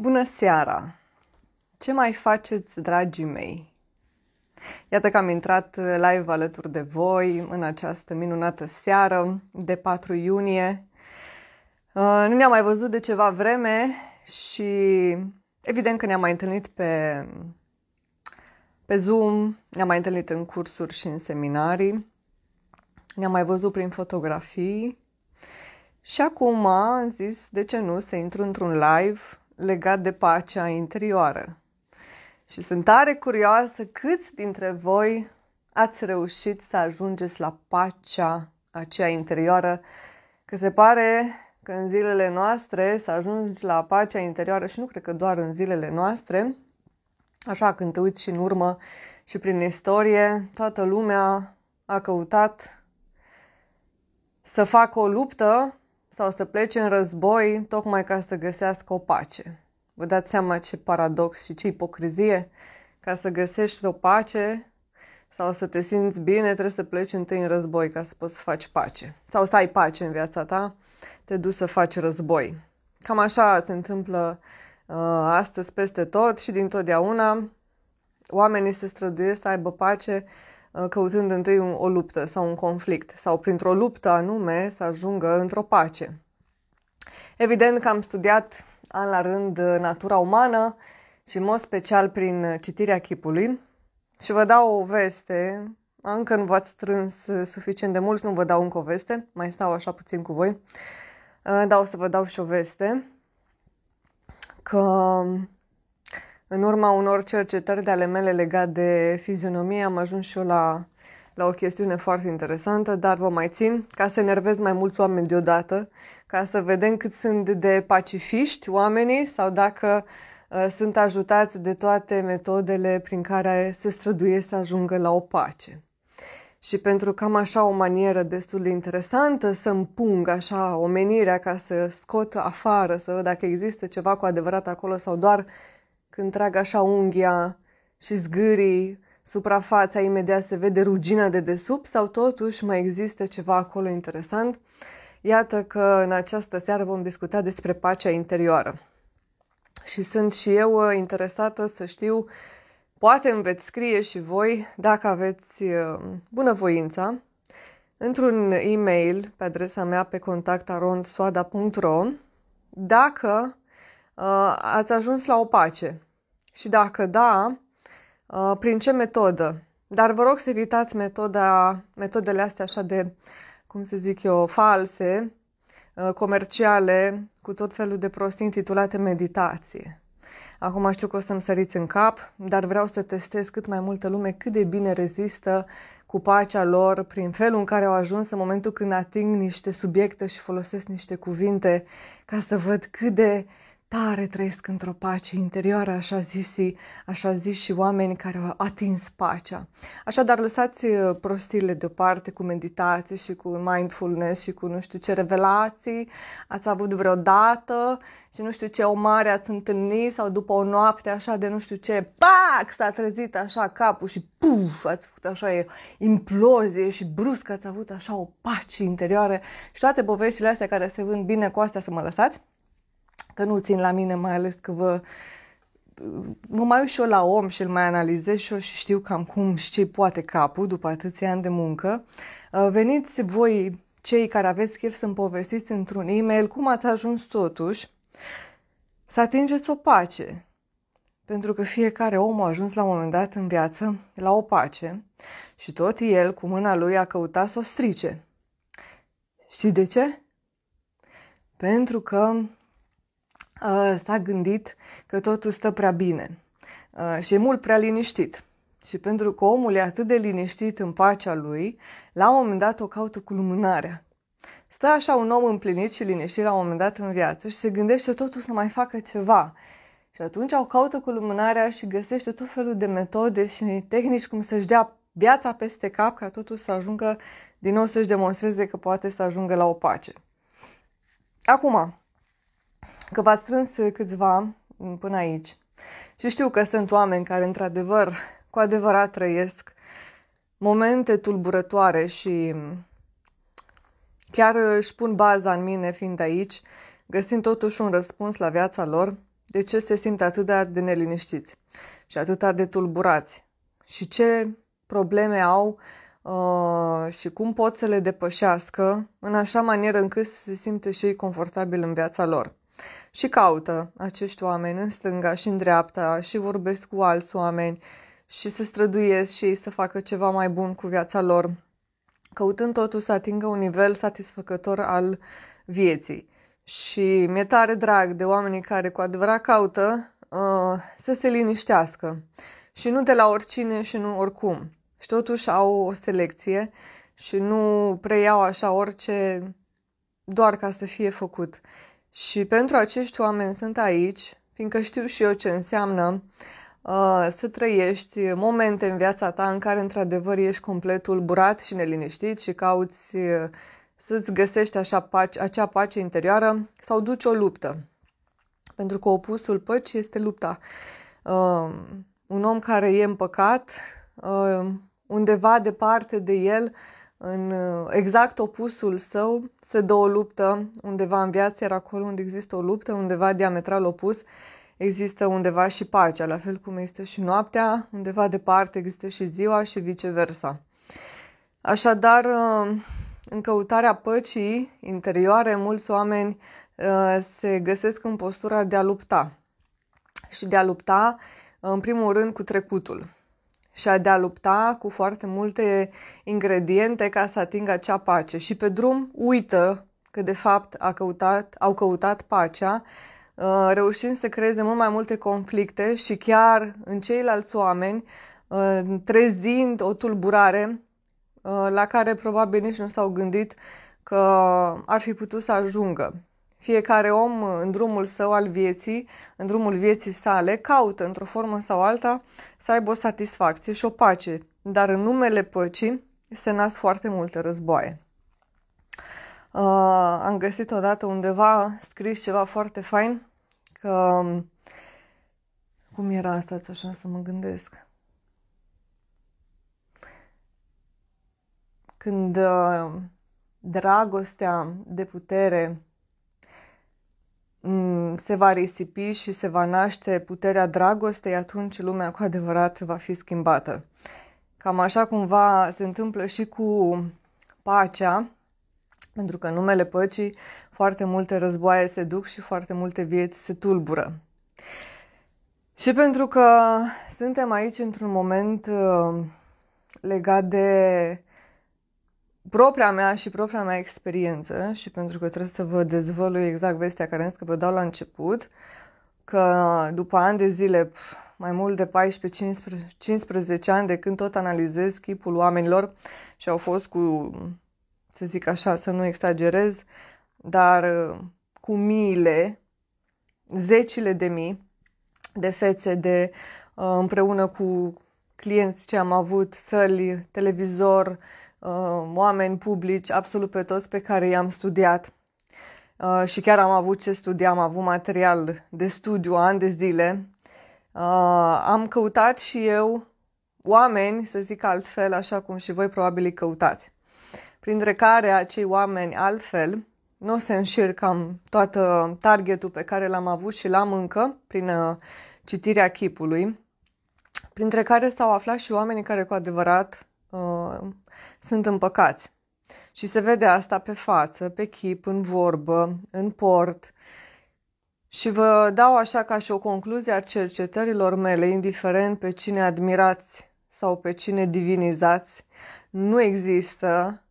Bună seara! Ce mai faceți, dragii mei? Iată că am intrat live alături de voi în această minunată seară de 4 iunie. Uh, nu ne-am mai văzut de ceva vreme și evident că ne-am mai întâlnit pe, pe Zoom, ne-am mai întâlnit în cursuri și în seminarii, ne-am mai văzut prin fotografii și acum am zis de ce nu să intru într-un live legat de pacea interioară. Și sunt tare curioasă câți dintre voi ați reușit să ajungeți la pacea aceea interioară, că se pare că în zilele noastre să ajungi la pacea interioară și nu cred că doar în zilele noastre, așa când te uiți și în urmă și prin istorie, toată lumea a căutat să facă o luptă sau să plece în război tocmai ca să găsească o pace. Vă dați seama ce paradox și ce ipocrizie? Ca să găsești o pace sau să te simți bine, trebuie să pleci întâi în război ca să poți să faci pace. Sau să ai pace în viața ta, te duci să faci război. Cam așa se întâmplă uh, astăzi peste tot și din Oamenii se străduiesc să aibă pace, Uh, căutând întâi un, o luptă sau un conflict, sau printr-o luptă anume să ajungă într-o pace. Evident că am studiat an la rând uh, natura umană și în mod special prin citirea chipului și vă dau o veste, încă nu v-ați strâns uh, suficient de mult, nu vă dau încă o veste, mai stau așa puțin cu voi, dar o să vă dau și o veste că um, în urma unor cercetări de ale mele legate de fizionomie am ajuns și eu la, la o chestiune foarte interesantă, dar vă mai țin ca să enervez mai mulți oameni deodată, ca să vedem cât sunt de pacifiști oamenii sau dacă uh, sunt ajutați de toate metodele prin care se străduie să ajungă la o pace. Și pentru că am așa o manieră destul de interesantă să pung așa omenirea ca să scot afară, să văd dacă există ceva cu adevărat acolo sau doar trag așa unghia și zgârii suprafața, imediat se vede rugina de desubt sau totuși mai există ceva acolo interesant. Iată că în această seară vom discuta despre pacea interioară. Și sunt și eu uh, interesată să știu, poate îmi veți scrie și voi, dacă aveți uh, bunăvoința, într-un e-mail pe adresa mea pe contactarondsoada.ro dacă uh, ați ajuns la o pace și dacă da, uh, prin ce metodă? Dar vă rog să evitați metoda, metodele astea așa de, cum să zic eu, false, uh, comerciale, cu tot felul de prostii intitulate meditație. Acum știu că o să-mi săriți în cap, dar vreau să testez cât mai multă lume cât de bine rezistă cu pacea lor, prin felul în care au ajuns în momentul când ating niște subiecte și folosesc niște cuvinte ca să văd cât de uh, tare trăiesc într-o pace interioară, așa zis, așa zis și oameni care au atins pacea. Așadar, lăsați uh, prostiile deoparte cu meditații și cu mindfulness și cu nu știu ce revelații ați avut vreodată și nu știu ce o mare ați întâlnit sau după o noapte așa de nu știu ce, pac, s-a trezit așa capul și puf, ați făcut așa implozie și brusc ați avut așa o pace interioară și toate poveștile astea care se vând bine cu astea să mă lăsați că nu țin la mine, mai ales că vă mă mai uit și eu la om și îl mai analizez și eu și știu cam cum și ce poate capul după atâția ani de muncă. Uh, veniți voi, cei care aveți chef să-mi povestiți într-un e-mail cum ați ajuns totuși să atingeți o pace. Pentru că fiecare om a ajuns la un moment dat în viață la o pace și tot el cu mâna lui a căutat să o strice. Știi de ce? Pentru că Ă, s-a gândit că totul stă prea bine ă, și e mult prea liniștit. Și pentru că omul e atât de liniștit în pacea lui, la un moment dat o caută cu lumânarea. Stă așa un om împlinit și liniștit la un moment dat în viață și se gândește totul să mai facă ceva. Și atunci o caută cu lumânarea și găsește tot felul de metode și tehnici cum să-și dea viața peste cap ca totul să ajungă din nou să-și demonstreze că poate să ajungă la o pace. Acum, că v-ați strâns eh, câțiva mm, până aici. Și știu că sunt oameni care, într-adevăr, cu adevărat trăiesc momente tulburătoare și mm, chiar eh, își pun baza în mine fiind aici, găsind totuși un răspuns la viața lor, de ce se simt atât de neliniștiți și atât de tulburați și ce probleme au uh, și cum pot să le depășească în așa manieră încât să se simte și ei confortabil în viața lor și caută acești oameni în stânga și în dreapta și vorbesc cu alți oameni și se străduiesc și ei să facă ceva mai bun cu viața lor, căutând totul să atingă un nivel satisfăcător al vieții. Și mi-e tare drag de oamenii care cu adevărat caută uh, să se liniștească și nu de la oricine și nu oricum. Și totuși au o selecție și nu preiau așa orice doar ca să fie făcut. Și pentru acești oameni sunt aici, fiindcă știu și eu ce înseamnă uh, să trăiești momente în viața ta în care într-adevăr ești complet tulburat și neliniștit și cauți uh, să-ți găsești așa pace, acea pace interioară sau duci o luptă. Pentru că opusul păcii este lupta. Uh, un om care e împăcat, uh, undeva departe de el, uh, în uh, exact opusul său se dă o luptă undeva în viață, iar acolo unde există o luptă, undeva diametral opus, există undeva și pacea, la fel cum este și noaptea, undeva departe există și ziua și viceversa. Așadar, uh, în căutarea păcii interioare, mulți oameni uh, se găsesc în postura de a lupta. Și de a lupta, în primul rând, cu trecutul și a de a lupta cu foarte multe ingrediente ca să atingă acea pace. Și pe drum uită că de fapt a căutat, au căutat pacea, uh, reușind să creeze mult mai multe conflicte și chiar în ceilalți oameni, uh, trezind o tulburare uh, la care probabil nici nu s-au gândit că ar fi putut să ajungă. Fiecare om în drumul său al vieții, în drumul vieții sale, caută într-o formă sau alta să aibă o satisfacție și o pace, dar în numele păcii se nasc foarte multe războaie. Uh, am găsit odată undeva scris ceva foarte fain, că... Cum era asta? așa să mă gândesc. Când uh, dragostea de putere se va risipi și se va naște puterea dragostei, atunci lumea cu adevărat va fi schimbată. Cam așa cumva se întâmplă și cu pacea, pentru că în numele păcii foarte multe războaie se duc și foarte multe vieți se tulbură. Și pentru că suntem aici într-un moment uh, legat de propria mea și propria mea experiență și pentru că trebuie să vă dezvălui exact vestea care însă vă dau la început, că după ani de zile, mai mult de 14-15 ani de când tot analizez chipul oamenilor și au fost cu, să zic așa, să nu exagerez, dar uh, cu miile, zecile de mii de fețe de uh, împreună cu clienți ce am avut, săli, televizor, uh, Uh, oameni publici, absolut pe toți pe care i-am studiat. Uh, și chiar am avut ce studia, am avut material de studiu ani de zile. Uh, am căutat și eu oameni, să zic altfel, așa cum și voi probabil îi căutați. Printre care acei oameni altfel, nu o să înșir cam toată targetul pe care l-am avut și l-am încă prin citirea chipului, printre care s-au aflat și oamenii care cu adevărat uh, sunt împăcați. Și se vede asta pe față, pe chip, în vorbă, în port. Și vă dau așa ca și o concluzie a cercetărilor mele, indiferent pe cine admirați sau pe cine divinizați, nu există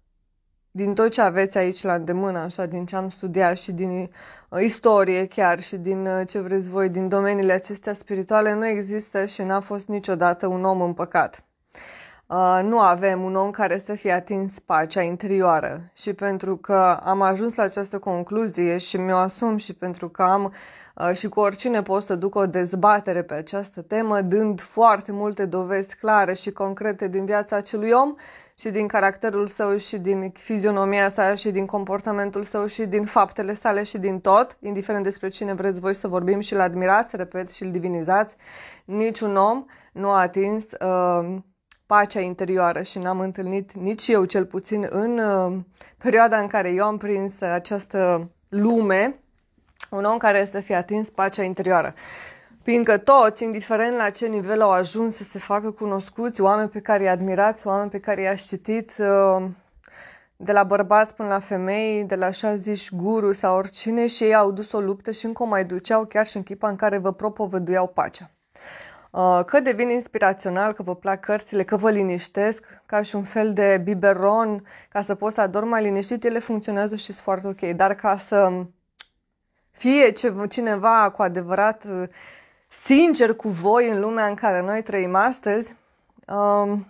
din tot ce aveți aici la îndemână, așa, din ce am studiat și din uh, istorie chiar și din uh, ce vreți voi, din domeniile acestea spirituale, nu există și n-a fost niciodată un om împăcat. Uh, nu avem un om care să fie atins pacea interioară și pentru că am ajuns la această concluzie și mi-o asum și pentru că am uh, și cu oricine pot să duc o dezbatere pe această temă, dând foarte multe dovezi clare și concrete din viața acelui om și din caracterul său și din fizionomia sa și din comportamentul său și din faptele sale și din tot, indiferent despre cine vreți voi să vorbim și îl admirați, repet, și îl divinizați, niciun om nu a atins uh, pacea interioară și n-am întâlnit nici eu cel puțin în uh, perioada în care eu am prins uh, această lume, un om care să fie atins pacea interioară. Fiindcă toți, indiferent la ce nivel au ajuns să se facă cunoscuți, oameni pe care i admirați, oameni pe care i-ați citit, uh, de la bărbați până la femei, de la așa zici guru sau oricine și ei au dus o luptă și încă o mai duceau chiar și în chipa în care vă propovăduiau pacea. Uh, că devin inspirațional, că vă plac cărțile, că vă liniștesc, ca și un fel de biberon, ca să poți să adormi mai liniștit, ele funcționează și sunt foarte ok. Dar ca să fie cineva cu adevărat uh, sincer cu voi în lumea în care noi trăim astăzi, um,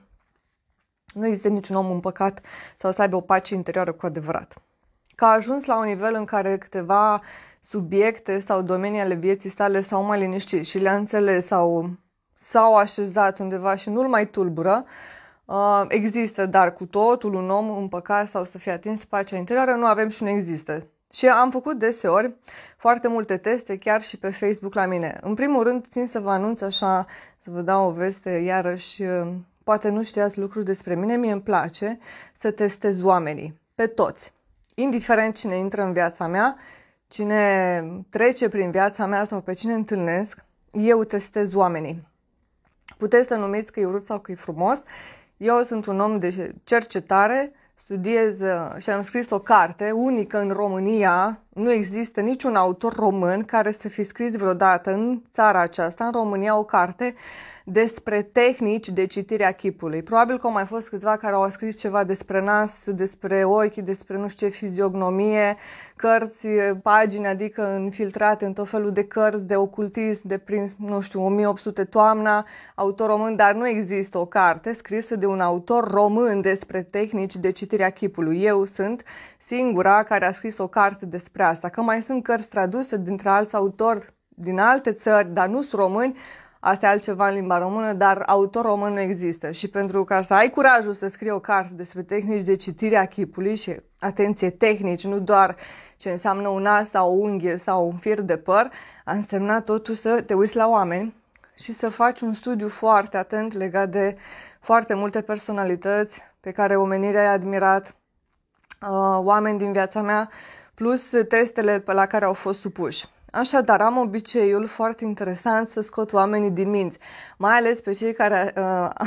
nu există niciun om împăcat sau să aibă o pace interioară cu adevărat. Că a ajuns la un nivel în care câteva subiecte sau domenii ale vieții sale s-au mai liniștit și le-a înțeles sau s-au așezat undeva și nu-l mai tulbură, Uh, există, dar cu totul un om împăcat sau să fie atins pacea interioară, nu avem și nu există. Și am făcut deseori foarte multe teste, chiar și pe Facebook la mine. În primul rând, țin să vă anunț așa, să vă dau o veste, iarăși, uh, poate nu știați lucruri despre mine, mie îmi place să testez oamenii, pe toți. Indiferent cine intră în viața mea, cine trece prin viața mea sau pe cine întâlnesc, eu testez oamenii. Puteți să numiți că e urât sau că e frumos. Eu sunt un om de cercetare, studiez uh, și am scris o carte unică în România. Nu există niciun autor român care să fi scris vreodată în țara aceasta, în România, o carte uh, despre tehnici de citire a chipului. Probabil că au mai fost câțiva care au scris ceva despre nas, despre ochi, despre nu știu ce fiziognomie, cărți, pagini, adică infiltrate în tot felul de cărți de ocultism de prin, nu știu, 1800 toamna, autor român, dar nu există o carte scrisă de un autor român despre tehnici de citire a chipului. Eu sunt singura care a scris o carte despre asta. Că mai sunt cărți traduse dintre alți autori din alte țări, dar nu sunt români, Asta e altceva în limba română, dar autor român nu există. Și pentru ca să ai curajul să scrii o carte despre tehnici de citire a chipului și, atenție, tehnici, nu doar ce înseamnă un as sau o unghie sau un fir de păr, a însemnat totul să te uiți la oameni și să faci un studiu foarte atent legat de foarte multe personalități pe care omenirea i-a admirat, uh, oameni din viața mea, plus testele pe la care au fost supuși. Așadar, am obiceiul foarte interesant să scot oamenii din minți, mai ales pe cei care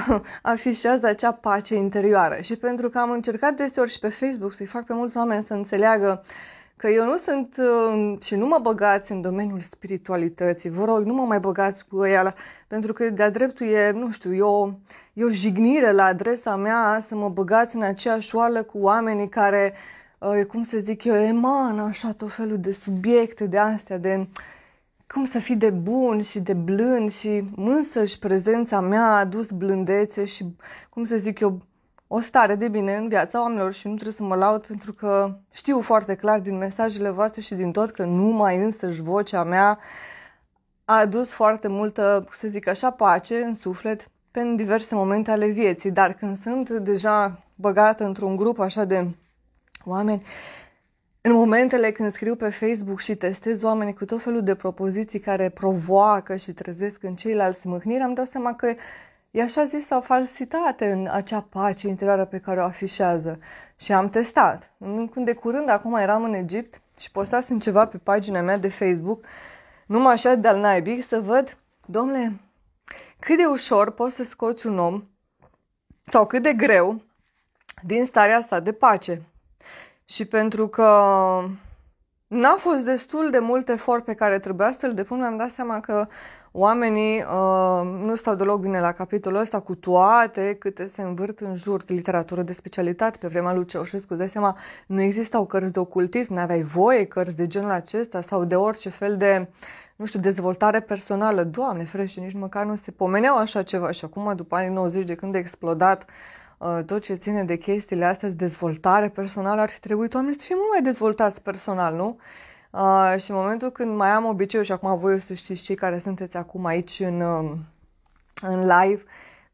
uh, afișează acea pace interioară. Și pentru că am încercat deseori și pe Facebook să-i fac pe mulți oameni să înțeleagă că eu nu sunt uh, și nu mă băgați în domeniul spiritualității, vă rog, nu mă mai băgați cu ea, pentru că de-a dreptul e, nu știu, eu, eu e o jignire la adresa mea să mă băgați în aceeași oală cu oamenii care uh, Ă, cum să zic eu, eman așa tot felul de subiecte de astea, de cum să fii de bun și de blând și și prezența mea a adus blândețe și, cum să zic eu, o stare de bine în viața oamenilor și nu trebuie să mă laud pentru că știu foarte clar din mesajele voastre și din tot că numai și vocea mea a adus foarte multă, să zic așa, pace în suflet în diverse momente ale vieții, dar când sunt deja băgată într-un grup așa de oameni, în momentele când scriu pe Facebook și testez oamenii cu tot felul de propoziții care provoacă și trezesc în ceilalți mâhniri, am dat seama că e așa zis sau falsitate în acea pace interioară pe care o afișează. Și am testat. Când de curând, acum eram în Egipt și postasem ceva pe pagina mea de Facebook, numai așa de-al naibic, să văd, domnule, cât de ușor poți să scoți un om sau cât de greu din starea asta de pace și pentru că n-a fost destul de mult efort pe care trebuia să-l depun, mi-am dat seama că oamenii uh, nu stau deloc bine la capitolul ăsta, cu toate câte se învârt în jur de literatură de specialitate. Pe vremea lui Ceaușescu, de seama, nu existau cărți de ocultism, nu aveai voie cărți de genul acesta sau de orice fel de, nu știu, dezvoltare personală. Doamne ferește, nici măcar nu se pomeneau așa ceva. Și acum, după anii 90, de când a explodat uh, Uh, tot ce ține de chestiile astea de dezvoltare personală, ar fi trebuit oamenii să fie mult mai dezvoltați personal, nu? Uh, și în momentul când mai am obiceiul, și acum voi o să știți cei care sunteți acum aici în, um, în live,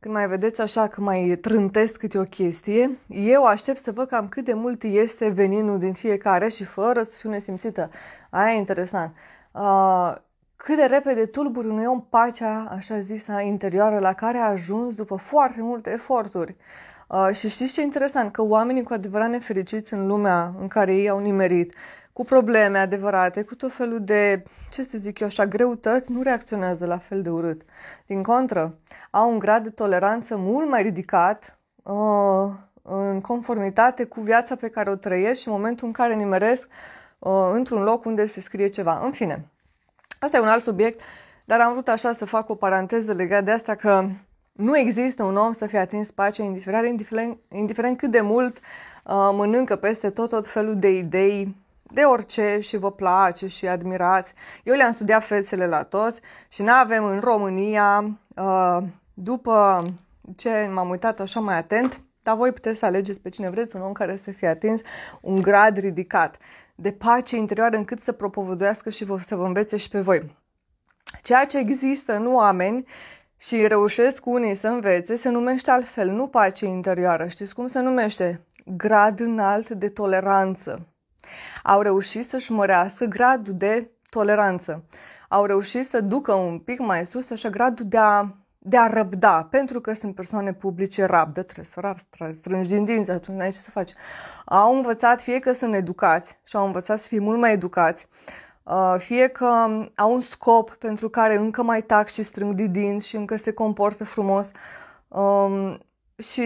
când mai vedeți așa că mai trântesc câte o chestie, eu aștept să văd cam cât de mult este veninul din fiecare și fără să fiu nesimțită. Aia e interesant. Uh, cât de repede tulburi unui om pacea, așa zisă, interioară la care a ajuns după foarte multe eforturi. Uh, Uh, și știți ce e interesant? Că oamenii cu adevărat nefericiți în lumea în care ei au nimerit, cu probleme adevărate, cu tot felul de, ce să zic eu așa, greutăți, nu reacționează la fel de urât. Din contră, au un grad de toleranță mult mai ridicat uh, în conformitate cu viața pe care o trăiesc și în momentul în care nimeresc uh, într-un loc unde se scrie ceva. În fine, asta e un alt subiect, dar am vrut așa să fac o paranteză legată de asta că nu există un om să fie atins pacea indiferent, indiferent, indiferent cât de mult uh, mănâncă peste tot tot felul de idei de orice și vă place și admirați. Eu le-am studiat fețele la toți și nu avem în România, uh, după ce m-am uitat așa mai atent, dar voi puteți să alegeți pe cine vreți, un om care să fie atins un grad ridicat de pace interioară încât să propovăduiască și vă, să vă învețe și pe voi. Ceea ce există în oameni și reușesc unii să învețe, se numește altfel, nu pace interioară. Știți cum se numește? Grad înalt de toleranță. Au reușit să-și mărească gradul de toleranță. Au reușit să ducă un pic mai sus așa gradul de a, de a răbda, pentru că sunt persoane publice rabdă, trebuie să strângi din dinți, atunci n-ai ce să faci. Au învățat, fie că sunt educați și au învățat să fie mult mai educați, Uh, fie că au un scop pentru care încă mai tac și strâng din dinți și încă se comportă frumos um, și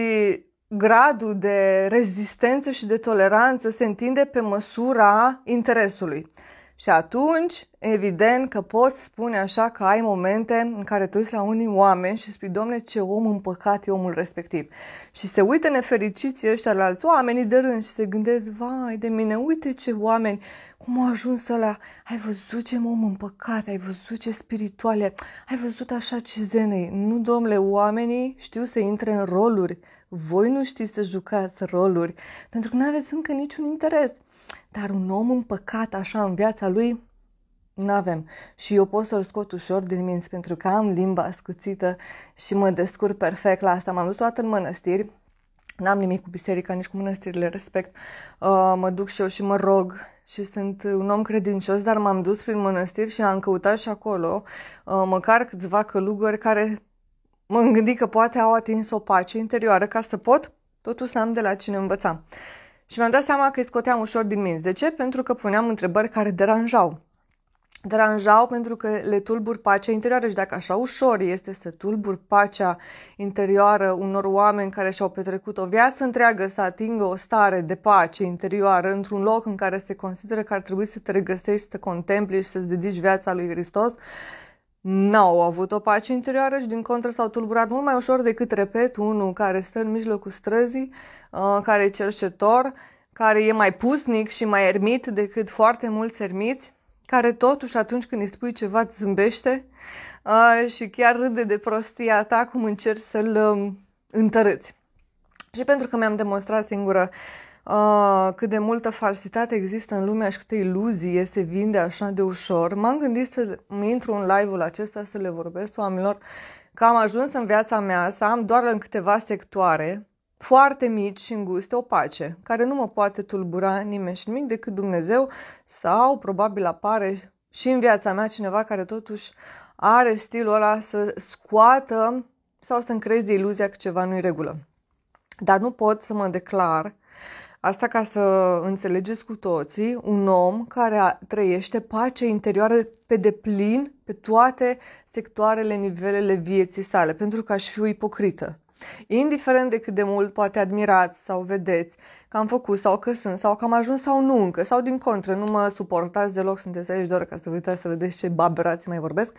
gradul de rezistență și de toleranță se întinde pe măsura interesului. Și atunci, evident că poți spune așa că ai momente în care te uiți la unii oameni și spui, domne, ce om împăcat e omul respectiv. Și se uită nefericiți ăștia la alți oameni de rând și se gândesc, vai de mine, uite ce oameni cum a ajuns la? Ai văzut ce om împăcat, ai văzut ce spirituale, ai văzut așa ce zenei. Nu, domnule, oamenii știu să intre în roluri. Voi nu știți să jucați roluri, pentru că nu aveți încă niciun interes. Dar un om împăcat așa în viața lui, nu avem. Și eu pot să-l scot ușor din minți pentru că am limba ascuțită și mă descurc perfect la asta. M-am dus toată în mănăstiri, N-am nimic cu biserica, nici cu mănăstirile, respect. Uh, mă duc și eu și mă rog și sunt un om credincios, dar m-am dus prin mănăstiri și am căutat și acolo uh, măcar câțiva călugări care mă gândit că poate au atins o pace interioară ca să pot totuși să am de la cine învăța. Și mi-am dat seama că îi scoteam ușor din minți. De ce? Pentru că puneam întrebări care deranjau deranjau pentru că le tulbur pacea interioară și dacă așa ușor este să tulbur pacea interioară unor oameni care și-au petrecut o viață întreagă să atingă o stare de pace interioară într-un loc în care se consideră că ar trebui să te regăsești, să te contempli și să-ți dedici viața lui Hristos, n-au avut o pace interioară și din contră s-au tulburat mult mai ușor decât, repet, unul care stă în mijlocul străzii, uh, care e cerșetor, care e mai pusnic și mai ermit decât foarte mulți ermiți, care totuși atunci când îi spui ceva îți zâmbește uh, și chiar râde de prostia ta cum încerci să-l uh, întărâți. Și pentru că mi-am demonstrat singură uh, cât de multă falsitate există în lumea și câte iluzii este vinde așa de ușor, m-am gândit să intru în live-ul acesta să le vorbesc oamenilor că am ajuns în viața mea să am doar în câteva sectoare foarte mici și înguste, opace, care nu mă poate tulbura nimeni și nimic decât Dumnezeu sau probabil apare și în viața mea cineva care totuși are stilul ăla să scoată sau să-mi creeze iluzia că ceva nu-i regulă. Dar nu pot să mă declar, asta ca să înțelegeți cu toții, un om care trăiește pace interioară pe deplin pe toate sectoarele, nivelele vieții sale, pentru că aș fi o ipocrită. Indiferent de cât de mult poate admirați sau vedeți că am făcut sau că sunt sau că am ajuns sau nu încă sau din contră, nu mă suportați deloc, sunteți aici doar ca să vă uitați să vedeți ce baberați mai vorbesc.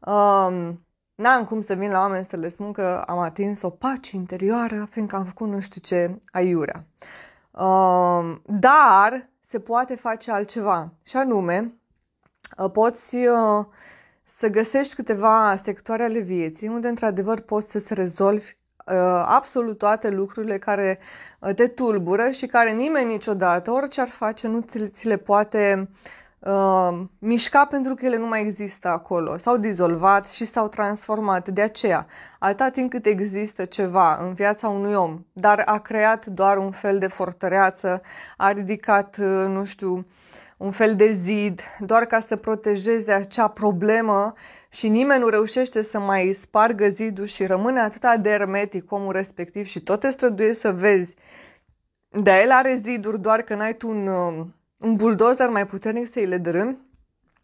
Um, n-am cum să vin la oameni să le spun că am atins o pace interioară fiindcă am făcut nu știu ce aiurea. Um, dar se poate face altceva și anume uh, poți uh, să găsești câteva sectoare ale vieții unde într-adevăr poți să-ți rezolvi Uh, absolut toate lucrurile care uh, te tulbură și care nimeni niciodată, orice ar face, nu ți le poate uh, mișca pentru că ele nu mai există acolo. S-au dizolvat și s-au transformat. De aceea, atâta timp cât există ceva în viața unui om, dar a creat doar un fel de fortăreață, a ridicat, uh, nu știu, un fel de zid, doar ca să protejeze acea problemă, uh, și nimeni nu reușește să mai spargă zidul și rămâne atât de ermetic omul respectiv și tot te străduiești să vezi. De el are ziduri, doar că n-ai tu un, um, un buldozer mai puternic să-i le dărâmi.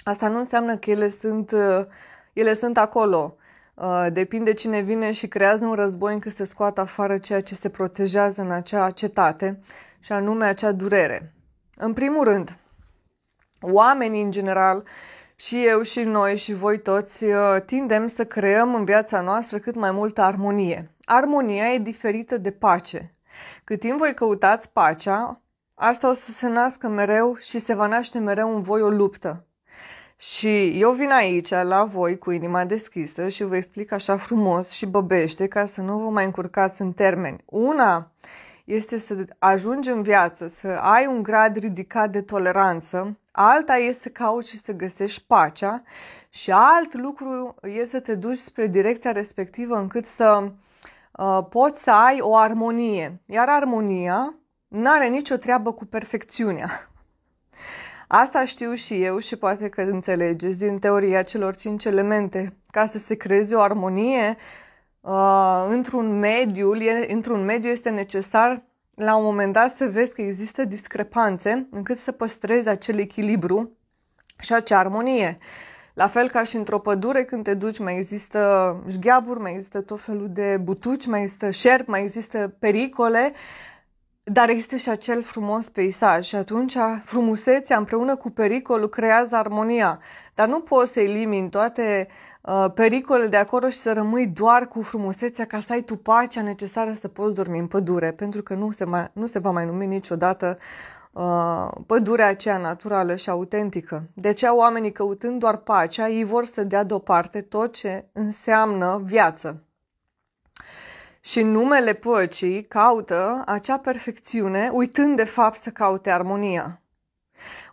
Asta nu înseamnă că ele sunt, uh, ele sunt acolo. Uh, depinde cine vine și creează un război încât se scoată afară ceea ce se protejează în acea cetate și anume acea durere. În primul rând, oamenii în general și eu și noi și voi toți uh, tindem să creăm în viața noastră cât mai multă armonie. Armonia e diferită de pace. Cât timp voi căutați pacea, asta o să se nască mereu și se va naște mereu în voi o luptă. Și eu vin aici la voi cu inima deschisă și vă explic așa frumos și băbește ca să nu vă mai încurcați în termeni. Una este să ajungi în viață, să ai un grad ridicat de toleranță, alta este să cauți și să găsești pacea și alt lucru este să te duci spre direcția respectivă încât să uh, poți să ai o armonie. Iar armonia nu are nicio treabă cu perfecțiunea. Asta știu și eu și poate că înțelegeți din teoria celor cinci elemente. Ca să se creeze o armonie, uh, într-un mediu, într-un mediu este necesar la un moment dat să vezi că există discrepanțe încât să păstrezi acel echilibru și acea armonie. La fel ca și într-o pădure, când te duci, mai există șgheaburi, mai există tot felul de butuci, mai există șerpi, mai există pericole, dar există și acel frumos peisaj și atunci frumusețea împreună cu pericolul creează armonia. Dar nu poți să elimini toate uh, Uh, Pericolele de acolo și să rămâi doar cu frumusețea ca să ai tu pacea necesară să poți dormi în pădure, pentru că nu se, mai, nu se va mai numi niciodată uh, pădurea aceea naturală și autentică. De aceea oamenii căutând doar pacea, ei vor să dea deoparte tot ce înseamnă viață. Și numele păcii caută acea perfecțiune, uitând de fapt să caute armonia.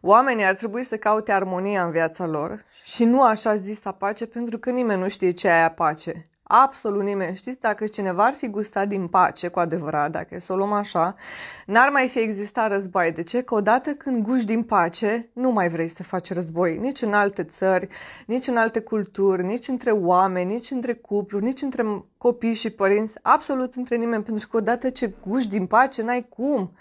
Oamenii ar trebui să caute armonia în viața lor și nu așa zisa pace, pentru că nimeni nu știe ce e aia pace. Absolut nimeni. Știți, dacă cineva ar fi gustat din pace, cu adevărat, dacă e să o luăm așa, n-ar mai fi existat război. De ce? Că odată când guși din pace, nu mai vrei să faci război. Nici în alte țări, nici în alte culturi, nici între oameni, nici între cupluri, nici între copii și părinți, absolut între nimeni, pentru că odată ce guși din pace, n-ai cum.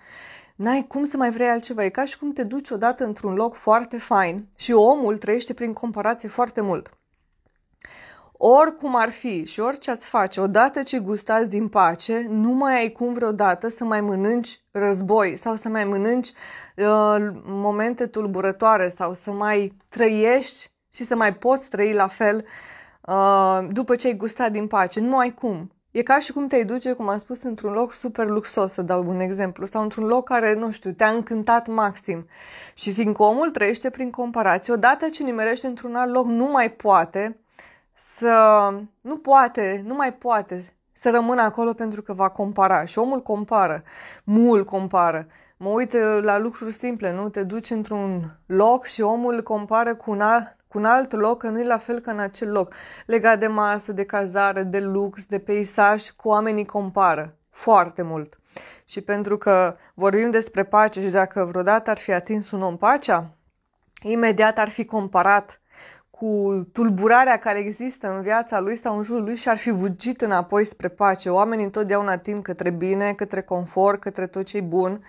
N-ai cum să mai vrei altceva. E ca și cum te duci odată într-un loc foarte fain și omul trăiește prin comparație foarte mult. Oricum ar fi și orice ați face, odată ce gustați din pace, nu mai ai cum vreodată să mai mănânci război sau să mai mănânci uh, momente tulburătoare sau să mai trăiești și să mai poți trăi la fel uh, după ce ai gustat din pace. Nu ai cum. E ca și cum te-ai duce, cum am spus, într-un loc super luxos, să dau un exemplu, sau într-un loc care, nu știu, te-a încântat maxim. Și fiindcă omul trăiește prin comparație, odată ce nimerește într-un alt loc, nu mai poate să... nu poate, nu mai poate să rămână acolo pentru că va compara. Și omul compară, mult compară. Mă uit uh, la lucruri simple, nu? Te duci într-un loc și omul compară cu un alt cu un alt loc, că nu e la fel ca în acel loc. Legat de masă, de cazare, de lux, de peisaj, cu oamenii compară foarte mult. Și pentru că vorbim despre pace și dacă vreodată ar fi atins un om pacea, imediat ar fi comparat cu tulburarea care există în viața lui sau în jurul lui și ar fi fugit înapoi spre pace. Oamenii întotdeauna tind către bine, către confort, către tot ce e bun,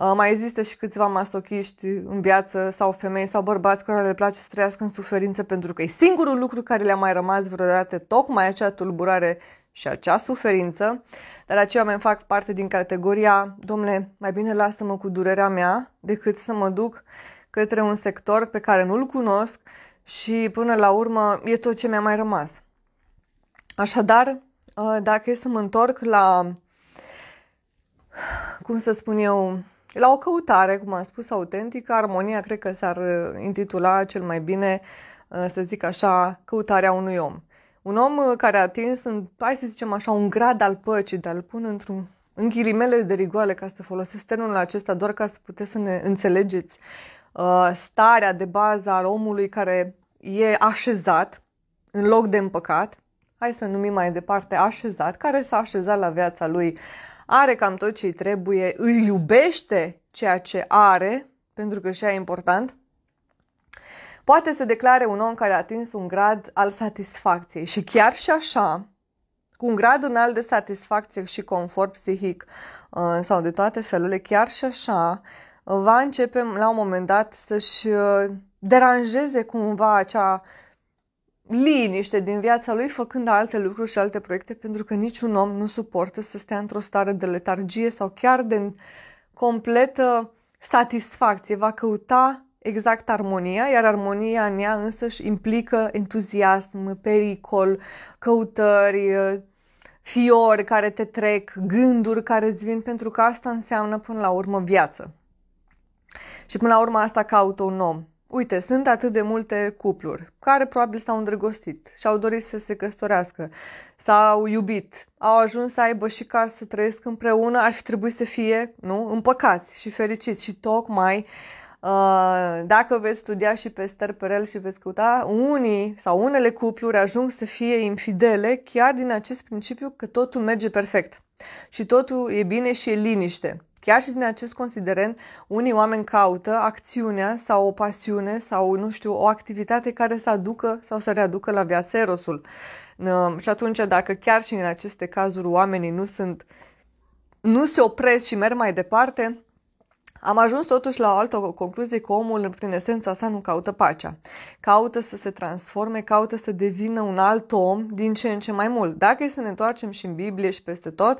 Uh, mai există și câțiva masochiști în viață sau femei sau bărbați care le place să trăiască în suferință pentru că e singurul lucru care le-a mai rămas vreodată tocmai acea tulburare și acea suferință, dar aceia mai fac parte din categoria, domnule, mai bine lasă-mă cu durerea mea decât să mă duc către un sector pe care nu-l cunosc și până la urmă e tot ce mi-a mai rămas. Așadar, uh, dacă e să mă întorc la, cum să spun eu, la o căutare, cum am spus, autentică, armonia cred că s-ar uh, intitula cel mai bine, uh, să zic așa, căutarea unui om. Un om uh, care a atins, în, hai să zicem așa, un grad al păcii, dar îl pun într-un în ghilimele de rigoale, ca să folosesc termenul acesta doar ca să puteți să ne înțelegeți starea de bază al omului care e așezat în loc de împăcat, hai să numim mai departe așezat, care s-a așezat la viața lui are cam tot ce îi trebuie, îl iubește ceea ce are, pentru că și e important, poate să declare un om care a atins un grad al satisfacției. Și chiar și așa, cu un grad înalt de satisfacție și confort psihic uh, sau de toate felurile, chiar și așa, va începe la un moment dat să-și uh, deranjeze cumva acea liniște din viața lui făcând alte lucruri și alte proiecte pentru că niciun om nu suportă să stea într-o stare de letargie sau chiar de completă satisfacție. Va căuta exact armonia, iar armonia în ea însăși implică entuziasm, pericol, căutări, fiori care te trec, gânduri care îți vin, pentru că asta înseamnă până la urmă viață. Și până la urmă asta caută un om. Uite, sunt atât de multe cupluri care probabil s-au îndrăgostit și au dorit să se căsătorească, s-au iubit, au ajuns să aibă și ca să trăiesc împreună, ar fi trebuit să fie, nu, împăcați și fericiți și tocmai uh, dacă veți studia și pe Esther Perel și veți căuta, unii sau unele cupluri ajung să fie infidele chiar din acest principiu că totul merge perfect și totul e bine și e liniște. Chiar și din acest considerent, unii oameni caută acțiunea sau o pasiune sau, nu știu, o activitate care să aducă sau să readucă la viață erosul. Și atunci, dacă chiar și în aceste cazuri oamenii nu sunt, nu se opresc și merg mai departe, am ajuns totuși la o altă concluzie că omul prin esența sa nu caută pacea. Caută să se transforme, caută să devină un alt om din ce în ce mai mult. Dacă e să ne întoarcem și în Biblie și peste tot,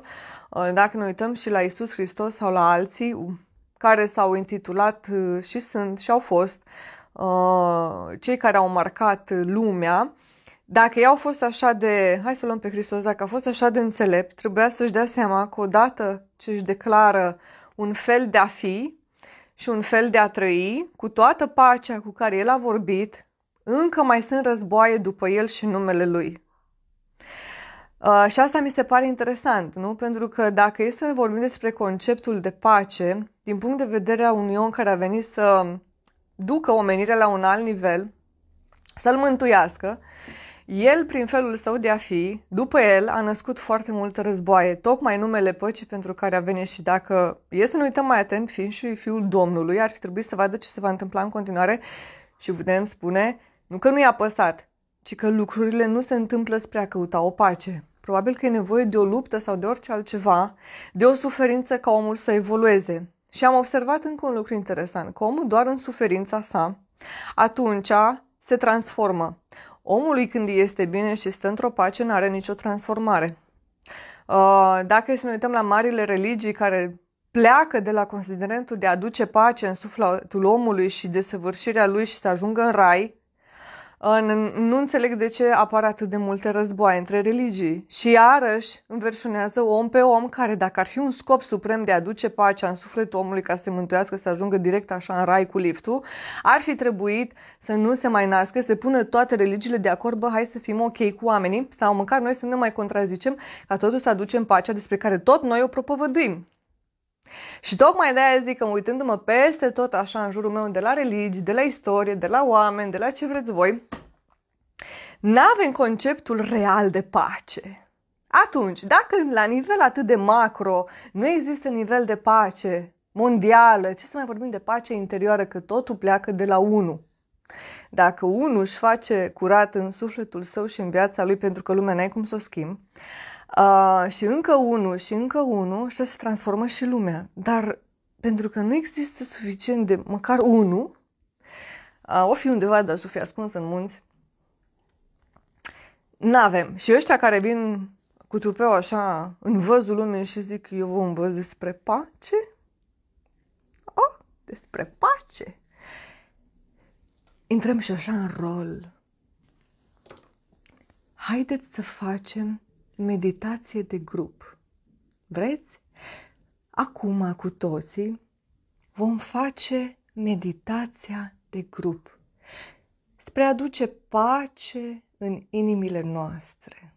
ă, dacă ne uităm și la Isus Hristos sau la alții care s-au intitulat ă, și sunt și au fost ă, cei care au marcat lumea, dacă ei au fost așa de, hai să luăm pe Hristos, dacă a fost așa de înțelept, trebuia să-și dea seama că odată ce își declară uh, un fel de a fi și un fel de a trăi, cu toată pacea cu care el a vorbit, încă mai sunt războaie după el și numele lui. Uh, și asta mi se pare interesant, nu? Pentru că dacă este să vorbim despre conceptul de pace, din punct de vedere a unui om care a venit să ducă omenirea la un alt nivel, să-l mântuiască, uh, el, prin felul său de a fi, după el, a născut foarte multe războaie, tocmai numele păcii pentru care a venit și dacă e să ne uităm mai atent, fiind și fiul Domnului, ar fi trebuit să vadă ce se va întâmpla în continuare și putem spune, nu că nu i-a păsat, ci că lucrurile nu se întâmplă spre a căuta o pace. Probabil că e nevoie de o luptă sau de orice altceva, de o suferință ca omul să evolueze. Și am observat încă un lucru interesant, că omul doar în suferința sa, atunci se transformă. Omului când este bine și stă într-o pace, nu are nicio transformare. Uh, dacă să ne uităm la marile religii care pleacă de la considerentul de a aduce pace în sufletul omului și de săvârșirea lui și să ajungă în rai, Ă, nu înțeleg de ce apar atât de multe războaie între religii. Și iarăși înverșunează om pe om care, dacă ar fi un scop suprem de a aduce pacea în sufletul omului ca să se mântuiască, să ajungă direct așa în rai cu liftul, ar fi trebuit să nu se mai nască, să pună toate religiile de acord, bă, hai să fim ok cu oamenii, sau măcar noi să nu mai contrazicem, ca totuși să aducem pacea despre care tot noi o propovăduim. Și tocmai de-aia zic că uitându-mă peste tot așa în jurul meu, de la religii, de la istorie, de la oameni, de la ce vreți voi, n-avem conceptul real de pace. Atunci, dacă la nivel atât de macro nu există nivel de pace mondială, ce să mai vorbim de pace interioară, că totul pleacă de la unul. Dacă unul își face curat în sufletul său și în viața lui pentru că lumea n-ai cum să o schimbi, Uh, și încă unul, și încă unul, și se transformă și lumea. Dar pentru că nu există suficient de măcar unul, uh, o fi undeva, dar să fie ascuns în munți, n-avem. Și ăștia care vin cu trupeu așa în văzul lumii și zic eu vă învăț despre pace, oh, despre pace, intrăm și așa în rol. Haideți să facem meditație de grup. Vreți? Acum, cu toții, vom face meditația de grup spre a aduce pace în inimile noastre.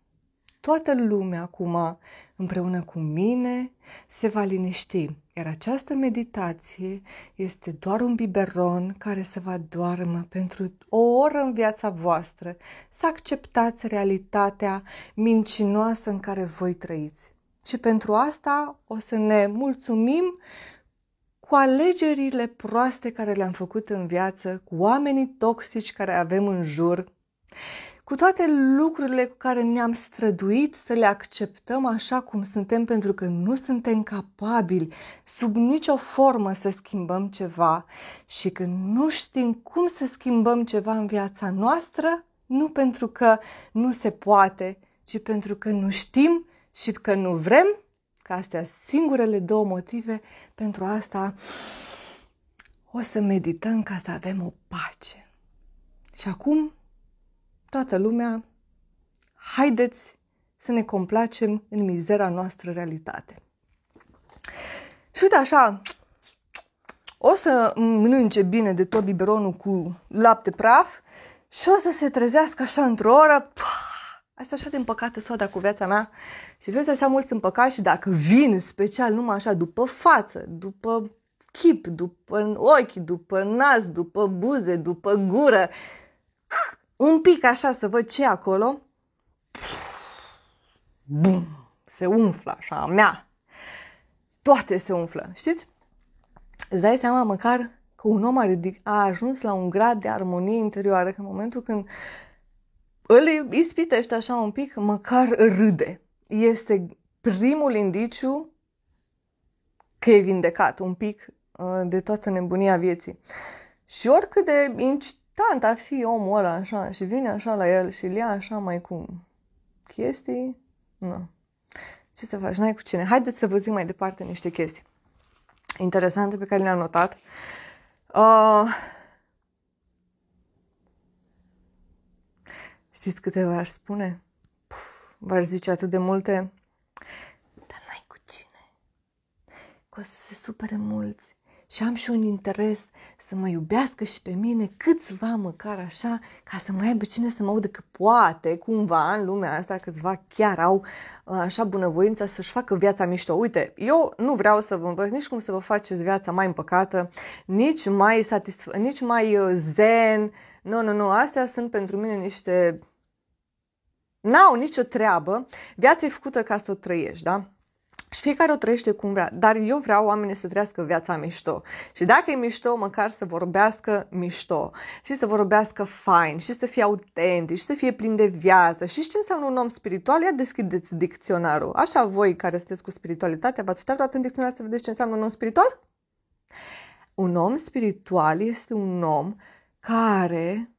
Toată lumea acum, împreună cu mine, se va liniști iar această meditație este doar un biberon care să vă doarmă pentru o oră în viața voastră, să acceptați realitatea mincinoasă în care voi trăiți. Și pentru asta o să ne mulțumim cu alegerile proaste care le-am făcut în viață, cu oamenii toxici care avem în jur cu toate lucrurile cu care ne-am străduit să le acceptăm așa cum suntem, pentru că nu suntem capabili sub nicio formă să schimbăm ceva și că nu știm cum să schimbăm ceva în viața noastră, nu pentru că nu se poate, ci pentru că nu știm și că nu vrem, că astea singurele două motive, pentru asta o să medităm ca să avem o pace. Și acum toată lumea, haideți să ne complacem în mizera noastră realitate. Și uite așa, o să mănânce bine de tot biberonul cu lapte praf și o să se trezească așa într-o oră, asta așa de împăcată soada cu viața mea și vezi așa mulți împăcați și dacă vin special numai așa după față, după chip, după ochi, după nas, după buze, după gură, un pic așa să văd ce acolo. Bum! Se umflă așa, mea. Toate se umflă, știți? Îți dai seama măcar că un om a, ridic- a ajuns la un grad de armonie interioară, că în momentul când îl ispitește așa un pic, măcar râde. Este primul indiciu că e vindecat un pic uh, de toată nebunia vieții. Și oricât de inci- tanta ar fi omul ăla așa și vine așa la el și îl ia așa mai cu chestii. Nu. Ce să faci? N-ai cu cine. Haideți să vă zic mai departe niște chestii interesante pe care le-am notat. Uh, știți câte v-aș spune? Puh, v-aș zice atât de multe, dar n-ai cu cine. Că o să se supere mulți. Și am și un interes să mă iubească și pe mine câțiva măcar așa, ca să mai aibă cine să mă audă că poate cumva în lumea asta câțiva chiar au uh, așa bunăvoința să-și facă viața mișto. Uite, eu nu vreau să vă învăț nici cum să vă faceți viața mai împăcată, nici mai, satisf- nici mai uh, zen. Nu, no, nu, no, nu, no. astea sunt pentru mine niște... N-au nicio treabă. Viața e făcută ca să o trăiești, da? Și fiecare o trăiește cum vrea, dar eu vreau oamenii să trăiască viața mișto. Și dacă e mișto, măcar să vorbească mișto și să vorbească fain și să fie autentic și să fie plin de viață. Și ce înseamnă un om spiritual? Ia deschideți dicționarul. Așa voi care sunteți cu spiritualitatea, v-ați uitat vreodată în dicționar să vedeți ce înseamnă un om spiritual? Un om spiritual este un om care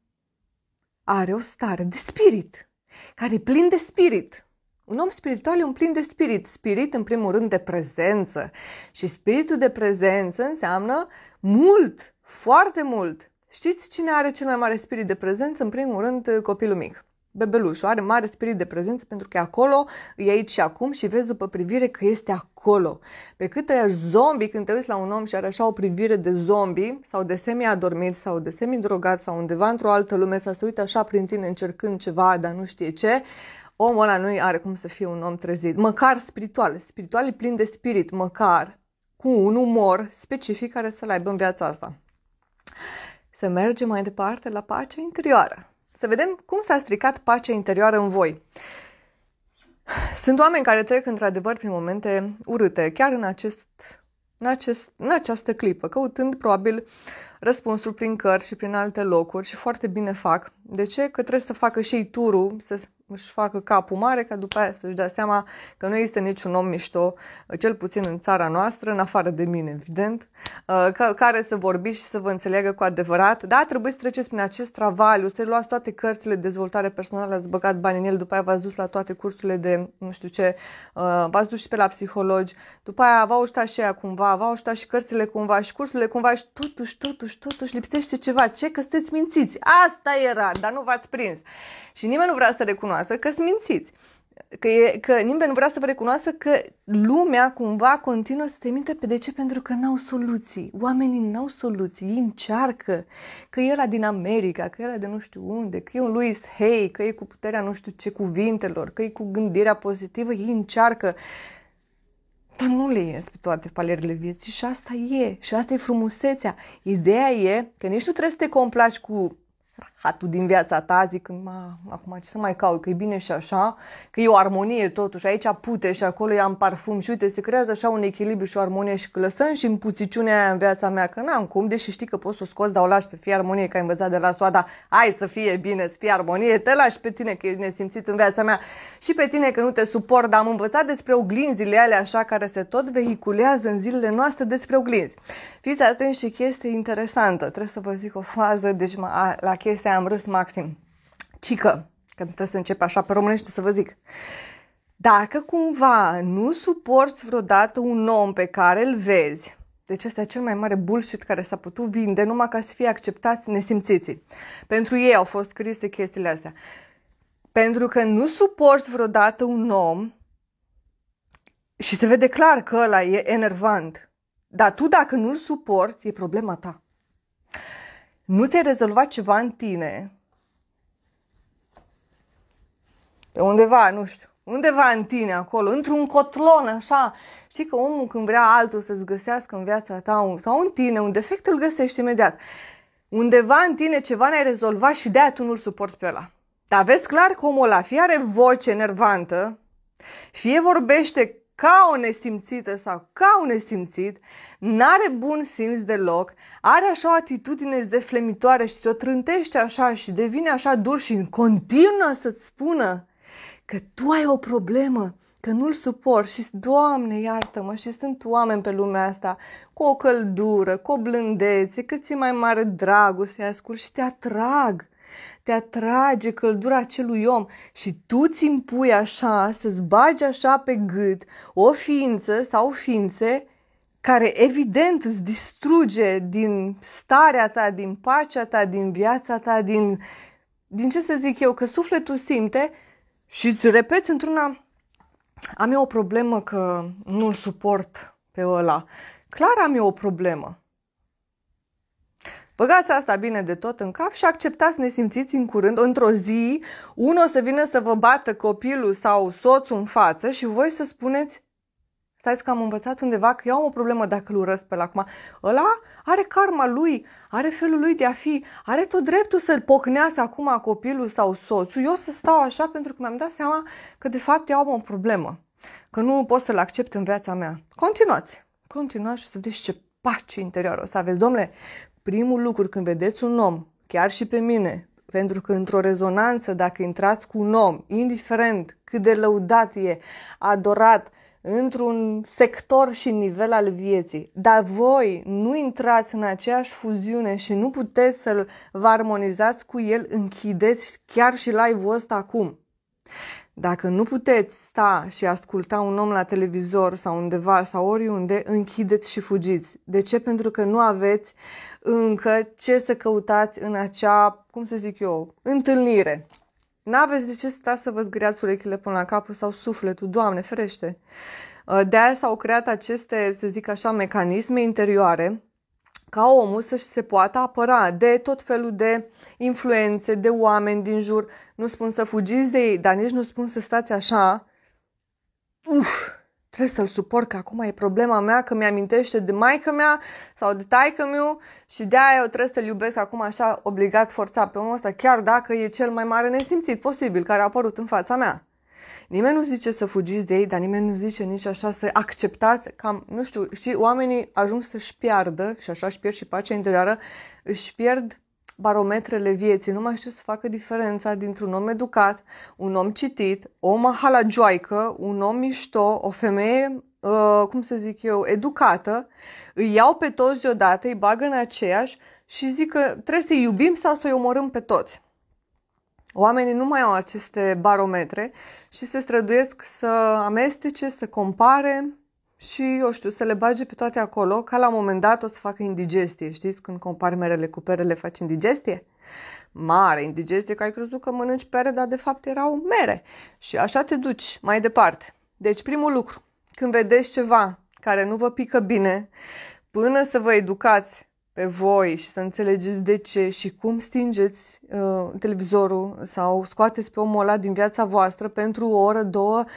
are o stare de spirit, care e plin de spirit, un om spiritual e un plin de spirit. Spirit, în primul rând, de prezență. Și spiritul de prezență înseamnă mult, foarte mult. Știți cine are cel mai mare spirit de prezență? În primul rând, copilul mic. Bebelușul are mare spirit de prezență pentru că e acolo, e aici și acum și vezi după privire că este acolo. Pe cât ai zombi când te uiți la un om și are așa o privire de zombi sau de semi-adormit sau de semi-drogat sau undeva într-o altă lume sau se uite așa prin tine încercând ceva, dar nu știe ce, omul ăla nu are cum să fie un om trezit, măcar spiritual, spiritual e plin de spirit, măcar cu un umor specific care să-l aibă în viața asta. Să mergem mai departe la pacea interioară. Să vedem cum s-a stricat pacea interioară în voi. Sunt oameni care trec într-adevăr prin momente urâte, chiar în, acest, în, acest, în această clipă, căutând probabil răspunsuri prin cărți și prin alte locuri și foarte bine fac, de ce? Că trebuie să facă și ei turul, să își facă capul mare, ca după aia să-și dea seama că nu este niciun om mișto, cel puțin în țara noastră, în afară de mine, evident, uh, care să vorbi și să vă înțeleagă cu adevărat. Da, trebuie să treceți prin acest travaliu, să luați toate cărțile de dezvoltare personală, ați băgat bani în el, după aia v-ați dus la toate cursurile de nu știu ce, uh, v-ați dus și pe la psihologi, după aia v-au și aia cumva, v-au și cărțile cumva și cursurile cumva și totuși, totuși, totuși lipsește ceva. Ce? Că sunteți mințiți. Asta era dar nu v-ați prins. Și nimeni nu vrea să recunoască că mințiți. Că, e, că nimeni nu vrea să vă recunoască că lumea cumva continuă să te minte. Pe de ce? Pentru că n-au soluții. Oamenii n-au soluții. Ei încearcă. Că e la din America, că e la de nu știu unde, că e un Louis Hay, că e cu puterea nu știu ce cuvintelor, că e cu gândirea pozitivă. Ei încearcă. Dar nu le ies pe toate palerile vieții și asta e. Și asta e frumusețea. Ideea e că nici nu trebuie să te complaci cu hatul din viața ta, zic mă, acum ce să mai caut, că e bine și așa, că e o armonie totuși, aici pute și acolo am parfum și uite, se creează așa un echilibru și o armonie și că lăsăm și împuțiciunea aia în viața mea, că n-am cum, deși știi că poți să o scoți, dar o lași să fie armonie, că ai învățat de la soada, hai să fie bine, să fie armonie, te lași pe tine că ești nesimțit în viața mea și pe tine că nu te suport, dar am învățat despre oglinzile alea așa care se tot vehiculează în zilele noastre despre oglinzi. Fiți atenți și chestie interesantă, trebuie să vă zic o fază, deci la chestia aia am râs maxim. Cică, că trebuie să încep așa pe românește să vă zic. Dacă cumva nu suporți vreodată un om pe care îl vezi, deci ăsta e cel mai mare bullshit care s-a putut vinde numai ca să fie acceptați nesimțiții. Pentru ei au fost scrise chestiile astea. Pentru că nu suporți vreodată un om și se vede clar că ăla e enervant. Dar tu dacă nu-l suporți, e problema ta nu ți-ai rezolvat ceva în tine, Pe undeva, nu știu, undeva în tine acolo, într-un cotlon așa. Știi că omul când vrea altul să-ți găsească în viața ta sau în tine un defect, îl găsești imediat. Undeva în tine ceva n-ai rezolvat și de-aia tu nu-l suporți pe ăla. Dar vezi clar că omul ăla fie are voce nervantă, fie vorbește ca o nesimțită sau ca un nesimțit, n-are bun simț deloc, are așa o atitudine zeflemitoare și te-o trântește așa și devine așa dur și în continuă să-ți spună că tu ai o problemă, că nu-l suport și Doamne iartă-mă și sunt oameni pe lumea asta cu o căldură, cu o blândețe, cât e mai mare dragul să-i ascult și te atrag te atrage căldura acelui om și tu ți impui așa, să-ți bagi așa pe gât o ființă sau ființe care evident îți distruge din starea ta, din pacea ta, din viața ta, din, din ce să zic eu, că sufletul simte și îți repeți într-una, am eu o problemă că nu-l suport pe ăla. Clar am eu o problemă. Băgați asta bine de tot în cap și acceptați simțiți în curând, într-o zi, unul o să vină să vă bată copilul sau soțul în față și voi să spuneți, Stați că am învățat undeva că eu am o problemă dacă îl urăsc pe la acum. Ăla are karma lui, are felul lui de a fi, are tot dreptul să-l pocnească acum copilul sau soțul. Eu să stau așa pentru că mi-am dat seama că de fapt eu am o problemă, că nu pot să-l accept în viața mea. Continuați, continuați și să vedeți ce pace interioară o să aveți. Domnule, primul lucru când vedeți un om, chiar și pe mine, pentru că într-o rezonanță, dacă intrați cu un om, indiferent cât de lăudat e, adorat, într-un sector și nivel al vieții. Dar voi nu intrați în aceeași fuziune și nu puteți să-l vă armonizați cu el, închideți chiar și live-ul ăsta acum. Dacă nu puteți sta și asculta un om la televizor sau undeva sau oriunde, închideți și fugiți. De ce? Pentru că nu aveți încă ce să căutați în acea, cum să zic eu, întâlnire. N-aveți de ce sta să vă zgâriați urechile până la capul sau sufletul, Doamne ferește! Uh, de aia s-au creat aceste, să zic așa, mecanisme interioare ca omul să se poată apăra de tot felul de influențe, de oameni din jur. Nu spun să fugiți de ei, dar nici nu spun să stați așa. Uf, trebuie să-l suport, că acum e problema mea, că mi-amintește de maica mea sau de taică meu și de-aia eu trebuie să-l iubesc acum așa obligat, forțat pe omul ăsta, chiar dacă e cel mai mare nesimțit posibil care a apărut în fața mea. Nimeni nu zice să fugiți de ei, dar nimeni nu zice nici așa să acceptați cam, nu știu, și oamenii ajung să-și piardă, și așa își pierd și pacea interioară, își pierd barometrele vieții, nu mai știu să facă diferența dintre un om educat, un om citit, o mahalagioaică, un om mișto, o femeie, uh, cum să zic eu, educată, îi iau pe toți deodată, îi bagă în aceeași și zic că trebuie să-i iubim sau să-i omorâm pe toți. Oamenii nu mai au aceste barometre și se străduiesc să amestece, să compare, și, eu știu, să le bage pe toate acolo, ca la un moment dat o să facă indigestie. Știți când compari merele cu perele, faci indigestie? Mare indigestie, că ai crezut că mănânci pere, dar de fapt erau mere. Și așa te duci mai departe. Deci, primul lucru, când vedeți ceva care nu vă pică bine, până să vă educați pe voi și să înțelegeți de ce și cum stingeți uh, televizorul sau scoateți pe omul ăla din viața voastră pentru o oră, două, uh,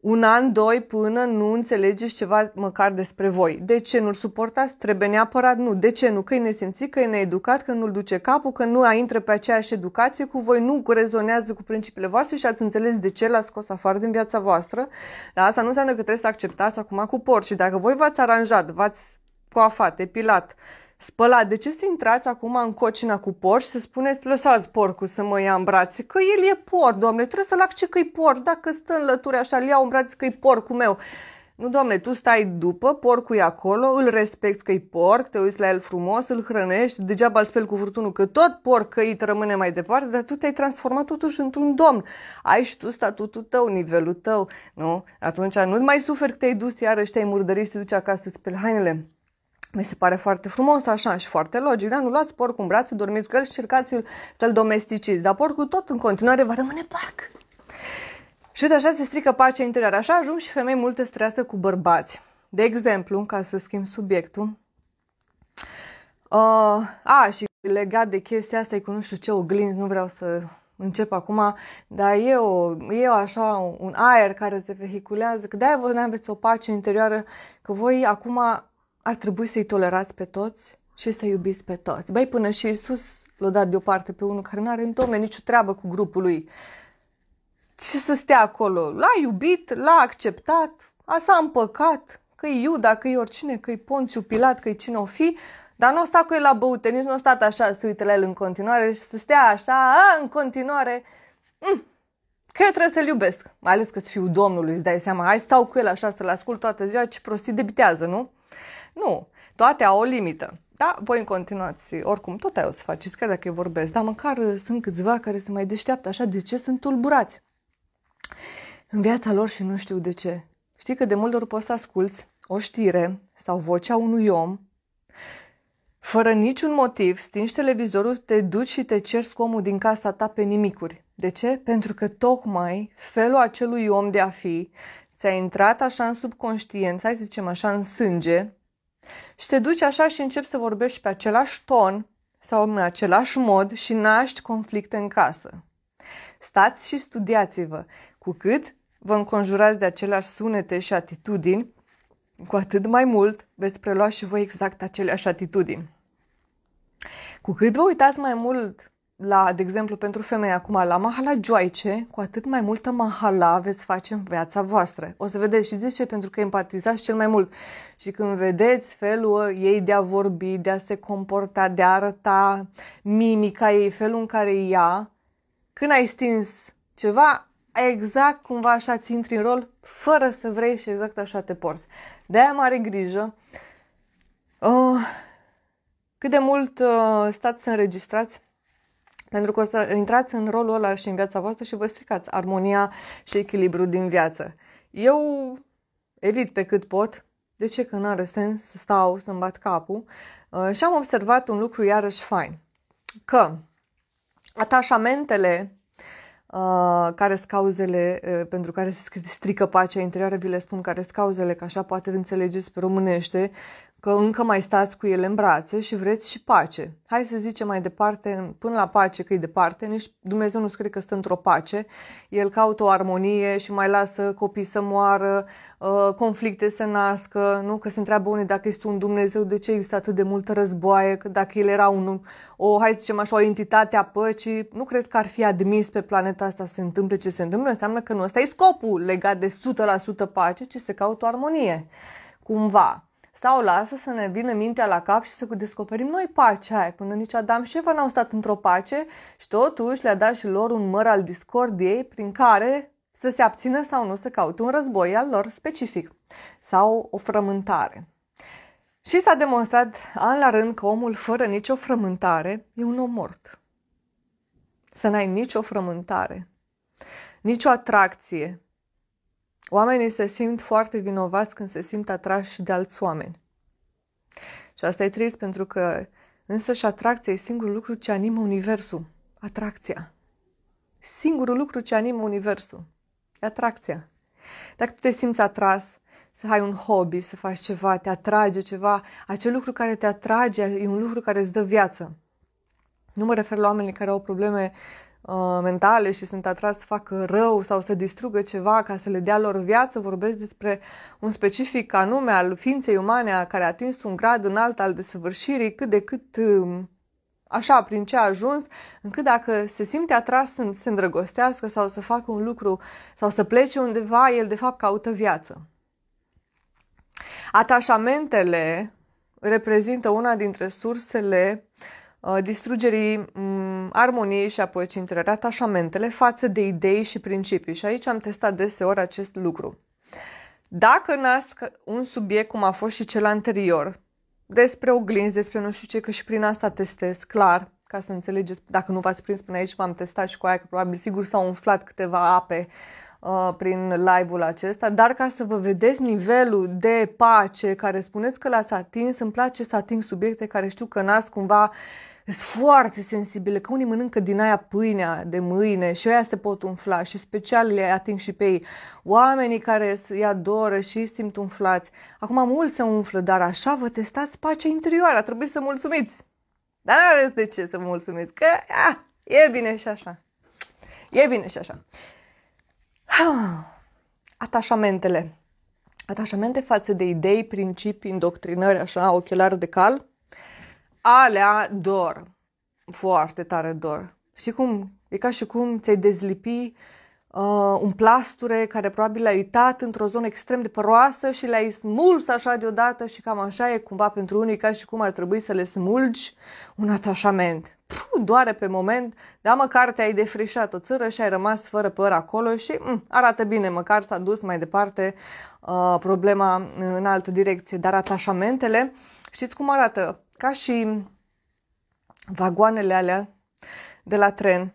un an, doi, până nu înțelegeți ceva măcar despre voi. De ce nu-l suportați? Trebuie neapărat nu. De ce nu? Că e nesimțit, că e needucat, că nu-l duce capul, că nu a intră pe aceeași educație cu voi, nu rezonează cu principiile voastre și ați înțeles de ce l-ați scos afară din viața voastră. Dar asta nu înseamnă că trebuie să acceptați acum cu porci. Dacă voi v-ați aranjat, v-ați coafat, epilat, spălat. De ce să intrați acum în cocina cu porc și să spuneți, lăsați porcul să mă ia în brațe? Că el e porc, domnule, trebuie să-l ce că-i porc. Dacă stă în lături așa, îl iau în brațe că-i porcul meu. Nu, domne, tu stai după, porcul e acolo, îl respecti că-i porc, te uiți la el frumos, îl hrănești, degeaba îl speli cu furtunul că tot porc căit rămâne mai departe, dar tu te-ai transformat totuși într-un domn. Ai și tu statutul tău, nivelul tău, nu? Atunci nu mai suferi că te-ai dus iarăși, te-ai murdărit și te duci acasă să speli hainele mi se pare foarte frumos, așa, și foarte logic, da? Nu luați porcul în brațe, dormiți cu el și încercați să-l domesticiți, dar porcul tot în continuare va rămâne parc. Și uite, așa se strică pacea interioară. Așa ajung și femei multe streasă cu bărbați. De exemplu, ca să schimb subiectul, uh, a, și legat de chestia asta e cu nu știu ce oglinzi, nu vreau să încep acum, dar e, o, e o așa un aer care se vehiculează, că de-aia voi nu aveți o pace interioară, că voi acum ar trebui să-i tolerați pe toți și să iubiți pe toți. Băi, până și Isus l-a dat deoparte pe unul care nu are în domne nicio treabă cu grupul lui. Ce să stea acolo? L-a iubit, l-a acceptat, a s-a împăcat, că e Iuda, că e oricine, că e Ponțiu Pilat, că e cine o fi, dar nu a sta cu el la băute, nici nu a stat așa să uite la el în continuare și să stea așa a, în continuare. Mm. Că eu trebuie să-l iubesc, mai ales că-ți fiu Domnului, îți dai seama. Hai, stau cu el așa, să-l ascult toată ziua, ce prostii debitează, nu? Nu, toate au o limită. Da, voi în continuați, oricum tot aia o să faceți, chiar dacă eu vorbesc, dar măcar sunt câțiva care se mai deșteaptă așa, de ce sunt tulburați în viața lor și nu știu de ce. Știi că de multe ori poți să asculți o știre sau vocea unui om fără niciun motiv, stingi televizorul, te duci și te ceri cu omul din casa ta pe nimicuri. De ce? Pentru că tocmai felul acelui om de a fi ți-a intrat așa în subconștient, hai să zicem așa, în sânge și te duci așa și începi să vorbești pe același ton sau în același mod și naști conflicte în casă. Stați și studiați-vă. Cu cât vă înconjurați de aceleași sunete și atitudini, cu atât mai mult veți prelua și voi exact aceleași atitudini. Cu cât vă uitați mai mult la, de exemplu, pentru femei acum, la mahala joaice, cu atât mai multă mahala veți face în viața voastră. O să vedeți și de ce, pentru că empatizați cel mai mult. Și când vedeți felul ei de a vorbi, de a se comporta, de a arăta mimica ei, felul în care ea, când ai stins ceva, exact cumva așa ți intri în rol, fără să vrei și exact așa te porți. De-aia mare grijă. Oh, cât de mult uh, stați să înregistrați pentru că o să intrați în rolul ăla și în viața voastră și vă stricați armonia și echilibru din viață. Eu evit pe cât pot. De ce? Că nu are sens să stau, să-mi bat capul. Uh, și am observat un lucru iarăși fain. Că atașamentele uh, care sunt cauzele uh, pentru care se strică pacea interioară, vi le spun care sunt cauzele, că așa poate înțelegeți pe românește, că încă mai stați cu ele în brațe și vreți și pace. Hai să zicem mai departe, până la pace, că e departe, nici Dumnezeu nu scrie că stă într-o pace. El caută o armonie și mai lasă copii să moară, uh, conflicte să nască, nu? Că se întreabă unii dacă este un Dumnezeu, de ce există atât de multă războaie, că dacă el era un, o, hai să zicem așa, o entitate a păcii, nu cred că ar fi admis pe planeta asta să se întâmple ce se întâmplă, înseamnă că nu ăsta e scopul legat de 100% pace, ci se caută o armonie, cumva stau la asta să ne vină mintea la cap și să descoperim noi pacea aia, până nici Adam și Eva n-au stat într-o pace și totuși le-a dat și lor un măr al discordiei prin care să se abțină sau nu să caute un război al lor specific sau o frământare. Și s-a demonstrat an la rând că omul fără nicio frământare e un om mort. Să n-ai nicio frământare, nicio atracție, Oamenii se simt foarte vinovați când se simt atrași de alți oameni. Și asta e trist pentru că însă și atracția e singurul lucru ce animă universul. Atracția. Singurul lucru ce animă universul. E atracția. Dacă tu te simți atras să ai un hobby, să faci ceva, te atrage ceva, acel lucru care te atrage e un lucru care îți dă viață. Nu mă refer la oamenii care au probleme Uh, mentale și sunt atras să facă rău sau să distrugă ceva ca să le dea lor viață, vorbesc despre un specific anume al ființei umane care a atins un grad înalt al desăvârșirii cât de cât um, așa prin ce a ajuns, încât dacă se simte atras să se îndrăgostească sau să facă un lucru sau să plece undeva, el de fapt caută viață. Atașamentele reprezintă una dintre sursele uh, distrugerii armonie și apoi ce intră atașamentele față de idei și principii. Și aici am testat deseori acest lucru. Dacă nasc un subiect cum a fost și cel anterior, despre oglinzi, despre nu știu ce, că și prin asta testez, clar, ca să înțelegeți, dacă nu v-ați prins până aici, v-am testat și cu aia, că probabil sigur s-au umflat câteva ape uh, prin live-ul acesta, dar ca să vă vedeți nivelul de pace care spuneți că l-ați atins, îmi place să ating subiecte care știu că nasc cumva uh, sunt foarte sensibile, că unii mănâncă din aia pâinea de mâine și aia se pot umfla și special le ating și pe ei. Oamenii care îi adoră și îi simt umflați. Acum mulți se umflă, dar așa vă testați pacea interioară, trebuit să mulțumiți. Dar nu aveți de ce să mulțumiți, că a, ah, e bine și așa. E bine și așa. Atașamentele. Atașamente față de idei, principii, indoctrinări, așa, ochelari de cal – alea dor. Foarte tare dor. Și cum? E ca și cum ți-ai dezlipi uh, un plasture care probabil l-ai uitat într-o zonă extrem de păroasă și l-ai smuls așa deodată și cam așa e cumva pentru unii ca și cum ar trebui să le smulgi un atașament. Puh, doare pe moment, dar măcar te-ai defrișat o țără și ai rămas fără păr acolo și mh, mm, arată bine, măcar s-a dus mai departe uh, problema în altă direcție. Dar atașamentele, știți cum arată? ca și vagoanele alea de la tren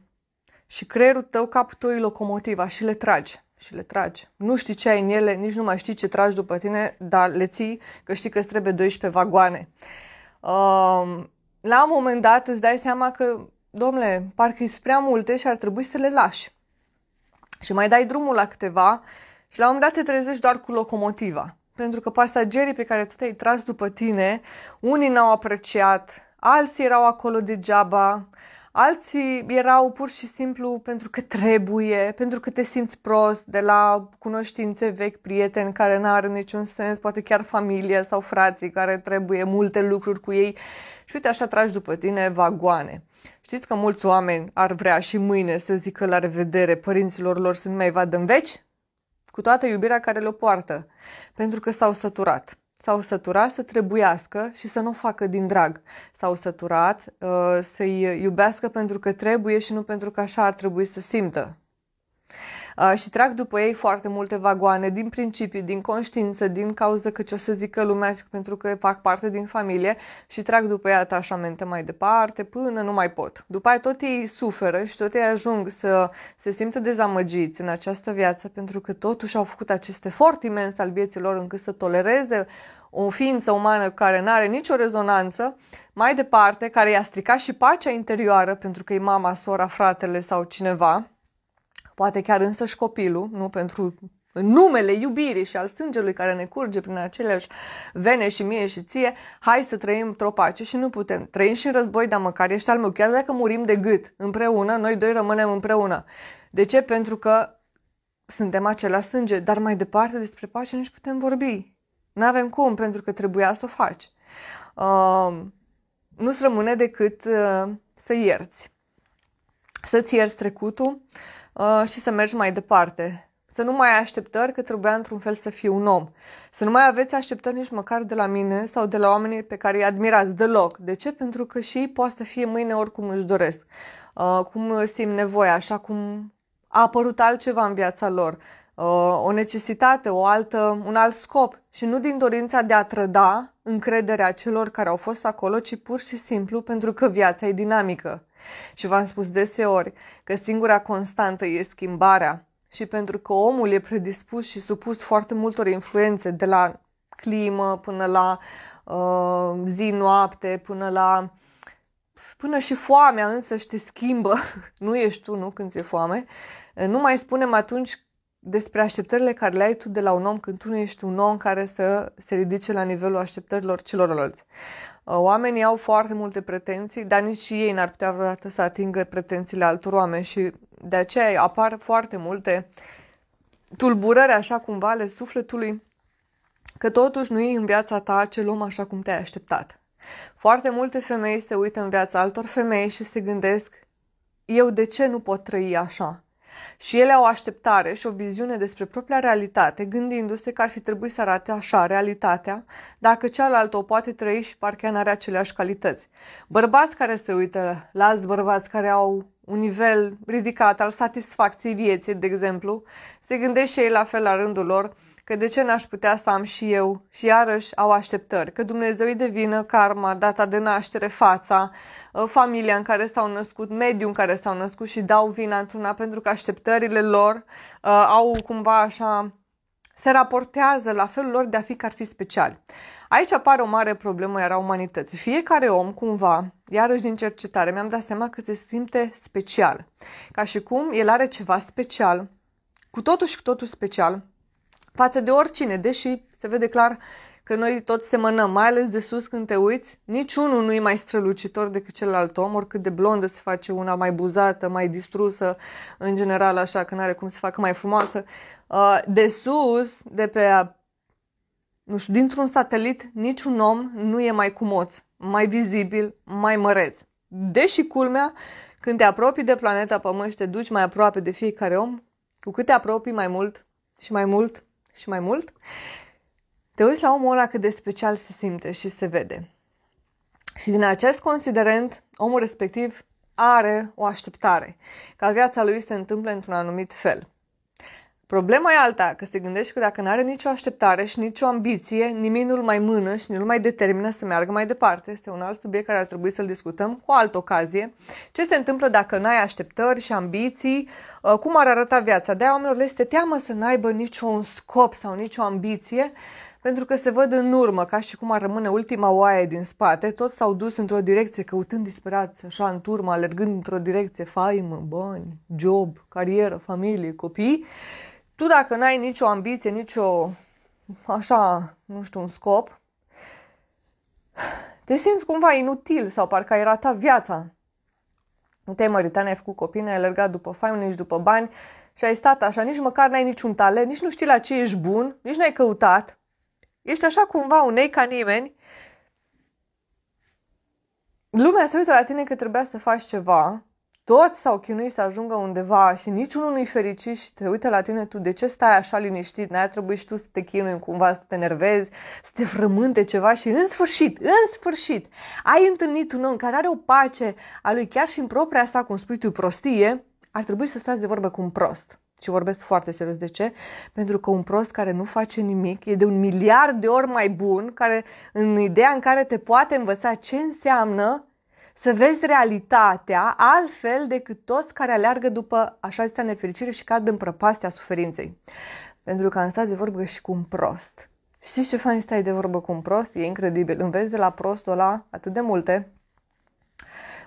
și creierul tău captoi locomotiva și le tragi și le tragi. Nu știi ce ai în ele, nici nu mai știi ce tragi după tine, dar le ții că știi că îți trebuie 12 vagoane. Uh, la un moment dat îți dai seama că, domnule, parcă sunt prea multe și ar trebui să le lași. Și mai dai drumul la câteva și la un moment dat te trezești doar cu locomotiva pentru că pasagerii pe care tu te-ai tras după tine, unii n-au apreciat, alții erau acolo degeaba, alții erau pur și simplu pentru că trebuie, pentru că te simți prost de la cunoștințe vechi, prieteni care nu are niciun sens, poate chiar familia sau frații care trebuie multe lucruri cu ei și uite așa tragi după tine vagoane. Știți că mulți oameni ar vrea și mâine să zică la revedere părinților lor să nu mai vadă în veci? cu toată iubirea care le poartă, pentru că s-au săturat. S-au săturat să trebuiască și să nu facă din drag. S-au săturat uh, să-i iubească pentru că trebuie și nu pentru că așa ar trebui să simtă. Ah, și trag după ei foarte multe vagoane din principiu, din conștiință, din cauza că ce o să zică lumea pentru că fac parte din familie și trag după ei atașamente mai departe până nu mai pot. După aia tot ei suferă și tot ei ajung să se simtă dezamăgiți în această viață pentru că totuși au făcut acest efort imens al vieții lor încât să tolereze o ființă umană care nu are nicio rezonanță, mai departe, care i-a stricat și pacea interioară pentru că e mama, sora, fratele sau cineva, poate chiar însăși copilul, nu pentru în numele iubirii și al sângelui care ne curge prin aceleași vene și mie și ție, hai să trăim într-o pace și nu putem. Trăim și în război, dar măcar ești al meu. Chiar dacă murim de gât împreună, noi doi rămânem împreună. De ce? Pentru că suntem același sânge, dar mai departe despre pace nici putem vorbi. Nu avem cum, pentru că trebuia să o faci. Uh, nu-ți rămâne decât uh, să ierți. Să-ți ierți trecutul, Uh, și să mergi mai departe. Să nu mai ai așteptări că trebuia într-un fel să fii un om. Să nu mai aveți așteptări nici măcar de la mine sau de la oamenii pe care îi admirați deloc. De ce? Pentru că și ei poate să fie mâine oricum își doresc, uh, cum simt nevoia, așa cum a apărut altceva în viața lor, uh, o necesitate, o altă, un alt scop și nu din dorința de a trăda încrederea celor care au fost acolo, ci pur și simplu pentru că viața e dinamică. Și v-am spus deseori că singura constantă e schimbarea și pentru că omul e predispus și supus foarte multor influențe de la climă până la uh, zi-noapte, până la până și foamea însă te schimbă, nu ești tu, nu, când ți-e foame, nu mai spunem atunci despre așteptările care le ai tu de la un om când tu nu ești un om care să se ridice la nivelul așteptărilor celorlalți. Uh, oamenii au foarte multe pretenții, dar nici ei n-ar putea vreodată să atingă pretențiile altor oameni și de aceea apar foarte multe tulburări așa cumva ale sufletului că totuși nu e în viața ta acel om așa cum te-ai așteptat. Foarte multe femei se uită în viața altor femei și se gândesc eu de ce nu pot trăi așa? Și ele au o așteptare și o viziune despre propria realitate, gândindu-se că ar fi trebuit să arate așa realitatea, dacă cealaltă o poate trăi și parcă n-are aceleași calități. Bărbați care se uită la alți bărbați care au un nivel ridicat al satisfacției vieții, de exemplu, se gândește și ei la fel la rândul lor că de ce n-aș putea să am și eu și iarăși au așteptări, că Dumnezeu îi devină karma, data de naștere, fața, ă, familia în care s-au născut, mediul în care s-au născut și dau vina într-una pentru că așteptările lor uh, au cumva așa se raportează la felul lor de a fi că ar fi special. Aici apare o mare problemă era umanității. Fiecare om, cumva, iarăși din cercetare, mi-am dat seama că se simte special. Ca și cum el are ceva special, cu totul și cu totul special, față de oricine, deși se vede clar că noi toți semănăm, mai ales de sus când te uiți, niciunul nu e mai strălucitor decât celălalt om, oricât de blondă se face una, mai buzată, mai distrusă, în general așa, că n-are cum să facă mai frumoasă. Uh, de sus, de pe, nu știu, dintr-un satelit, niciun om nu e mai cumoț, mai vizibil, mai măreț. Deși culmea, când te apropii de planeta Pământ și te duci mai aproape de fiecare om, cu cât te apropii mai mult și mai mult, și mai mult, te uiți la omul ăla cât de special se simte și se vede. Și din acest considerent, omul respectiv are o așteptare ca viața lui se întâmple într-un anumit fel. Problema e alta, că se gândește că dacă nu are nicio așteptare și nicio ambiție, nimeni nu-l mai mână și nu-l mai determină să meargă mai departe. Este un alt subiect care ar trebui să-l discutăm cu altă ocazie. Ce se întâmplă dacă n-ai așteptări și ambiții? Uh, cum ar arăta viața? De-aia oamenilor le este teamă să n-aibă niciun scop sau nicio ambiție, pentru că se văd în urmă, ca și cum ar rămâne ultima oaie din spate, tot s-au dus într-o direcție, căutând disperați, așa, în turmă, alergând într-o direcție, faimă, bani, job, carieră, familie, copii, tu dacă n-ai nicio ambiție, nicio, așa, nu știu, un scop, te simți cumva inutil sau parcă ai ratat viața. Nu te-ai măritat, n-ai făcut copii, n-ai alergat după faimă, nici după bani și ai stat așa, nici măcar n-ai niciun talent, nici nu știi la ce ești bun, nici n-ai căutat. Ești așa cumva ei ca nimeni. Lumea se uită la tine că trebuia să faci ceva toți s-au chinuit să ajungă undeva și niciunul nu-i fericit și te uite la tine tu, de ce stai așa liniștit? N-ai trebuit și tu să te chinui cumva, să te nervezi, să te frământe ceva și în sfârșit, în sfârșit, ai întâlnit un om care are o pace a lui chiar și în propria sa, cum spui tu, prostie, ar trebui să stați de vorbă cu un prost. Și vorbesc foarte serios. De ce? Pentru că un prost care nu face nimic e de un miliard de ori mai bun, care în ideea în care te poate învăța ce înseamnă să vezi realitatea altfel decât toți care aleargă după așa zisea nefericire și cad în prăpastea suferinței. Pentru că am stat de vorbă și cu un prost. Știi ce fain stai de vorbă cu un prost? E incredibil. Înveți de la prostul ăla atât de multe.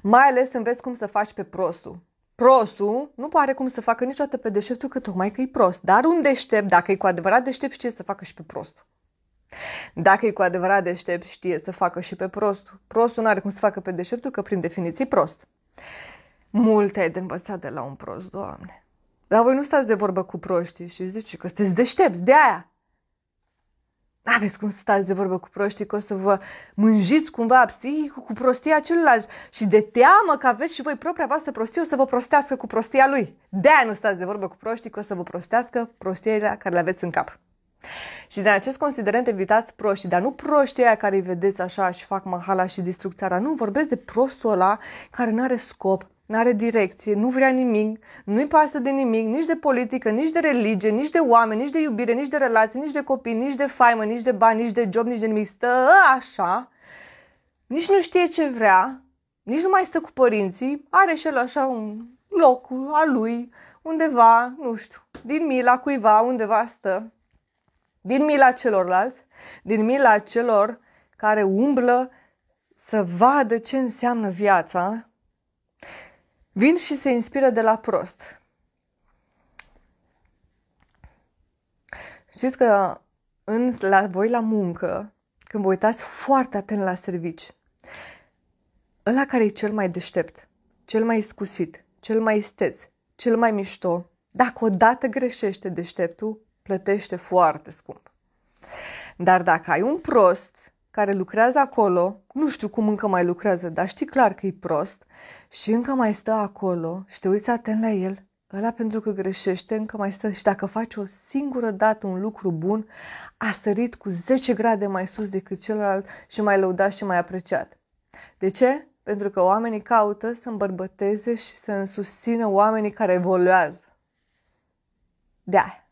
Mai ales înveți cum să faci pe prostul. Prostul nu pare cum să facă niciodată pe deșeptul că tocmai că e prost. Dar un deștept, dacă e cu adevărat deștept, știe să facă și pe prostul. Dacă e cu adevărat deștept, știe să facă și pe prost. Prostul nu are cum să facă pe deșteptul, că prin definiție prost. Multe ai de învățat de la un prost, doamne. Dar voi nu stați de vorbă cu proștii și zice că sunteți deștepți, de aia. aveți cum să stați de vorbă cu proștii, că o să vă mânjiți cumva psihicul cu prostia celuilalt și de teamă că aveți și voi propria voastră prostie, o să vă prostească cu prostia lui. de aia nu stați de vorbă cu proștii, că o să vă prostească prostiile care le aveți în cap. Și din acest considerent evitați proștii, dar nu proștii aia care îi vedeți așa și fac mahala și distrug țara. Nu, vorbesc de prostul ăla care nu are scop, nu are direcție, nu vrea nimic, nu-i pasă de nimic, nici de politică, nici de religie, nici de oameni, nici de iubire, nici de relații, nici de copii, nici de faimă, nici de bani, nici de job, nici de nimic. Stă așa, nici nu știe ce vrea, nici nu mai stă cu părinții, are și el așa un loc al lui, undeva, nu știu, din mila cuiva, undeva stă din mila celorlalți, din mila celor care umblă să vadă ce înseamnă viața, vin și se inspiră de la prost. Știți că în, la voi la muncă, când vă uitați foarte atent la servici, ăla care e cel mai deștept, cel mai iscusit, cel mai isteț, cel mai mișto, dacă odată greșește deșteptul, plătește foarte scump. Dar dacă ai un prost care lucrează acolo, nu știu cum încă mai lucrează, dar știi clar că e prost și încă mai stă acolo și te uiți atent la el, ăla pentru că greșește încă mai stă și dacă faci o singură dată un lucru bun, a sărit cu 10 grade mai sus decât celălalt și mai lăudat și mai apreciat. De ce? Pentru că oamenii caută să îmbărbăteze și să susțină oamenii care evoluează. Da.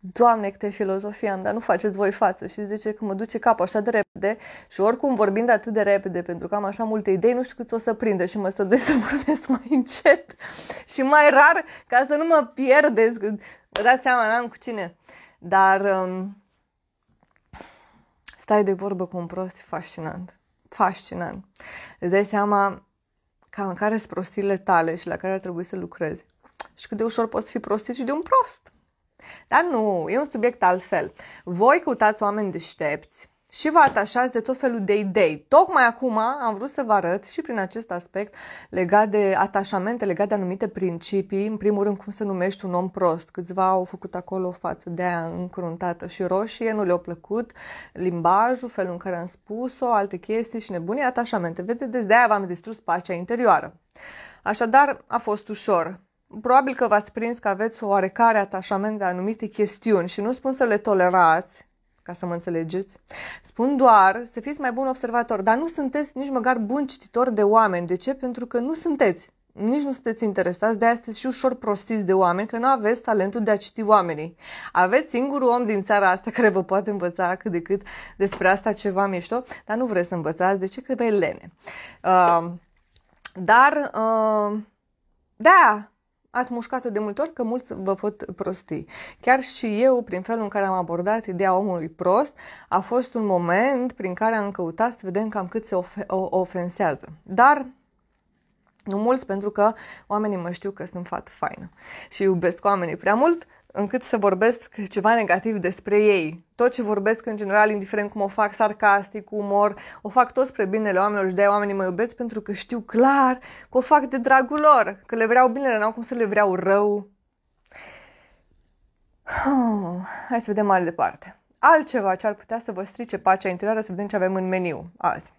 Doamne, câte filozofie am, dar nu faceți voi față. Și zice că mă duce capul așa de repede și oricum vorbind atât de repede, pentru că am așa multe idei, nu știu cât o să prindă și mă străduiesc să vorbesc mai încet și mai rar ca să nu mă pierdeți. Vă dați seama, n-am cu cine. Dar um, stai de vorbă cu un prost, e fascinant. Fascinant. Îți dai seama în care sunt prostiile tale și la care ar trebui să lucrezi și cât de ușor poți fi prostit și de un prost. Dar nu, e un subiect altfel. Voi căutați oameni deștepți și vă atașați de tot felul de idei. Tocmai acum am vrut să vă arăt și prin acest aspect legat de atașamente, legat de anumite principii, în primul rând cum să numești un om prost. Câțiva au făcut acolo o față de aia încruntată și roșie, nu le-au plăcut limbajul, felul în care am spus-o, alte chestii și nebunii atașamente. Vedeți, de aia v-am distrus pacea interioară. Așadar, a fost ușor probabil că v-ați prins că aveți oarecare atașament de anumite chestiuni și nu spun să le tolerați, ca să mă înțelegeți. Spun doar să fiți mai bun observator, dar nu sunteți nici măcar bun cititor de oameni. De ce? Pentru că nu sunteți. Nici nu sunteți interesați, de-aia sunteți și ușor prostiți de oameni, că nu aveți talentul de a citi oamenii. Aveți singurul om din țara asta care vă poate învăța cât de cât despre asta ceva mișto, dar nu vreți să învățați, de ce? Că e lene. Uh, dar, uh, da, ați mușcat-o de multe ori că mulți vă pot prosti. Chiar și eu, prin felul în care am abordat ideea omului prost, a fost un moment prin care am căutat să vedem cam cât se of- ofensează. Dar nu mulți, pentru că oamenii mă știu că sunt fat faină și iubesc oamenii prea mult, încât să vorbesc ceva negativ despre ei. Tot ce vorbesc în general, indiferent cum o fac sarcastic, cu umor, o fac tot spre binele oamenilor și de oamenii mă iubesc pentru că știu clar că o fac de dragul lor, că le vreau bine, n-au cum să le vreau rău. hai să vedem mai departe. Altceva ce ar putea să vă strice pacea interioară, să vedem ce avem în meniu azi.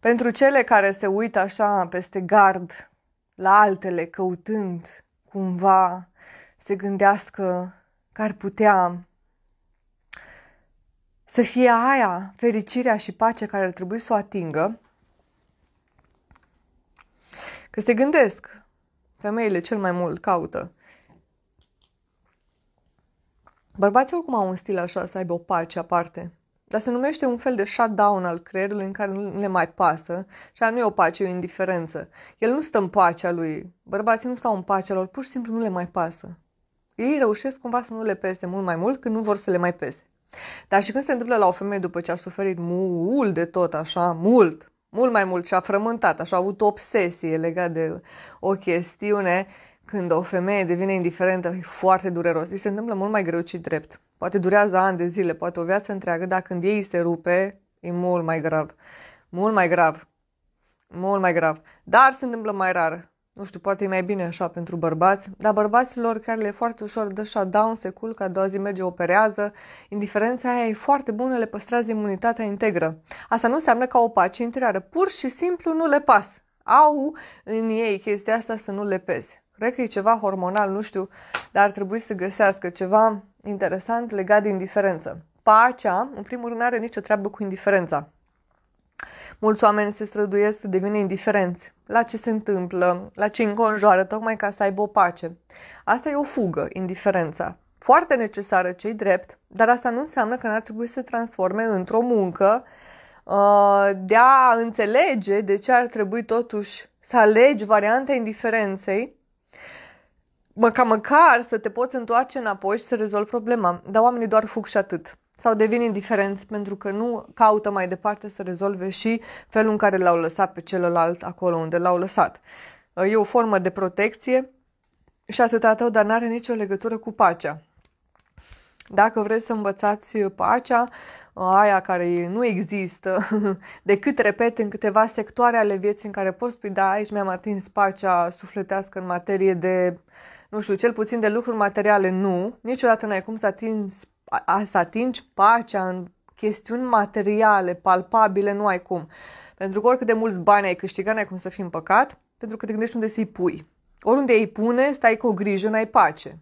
Pentru cele care se uită așa peste gard la altele, căutând cumva se gândească că ar putea să fie aia fericirea și pacea care ar trebui să o atingă, că se gândesc, femeile cel mai mult caută. Bărbații oricum au un stil așa, să aibă o pace aparte. Dar se numește un fel de shutdown al creierului în care nu le mai pasă și nu e o pace, e o indiferență. El nu stă în pacea lui. Bărbații nu stau în pacea lor, pur și simplu nu le mai pasă ei reușesc cumva să nu le pese mult mai mult când nu vor să le mai pese. Dar și când se întâmplă la o femeie după ce a suferit mult de tot, așa, mult, mult mai mult și a frământat, așa, a avut obsesie legată de o chestiune, când o femeie devine indiferentă, e foarte dureros. Îi se întâmplă mult mai greu și drept. Poate durează ani de zile, poate o viață întreagă, dar când ei se rupe, e mult mai grav. Mult mai grav. Mult mai grav. Dar se întâmplă mai rar nu știu, poate e mai bine așa pentru bărbați, dar bărbaților care le e foarte ușor dă shutdown, se culcă, a doua zi merge, operează, indiferența aia e foarte bună, le păstrează imunitatea integră. Asta nu înseamnă că au o pace interioară, pur și simplu nu le pas. Au în ei chestia asta să nu le pese. Cred că e ceva hormonal, nu știu, dar ar trebui să găsească ceva interesant legat de indiferență. Pacea, în primul rând, are nicio treabă cu indiferența. Mulți oameni se străduiesc să devină indiferenți la ce se întâmplă, la ce înconjoară, tocmai ca să aibă o pace. Asta e o fugă, indiferența. Foarte necesară, cei drept, dar asta nu înseamnă că n-ar trebui să se transforme într-o muncă uh, de a înțelege de ce ar trebui totuși să alegi varianta indiferenței mă, ca măcar să te poți întoarce înapoi și să rezolvi problema. Dar oamenii doar fug și atât sau devin indiferenți pentru că nu caută mai departe să rezolve și felul în care l-au lăsat pe celălalt acolo unde l-au lăsat. Uh, e o formă de protecție și atâta tău, dar nu are nicio legătură cu pacea. Dacă vreți să învățați pacea, uh, aia care nu există, decât, repet, în câteva sectoare ale vieții în care poți spui, da, aici mi-am atins pacea sufletească în materie de, nu știu, cel puțin de lucruri materiale, nu. Niciodată n-ai cum să atingi a, să atingi pacea în chestiuni materiale, palpabile, nu ai cum. Pentru că oricât de mulți bani ai câștigat, n-ai cum să fii împăcat, pentru că te gândești unde să-i pui. Oriunde îi pune, stai cu o grijă, n-ai pace.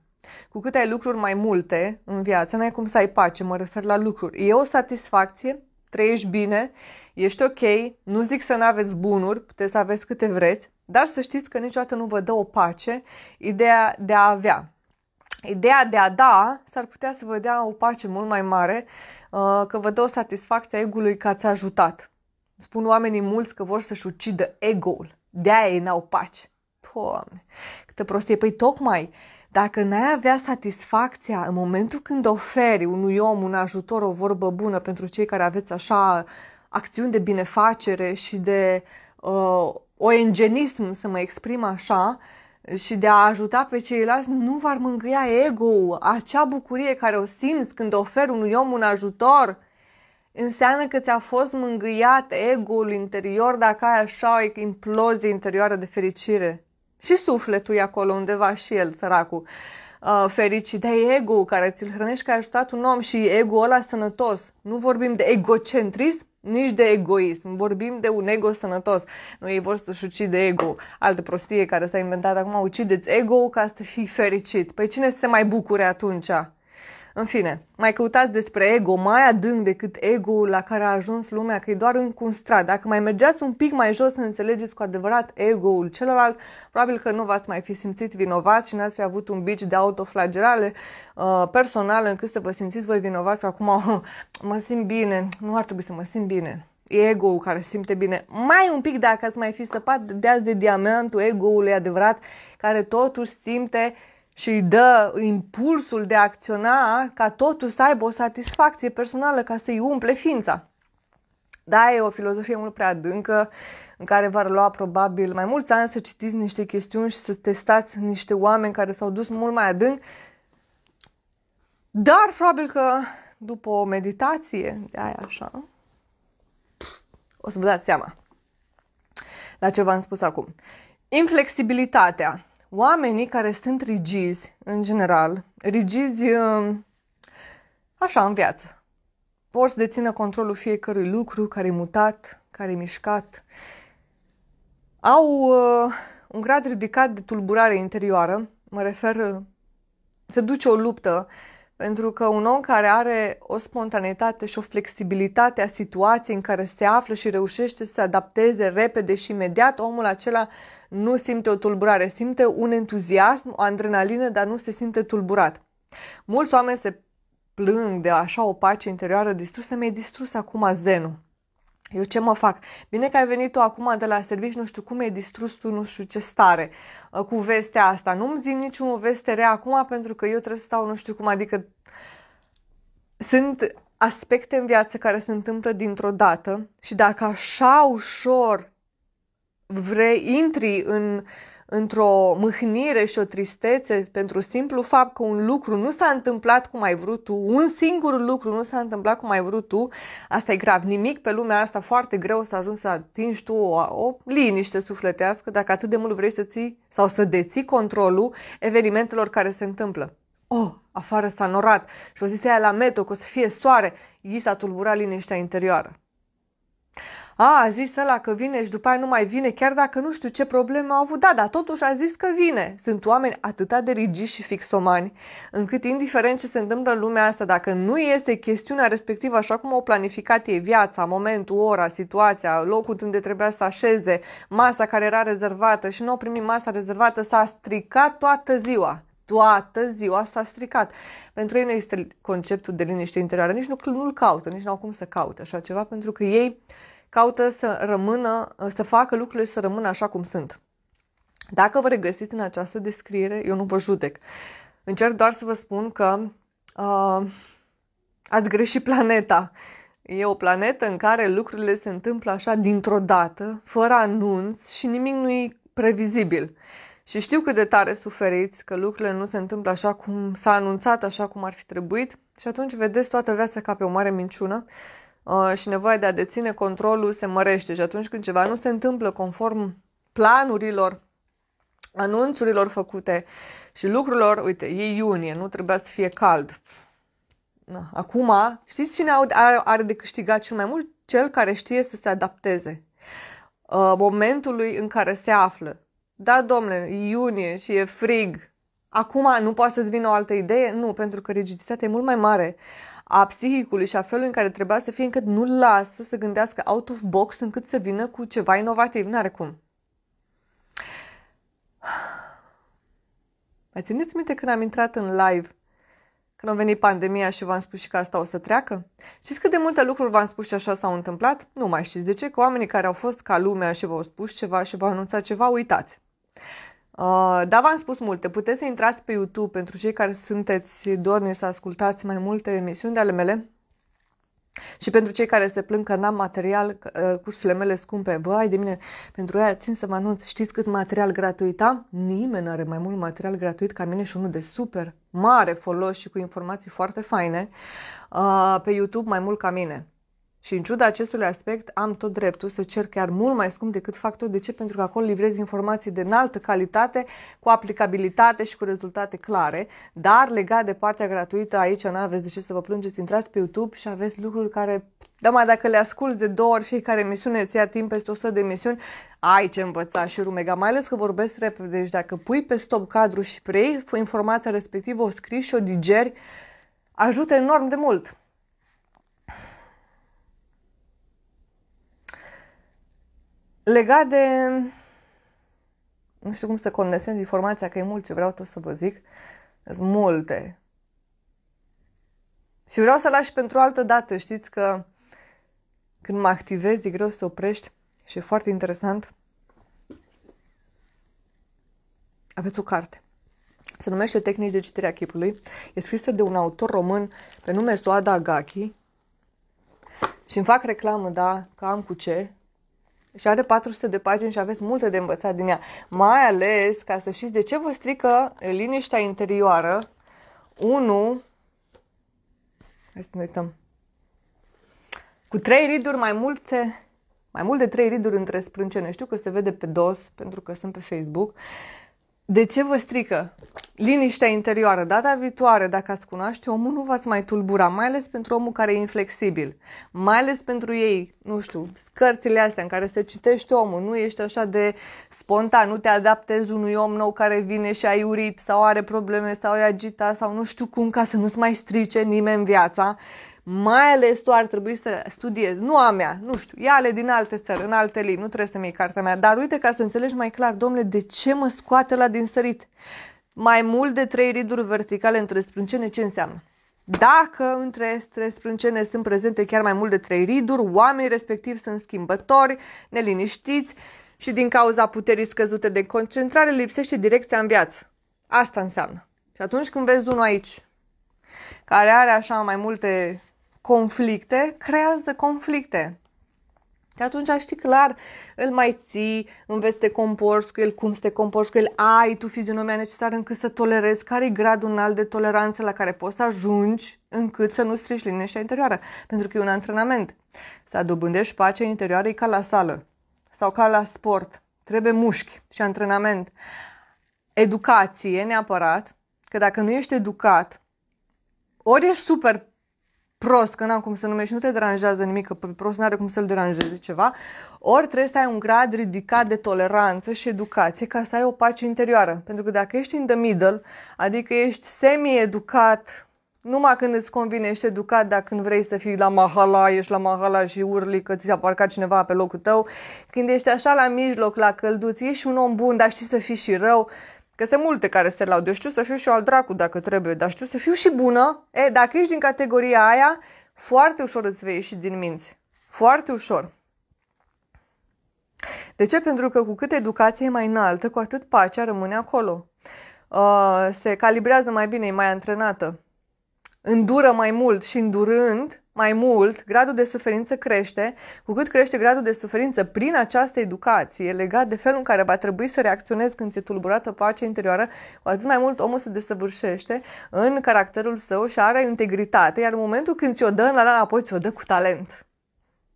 Cu cât ai lucruri mai multe în viață, n-ai cum să ai pace, mă refer la lucruri. E o satisfacție, trăiești bine, ești ok, nu zic să nu aveți bunuri, puteți să aveți câte vreți, dar să știți că niciodată nu vă dă o pace ideea de a avea ideea de a da s-ar putea să vă dea o pace mult mai mare, uh, că vă dă o satisfacție a ego-ului că ați ajutat. Spun oamenii mulți că vor să-și ucidă ego-ul. De-aia ei n-au pace. Doamne, câtă prostie. Păi tocmai, dacă n-ai avea satisfacția în momentul când oferi unui om un ajutor, o vorbă bună pentru cei care aveți așa acțiuni de binefacere și de uh, oengenism, să mă exprim așa, uh, și de a ajuta pe ceilalți nu v-ar mângâia ego-ul, acea bucurie care o simți când oferi unui om un ajutor, înseamnă că ți-a fost mângâiat ego-ul interior dacă ai așa o implozie interioară de fericire. Și sufletul e acolo undeva și el, săracul, uh, fericit. de ego care ți-l hrănești că ai ajutat un om și ego ăla sănătos. Nu vorbim de egocentrism, nici de egoism. Vorbim de un ego sănătos. Nu ei vor să-și ucide ego. Altă prostie care s-a inventat acum, ucideți ego ca să fii fericit. Păi cine se mai bucure atunci? În fine, mai căutați despre ego mai adânc decât ego la care a ajuns lumea, că e doar încă un strat. Dacă mai mergeați un pic mai jos să înțelegeți cu adevărat ego-ul celălalt, probabil că nu v-ați mai fi simțit vinovați și n-ați fi avut un bici de autoflagerale uh, personală încât să vă simțiți voi vinovați că acum uh, mă simt bine, nu ar trebui să mă simt bine ego care simte bine. Mai un pic dacă ați mai fi săpat de azi de diamantul ego-ului adevărat, care totuși simte și îi dă impulsul de a acționa ca totul să aibă o satisfacție personală ca să-i umple ființa. Da, e o filozofie mult prea adâncă în care v-ar lua probabil mai mulți ani să citiți niște chestiuni și să testați niște oameni care s-au dus mult mai adânc. Dar probabil că după o meditație de aia așa, o să vă dați seama la ce v-am spus acum. Inflexibilitatea oamenii care sunt rigizi, în general, rigizi um, așa în viață, vor să dețină controlul fiecărui lucru care e mutat, care e mișcat, au uh, un grad ridicat de tulburare interioară, mă refer, uh, se duce o luptă, pentru că un om care are o spontaneitate și o flexibilitate a situației în care se află și reușește să se adapteze repede și imediat, omul acela nu simte o tulburare, simte un entuziasm, o adrenalină, dar nu se simte tulburat. Mulți oameni se plâng de așa o pace interioară distrusă, mi-ai distrus acum zenul. Eu ce mă fac? Bine că ai venit tu acum de la servici, nu știu cum e distrus tu, nu știu ce stare uh, cu vestea asta. Nu-mi zic niciun veste rea acum pentru că eu trebuie să stau nu știu cum, adică sunt aspecte în viață care se întâmplă dintr-o dată și dacă așa ușor vrei, intri în, într-o mâhnire și o tristețe pentru simplu fapt că un lucru nu s-a întâmplat cum ai vrut tu, un singur lucru nu s-a întâmplat cum ai vrut tu, asta e grav. Nimic pe lumea asta foarte greu să ajungi să atingi tu o, o liniște sufletească dacă atât de mult vrei să ții sau să deții controlul evenimentelor care se întâmplă. Oh, afară s-a norat și o zis aia la meto că o să fie soare, i s-a tulburat liniștea interioară a, a zis ăla că vine și după aia nu mai vine, chiar dacă nu știu ce probleme au avut. Da, dar totuși a zis că vine. Sunt oameni atât de rigiși și fixomani, încât indiferent ce se întâmplă în lumea asta, dacă nu este chestiunea respectivă așa cum au planificat ei viața, momentul, ora, situația, locul unde trebuia să așeze, masa care era rezervată și nu au primit masa rezervată, s-a stricat toată ziua toată ziua s-a stricat. Pentru ei nu este conceptul de liniște interioară, nici nu, nu-l caută, nici nu au cum să caute așa ceva, pentru că ei caută să rămână, să facă lucrurile și să rămână așa cum sunt. Dacă vă regăsiți în această descriere, eu nu vă judec. Încerc doar să vă spun că uh, ați greșit planeta. E o planetă în care lucrurile se întâmplă așa dintr-o dată, fără anunț și nimic nu e previzibil. Și știu cât de tare suferiți că lucrurile nu se întâmplă așa cum s-a anunțat, așa cum ar fi trebuit și atunci vedeți toată viața ca pe o mare minciună Uh, și nevoia de a deține controlul se mărește și atunci când ceva nu se întâmplă conform planurilor, anunțurilor făcute și lucrurilor, uite, e iunie, nu trebuia să fie cald. Acum, știți cine are de câștigat cel mai mult? Cel care știe să se adapteze uh, momentului în care se află. Da, domnule, iunie și e frig. Acum nu poate să-ți vină o altă idee? Nu, pentru că rigiditatea e mult mai mare a psihicului și a felului în care trebuia să fie încât nu lasă să gândească out of box încât să vină cu ceva inovativ. N-are cum. Mai țineți minte când am intrat în live când a venit pandemia și v-am spus și că asta o să treacă? Știți cât de multe lucruri v-am spus și așa s-au întâmplat? Nu mai știți de ce, că oamenii care au fost ca lumea și v-au spus ceva și v-au anunțat ceva, uitați. Uh, da, v-am spus multe. Puteți să intrați pe YouTube pentru cei care sunteți dorni să ascultați mai multe emisiuni de ale mele. Și pentru cei care se plâng că n-am material, uh, cursurile mele scumpe, băi de mine, pentru aia țin să mă anunț, știți cât material gratuit am? Nimeni nu are mai mult material gratuit ca mine și unul de super mare folos și cu informații foarte faine uh, pe YouTube mai mult ca mine. Și în ciuda acestui aspect, am tot dreptul să cer chiar mult mai scump decât fac tot. De ce? Pentru că acolo livrez informații de înaltă calitate, cu aplicabilitate și cu rezultate clare, dar legat de partea gratuită, aici nu aveți de ce să vă plângeți. Intrați pe YouTube și aveți lucruri care, da, mai dacă le asculți de două ori fiecare emisiune, îți ia timp peste 100 de emisiuni, ai ce învăța și rumega, mai ales că vorbesc repede. Deci dacă pui pe stop cadru și prei, informația respectivă, o scrii și o digeri, ajută enorm de mult. Legat de... Nu știu cum să condensez informația, că e mult ce vreau tot să vă zic. Sunt multe. Și vreau să lași pentru o altă dată. Știți că când mă activez e greu să te oprești și e foarte interesant. Aveți o carte. Se numește Tehnici de citire a chipului. E scrisă de un autor român pe nume Stoada Agachi. Și îmi fac reclamă, da, că am cu ce, și are 400 de pagini și aveți multe de învățat din ea. Mai ales ca să știți de ce vă strică liniștea interioară. 1. Hai să ne uităm. Cu 3 riduri mai multe, mai mult de 3 riduri între sprâncene. Știu că se vede pe dos pentru că sunt pe Facebook. De ce vă strică? Liniștea interioară. Data viitoare, dacă ați cunoaște omul, nu v-ați mai tulbura, mai ales pentru omul care e inflexibil. Mai ales pentru ei, nu știu, scărțile astea în care se citește omul, nu ești așa de spontan, nu te adaptezi unui om nou care vine și ai urit sau are probleme sau e agitat sau nu știu cum ca să nu-ți mai strice nimeni viața mai ales tu ar trebui să studiezi, nu a mea, nu știu, ia ale din alte țări, în alte limbi, nu trebuie să-mi iei cartea mea, dar uite ca să înțelegi mai clar, domnule, de ce mă scoate la din sărit? Mai mult de trei riduri verticale între sprâncene, ce înseamnă? Dacă între sprâncene sunt prezente chiar mai mult de trei riduri, oamenii respectiv sunt schimbători, neliniștiți și din cauza puterii scăzute de concentrare lipsește direcția în viață. Asta înseamnă. Și atunci când vezi unul aici, care are așa mai multe conflicte creează conflicte. Și atunci știi clar, îl mai ții, înveți să te comporți cu el, cum să te comporți cu el, ai tu fizionomia necesară încât să tolerezi, care e gradul înalt de toleranță la care poți să ajungi încât să nu strici liniștea interioară, pentru că e un antrenament. Să dobândești pacea interioară e ca la sală sau ca la sport. Trebuie mușchi și antrenament. Educație, neapărat, că dacă nu ești educat, ori ești super prost, că n-am cum să numești, nu te deranjează nimic, că prost n-are cum să-l deranjeze ceva, ori trebuie să ai un grad ridicat de toleranță și educație ca să ai o pace interioară. Pentru că dacă ești in the middle, adică ești semi-educat, numai când îți convine, ești educat, dar când vrei să fii la mahala, ești la mahala și urli că ți s-a parcat cineva pe locul tău, când ești așa la mijloc, la călduț, ești un om bun, dar știi să fii și rău, Că sunt multe care se laudă. Eu știu să fiu și eu al dracu dacă trebuie, dar știu să fiu și bună. E, dacă ești din categoria aia, foarte ușor îți vei ieși din minți. Foarte ușor. De ce? Pentru că cu cât educația e mai înaltă, cu atât pacea rămâne acolo. Uh, se calibrează mai bine, e mai antrenată. Îndură mai mult și îndurând, mai mult, gradul de suferință crește, cu cât crește gradul de suferință prin această educație, legat de felul în care va trebui să reacționezi când ți-e tulburată pacea interioară, cu atât mai mult omul se desăvârșește în caracterul său și are integritate, iar în momentul când ți-o dă la înapoi, ți-o dă cu talent.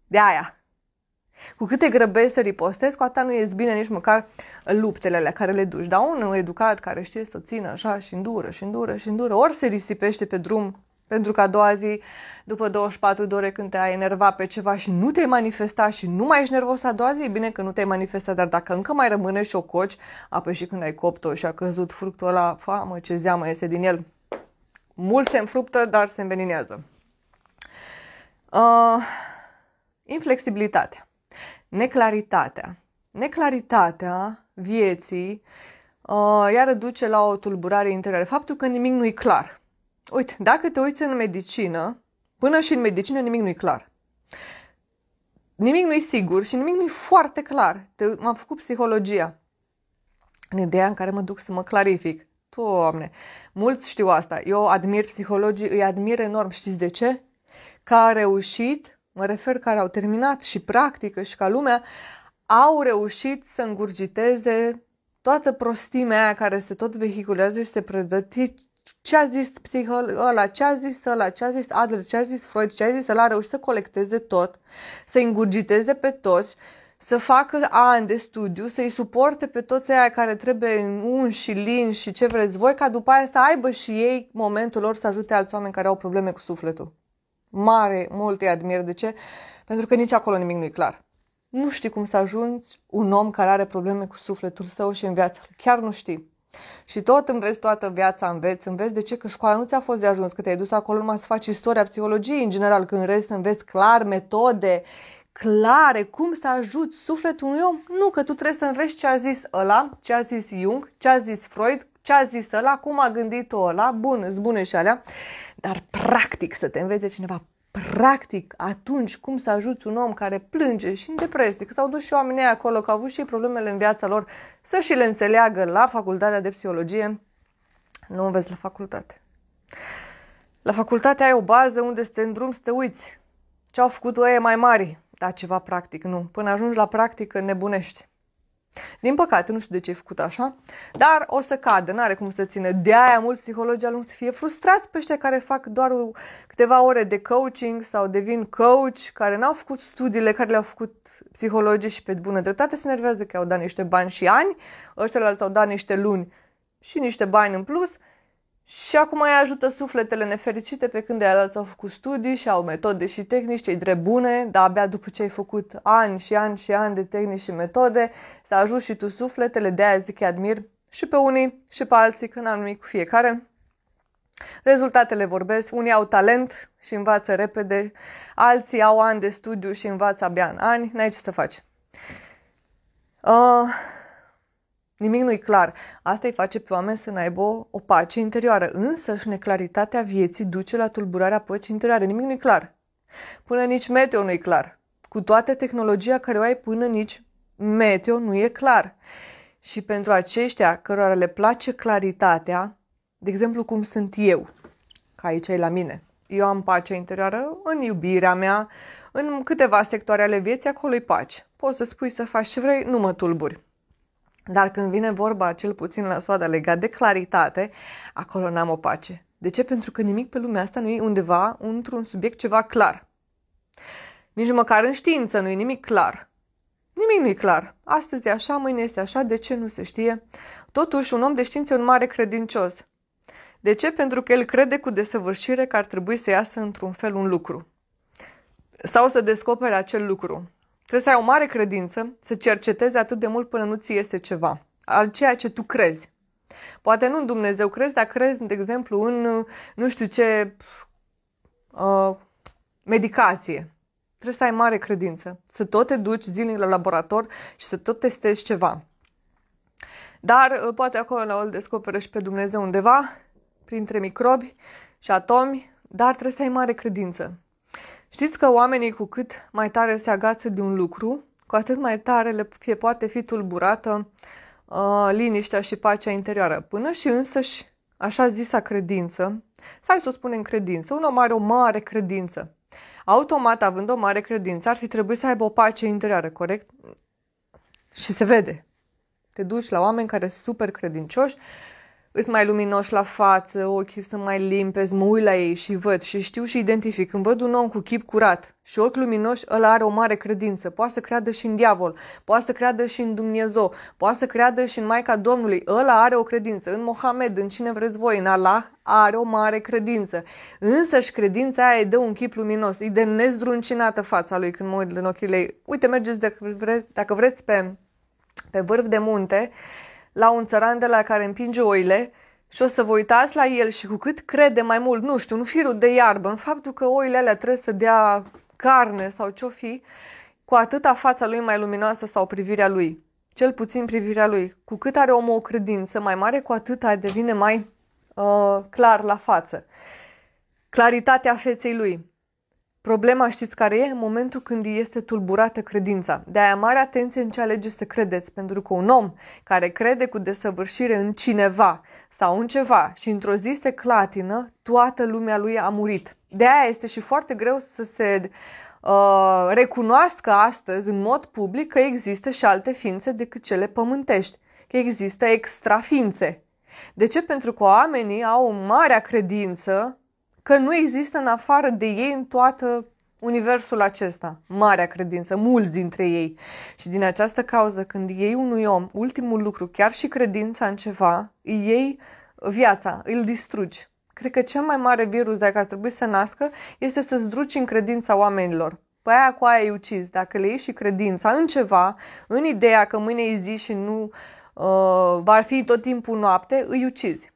De aia. Cu cât te grăbești să ripostezi, cu atât nu ești bine nici măcar luptele alea care le duci. Dar un educat care știe să țină așa și îndură și îndură și îndură, ori se risipește pe drum pentru că a doua zi, după 24 de ore când te-ai enervat pe ceva și nu te-ai manifestat și nu mai ești nervos a doua zi, e bine că nu te-ai manifestat, dar dacă încă mai rămâne și o coci, apoi și când ai copt-o și a căzut fructul ăla, famă ce zeamă iese din el. Mult se înfruptă, dar se înveninează. Uh, inflexibilitatea, neclaritatea. Neclaritatea vieții uh, iar duce la o tulburare interioară. Faptul că nimic nu e clar. Uite, dacă te uiți în medicină, până și în medicină nimic nu e clar. Nimic nu e sigur și nimic nu e foarte clar. Te, m-am făcut psihologia. În ideea în care mă duc să mă clarific. Doamne, mulți știu asta. Eu admir psihologii, îi admir enorm. Știți de ce? Că a reușit, mă refer care au terminat și practică și ca lumea, au reușit să îngurgiteze toată prostimea aia care se tot vehiculează și se predă ce a zis psihologul ăla, ce a zis ăla, ce a zis Adler, ce a zis Freud, ce a zis ăla, a reușit să colecteze tot, să ingurgiteze pe toți, să facă ani de studiu, să-i suporte pe toți aia care trebuie în un și lin și ce vreți voi, ca după aia să aibă și ei momentul lor să ajute alți oameni care au probleme cu sufletul. Mare, mult îi admir. De ce? Pentru că nici acolo nimic nu e clar. Nu știi cum să ajungi un om care are probleme cu sufletul său și în viața lui. Chiar nu știi. Și tot înveți toată viața, înveți, înveți de ce că școala nu ți-a fost de ajuns, că te-ai dus acolo numai să faci istoria psihologiei în general, când în rest înveți clar metode, clare, cum să ajuți sufletul unui om. Nu, că tu trebuie să înveți ce a zis ăla, ce a zis Jung, ce a zis Freud, ce a zis ăla, cum a gândit-o ăla, bun, îți bune și alea, dar practic să te învețe cineva practic, atunci cum să ajuți un om care plânge și în depresie, că s-au dus și oamenii acolo, că au avut și problemele în viața lor, să și le înțeleagă la facultatea de psihologie, nu înveți la facultate. La facultate ai o bază unde să te îndrumi să te uiți. Ce au făcut ăia mai mari? Da, ceva practic, nu. Până ajungi la practică, nebunești. Din păcate, nu știu de ce e făcut așa, dar o să cadă, n-are cum să țină. De aia mulți psihologi ajung să fie frustrați pe ăștia care fac doar câteva ore de coaching sau devin coach, care n-au făcut studiile care le-au făcut psihologii și pe bună dreptate se nervează că au dat niște bani și ani, ăștia au dat niște luni și niște bani în plus și acum îi ajută sufletele nefericite pe când alții au făcut studii și au metode și tehnici, cei drept bune, dar abia după ce ai făcut ani și ani și ani de tehnici și metode, să ajut și tu sufletele, de aia zic că admir și pe unii și pe alții, când am numit cu fiecare. Rezultatele vorbesc, unii au talent și învață repede, alții au ani de studiu și învață abia în ani, n-ai ce să faci. Uh, nimic nu-i clar. Asta îi face pe oameni să aibă o pace interioară, însă și neclaritatea vieții duce la tulburarea păcii interioare. Nimic nu-i clar. Până nici meteo nu-i clar. Cu toată tehnologia care o ai, până nici meteo nu e clar. Și pentru aceștia cărora le place claritatea, de exemplu cum sunt eu, ca aici e la mine, eu am pacea interioară în iubirea mea, în câteva sectoare ale vieții, acolo e pace. Poți să spui să faci ce vrei, nu mă tulburi. Dar când vine vorba, cel puțin la soada legat de claritate, acolo n-am o pace. De ce? Pentru că nimic pe lumea asta nu e undeva într-un subiect ceva clar. Nici măcar în știință nu e nimic clar. Nimic nu-i clar. Astăzi e așa, mâine este așa, de ce nu se știe? Totuși, un om de știință e un mare credincios. De ce? Pentru că el crede cu desăvârșire că ar trebui să iasă într-un fel un lucru. Sau să descopere acel lucru. Trebuie să ai o mare credință, să cercetezi atât de mult până nu ți este ceva. Al ceea ce tu crezi. Poate nu în Dumnezeu crezi, dar crezi, de exemplu, în nu știu ce uh, medicație Trebuie să ai mare credință, să tot te duci zilnic la laborator și să tot testezi ceva. Dar uh, poate acolo la îl descoperă și pe Dumnezeu undeva, printre microbi și atomi, dar trebuie să ai mare credință. Știți că oamenii cu cât mai tare se agață de un lucru, cu atât mai tare le fie, poate fi tulburată uh, liniștea și pacea interioară. Până și însăși așa zisa credință, sau să o spunem credință, un om are o mare credință. Automat, având o mare credință, ar fi trebuit să aibă o pace interioară, corect? Și se vede. Te duci la oameni care sunt super credincioși, sunt mai luminoși la față, ochii sunt mai limpezi, mă uit la ei și văd și știu și identific. Când văd un om cu chip curat și ochi luminoși, ăla are o mare credință. Poate să creadă și în diavol, poate să creadă și în Dumnezeu, poate să creadă și în Maica Domnului. Ăla are o credință. În Mohamed, în cine vreți voi, în Allah, are o mare credință. Însă și credința aia îi dă un chip luminos, îi de nezdruncinată fața lui când mă uit în ochii lei. Uite, mergeți dacă vreți, dacă vreți pe, pe vârf de munte la un țăran de la care împinge oile și o să vă uitați la el și cu cât crede mai mult, nu știu, un firul de iarbă, în faptul că oile alea trebuie să dea carne sau ce-o fi, cu atâta fața lui mai luminoasă sau privirea lui, cel puțin privirea lui. Cu cât are omul o credință mai mare, cu atâta devine mai uh, clar la față. Claritatea feței lui. Problema știți care e? În momentul când este tulburată credința. De aia mare atenție în ce alegeți să credeți, pentru că un om care crede cu desăvârșire în cineva sau în ceva și într-o zi se clatină, toată lumea lui a murit. De aia este și foarte greu să se uh, recunoască astăzi în mod public că există și alte ființe decât cele pământești, că există extraființe. De ce? Pentru că oamenii au o mare credință că nu există în afară de ei în toată universul acesta, marea credință, mulți dintre ei. Și din această cauză, când ei unui om ultimul lucru, chiar și credința în ceva, ei iei viața, îl distrugi. Cred că cel mai mare virus, dacă ar trebui să nască, este să zdruci în credința oamenilor. Pe păi aia cu aia îi ucis. Dacă le iei și credința în ceva, în ideea că mâine e zi și nu uh, va fi tot timpul noapte, îi ucizi.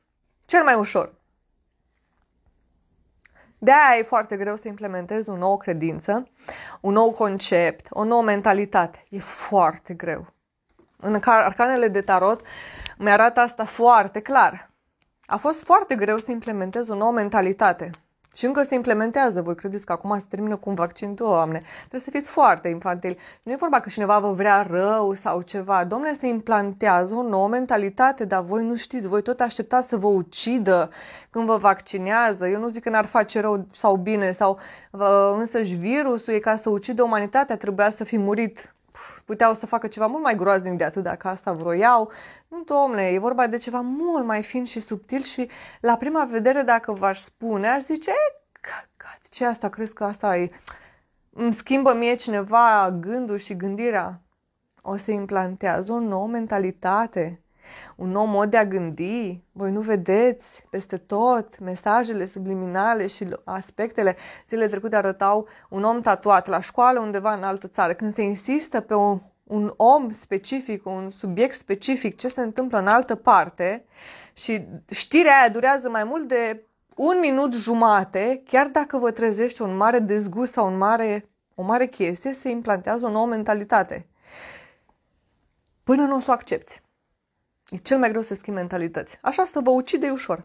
Cel mai ușor. De-aia e foarte greu să implementezi o nouă credință, un nou concept, o nouă mentalitate. E foarte greu. În arcanele de tarot mi arată asta foarte clar. A fost foarte greu să implementez o nouă mentalitate, și încă se implementează. Voi credeți că acum se termină cu un vaccin? Doamne, trebuie să fiți foarte infantili. Nu e vorba că cineva vă vrea rău sau ceva. Domne, se implantează o nouă mentalitate, dar voi nu știți. Voi tot așteptați să vă ucidă când vă vaccinează. Eu nu zic că n-ar face rău sau bine, sau însăși virusul e ca să ucidă umanitatea, trebuia să fi murit puteau să facă ceva mult mai groaznic de atât dacă asta vroiau. Nu, domnule, e vorba de ceva mult mai fin și subtil și la prima vedere, dacă v-aș spune, aș zice, ce asta, crezi că asta e... Îmi schimbă mie cineva gândul și gândirea? O să implantează o nouă mentalitate un nou mod de a gândi. Voi nu vedeți peste tot mesajele subliminale și aspectele. Zilele trecute arătau un om tatuat la școală undeva în altă țară. Când se insistă pe un, un om specific, un subiect specific, ce se întâmplă în altă parte și știrea aia durează mai mult de un minut jumate, chiar dacă vă trezește un mare dezgust sau un mare, o mare chestie, se implantează o nouă mentalitate. Până nu o să o accepti. E cel mai greu să schimbi mentalități. Așa să vă ucide ușor.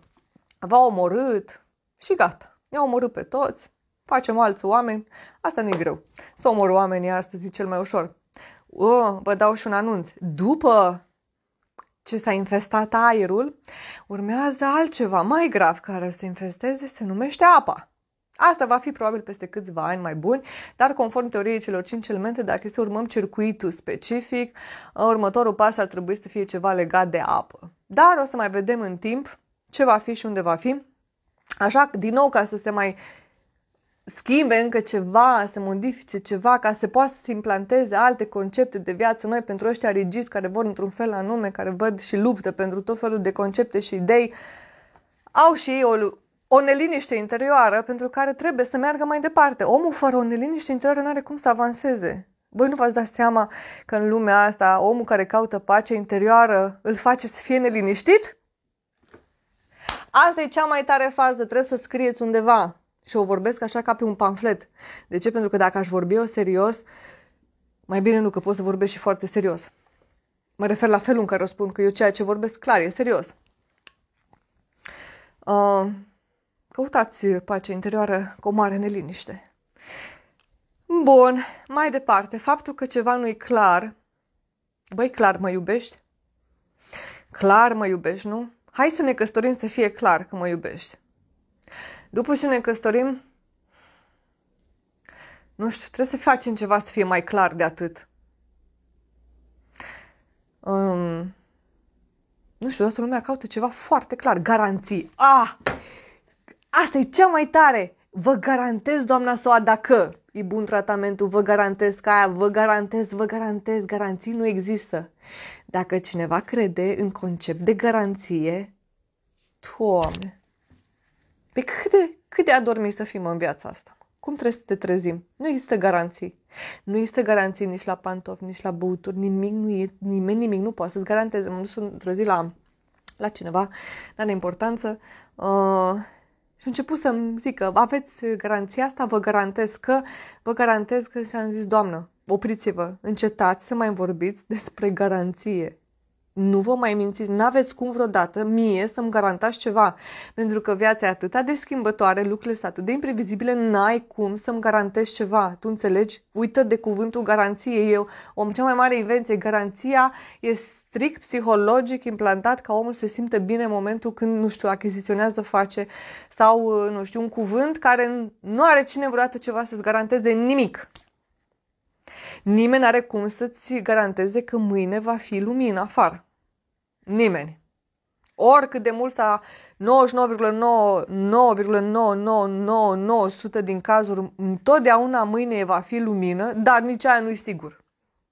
V-a omorât și gata. i a omorât pe toți, facem alți oameni. Asta nu e greu. Să omor oamenii astăzi e cel mai ușor. Oh, vă dau și un anunț. După ce s-a infestat aerul, urmează altceva mai grav care să infesteze, se numește apa. Asta va fi probabil peste câțiva ani mai buni, dar conform teoriei celor 5 elemente, dacă este urmăm circuitul specific, uh, următorul pas ar trebui să fie ceva legat de apă. Dar o să mai vedem în timp ce va fi și unde va fi. Așa, din nou, ca să se mai schimbe încă ceva, să modifice ceva, ca să poată să implanteze alte concepte de viață noi pentru ăștia regiți care vor într-un fel anume, care văd și luptă pentru tot felul de concepte și idei, au și ei o o neliniște interioară pentru care trebuie să meargă mai departe. Omul fără o neliniște interioară nu are cum să avanseze. Voi nu v-ați dat seama că în lumea asta omul care caută pace interioară îl face să fie neliniștit? Asta e cea mai tare fază, trebuie să o scrieți undeva. Și o vorbesc așa ca pe un pamflet. De ce? Pentru că dacă aș vorbi eu serios, mai bine nu că pot să vorbesc și foarte serios. Mă refer la felul în care răspund, că eu ceea ce vorbesc clar e serios. Uh, Căutați pacea interioară cu o mare neliniște. Bun, mai departe, faptul că ceva nu-i clar. Băi, clar mă iubești? Clar mă iubești, nu? Hai să ne căsătorim să fie clar că mă iubești. După ce ne căsătorim, nu știu, trebuie să facem ceva să fie mai clar de atât. Um, nu știu, toată lumea caută ceva foarte clar, garanții. Ah! Asta e cea mai tare! Vă garantez, doamna Soa, dacă e bun tratamentul, vă garantez că aia, vă garantez, vă garantez, garanții nu există. Dacă cineva crede în concept de garanție, Doamne, pe cât de, cât de adormi să fim în viața asta? Cum trebuie să te trezim? Nu există garanții. Nu există garanții nici la pantofi, nici la băuturi, nimic nu e, nimeni nimic nu poate să-ți garanteze. M-am dus într-o zi la, la cineva, dar are importanță, uh, și a început să-mi zică, aveți garanția asta, vă garantez că, vă garantez că și-am zis, doamnă, opriți-vă, încetați să mai vorbiți despre garanție nu vă mai mințiți, n-aveți cum vreodată mie să-mi garantați ceva, pentru că viața e atât de schimbătoare, lucrurile sunt atât de imprevizibile, n-ai cum să-mi garantezi ceva, tu înțelegi? Uită de cuvântul garanție, eu om cea mai mare invenție, garanția e strict psihologic implantat ca omul se simte bine în momentul când, nu știu, achiziționează, face sau, nu știu, un cuvânt care nu are cine vreodată ceva să-ți garanteze nimic. Nimeni are cum să-ți garanteze că mâine va fi lumină afară. Nimeni. Oricât de mult s-a 99,99999% din cazuri, întotdeauna mâine va fi lumină, dar nici aia nu-i sigur.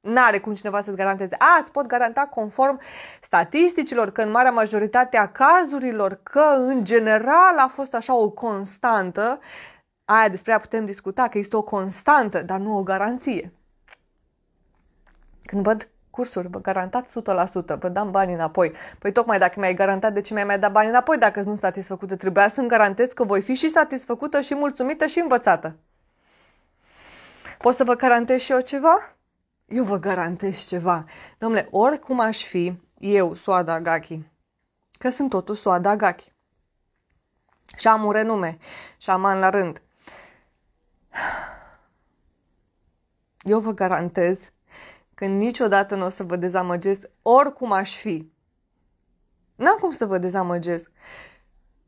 N-are cum cineva să-ți garanteze. A, îți pot garanta conform statisticilor că în marea majoritate a cazurilor, că în general a fost așa o constantă, aia despre ea putem discuta, că este o constantă, dar nu o garanție. Când văd cursuri, vă garantat 100%, vă dam bani înapoi. Păi tocmai dacă mi-ai garantat, de ce mi-ai mai dat bani înapoi dacă nu satisfăcută? Trebuia să-mi garantez că voi fi și satisfăcută, și mulțumită, și învățată. Pot să vă garantez și eu ceva? Eu vă garantez ceva. Domnule, oricum aș fi eu, Soada Gachi, că sunt totuși Soada Gachi. Și am un renume, și an la rând. Eu vă garantez că niciodată nu o să vă dezamăgesc oricum aș fi. N-am cum să vă dezamăgesc.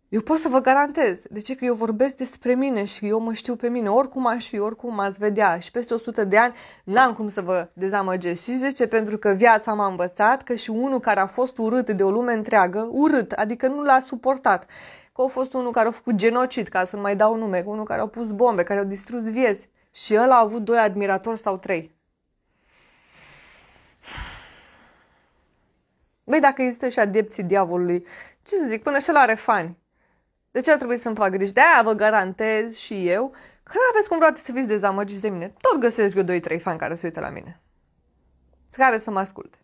Eu pot să vă garantez. De ce? Că eu vorbesc despre mine și eu mă știu pe mine. Oricum aș fi, oricum ați vedea și peste 100 de ani n-am cum să vă dezamăgesc. Și de ce? Pentru că viața m-a învățat că și unul care a fost urât de o lume întreagă, urât, adică nu l-a suportat, că a fost unul care a făcut genocid, ca să nu mai dau nume, unul care a pus bombe, care a distrus vieți și el a avut doi admiratori sau trei. Băi, dacă există și adepții diavolului, ce să zic, până și el are fani. De ce ar trebui să-mi fac griji? De-aia vă garantez și eu că nu aveți cum vreodată să fiți dezamăgiți de mine. Tot găsesc eu 2-3 fani care se uită la mine. Care să mă asculte.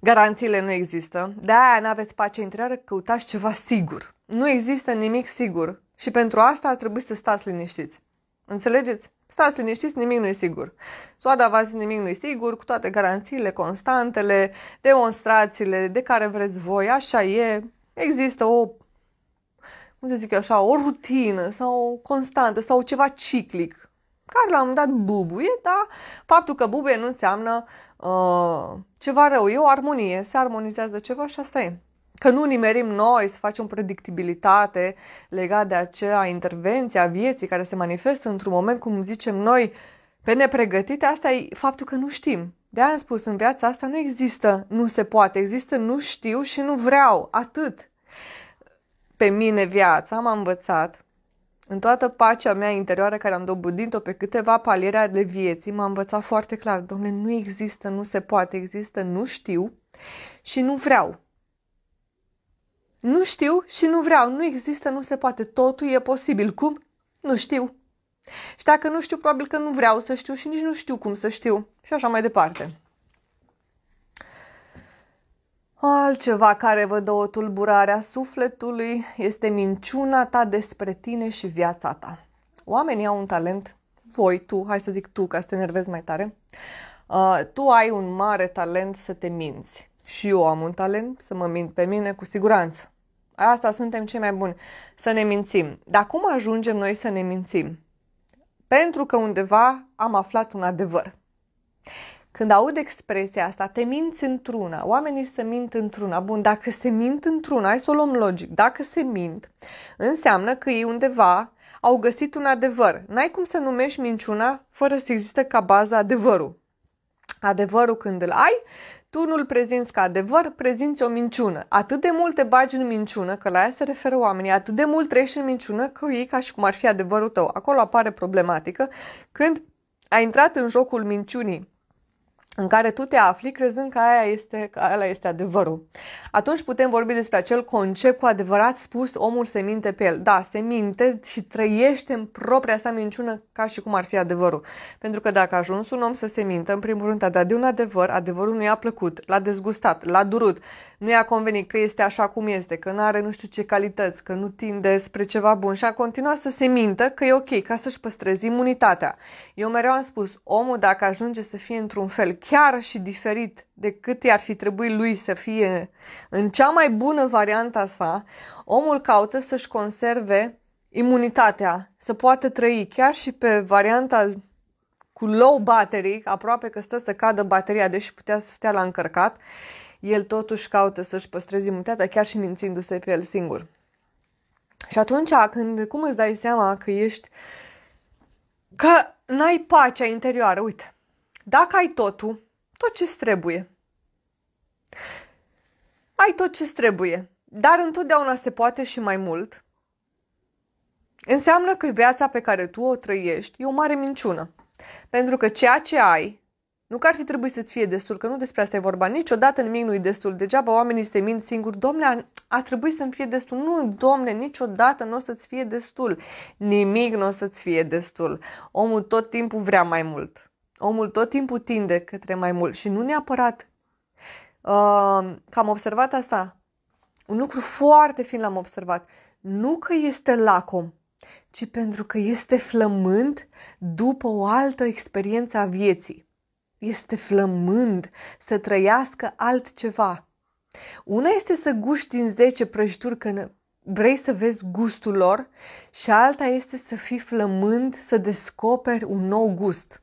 Garanțiile nu există. De-aia nu aveți pace interioară, căutați ceva sigur. Nu există nimic sigur. Și pentru asta ar trebui să stați liniștiți. Înțelegeți? Stați liniștiți, nimic nu e sigur. Soada va zis nimic nu e sigur, cu toate garanțiile, constantele, demonstrațiile de care vreți voi, așa e. Există o, cum să zic eu așa, o rutină sau o constantă sau ceva ciclic care la un moment dat bubuie, dar faptul că bubuie nu înseamnă uh, ceva rău, e o armonie, se armonizează ceva și asta e că nu nimerim noi să facem predictibilitate legată de acea intervenție a vieții care se manifestă într-un moment, cum zicem noi, pe nepregătite, asta e faptul că nu știm. De aia am spus, în viața asta nu există, nu se poate, există nu știu și nu vreau, atât. Pe mine viața m-a învățat, în toată pacea mea interioară care am dobândit-o pe câteva paliere ale vieții, m-a învățat foarte clar, domnule, nu există, nu se poate, există nu știu și nu vreau. Nu știu și nu vreau, nu există, nu se poate, totul e posibil. Cum? Nu știu. Și dacă nu știu, probabil că nu vreau să știu și nici nu știu cum să știu. Și așa mai departe. Altceva care vă dă o tulburare a sufletului este minciuna ta despre tine și viața ta. Oamenii au un talent, voi, tu, hai să zic tu, ca să te nervezi mai tare, uh, tu ai un mare talent să te minți. Și eu am un talent să mă mint pe mine cu siguranță. Asta suntem cei mai buni, să ne mințim. Dar cum ajungem noi să ne mințim? Pentru că undeva am aflat un adevăr. Când aud expresia asta, te minți într-una, oamenii se mint într-una. Bun, dacă se mint într-una, hai să o luăm logic, dacă se mint, înseamnă că ei undeva au găsit un adevăr. N-ai cum să numești minciuna fără să existe ca bază adevărul. Adevărul când îl ai, tu nu-l prezinți ca adevăr, prezinți o minciună. Atât de mult te bagi în minciună, că la ea se referă oamenii, atât de mult treci în minciună că e ca și cum ar fi adevărul tău. Acolo apare problematică când a intrat în jocul minciunii în care tu te afli crezând că aia este, că aia este adevărul. Atunci putem vorbi despre acel concept cu adevărat spus, omul se minte pe el. Da, se minte și trăiește în propria sa minciună ca și cum ar fi adevărul. Pentru că dacă a ajuns un om să se mintă, în primul rând a dat de un adevăr, adevărul nu i-a plăcut, l-a dezgustat, l-a durut, nu i-a convenit că este așa cum este, că nu are nu știu ce calități, că nu tinde spre ceva bun și a continuat să se mintă că e ok ca să-și păstreze imunitatea. Eu mereu am spus, omul dacă ajunge să fie într-un fel, chiar și diferit de cât i-ar fi trebuit lui să fie în cea mai bună varianta sa, omul caută să-și conserve imunitatea, să poată trăi chiar și pe varianta cu low battery, aproape că stă să cadă bateria, deși putea să stea la încărcat, el totuși caută să-și păstreze imunitatea chiar și mințindu-se pe el singur. Și atunci, când, cum îți dai seama că ești, că n-ai pacea interioară, uite, dacă ai totul, tot ce trebuie. Ai tot ce trebuie, dar întotdeauna se poate și mai mult. Înseamnă că viața pe care tu o trăiești e o mare minciună. Pentru că ceea ce ai, nu că ar fi trebuit să-ți fie destul, că nu despre asta e vorba. Niciodată nimic nu-i destul. Degeaba oamenii se mint singuri. Domne, a trebuit să-mi fie destul. Nu, domne, niciodată nu o să-ți fie destul. Nimic nu o să-ți fie destul. Omul tot timpul vrea mai mult omul tot timpul tinde către mai mult și nu neapărat. Uh, că am observat asta. Un lucru foarte fin l-am observat. Nu că este lacom, ci pentru că este flămând după o altă experiență a vieții. Este flămând să trăiască altceva. Una este să guști din 10 prăjituri când vrei să vezi gustul lor și alta este să fii flămând, să descoperi un nou gust.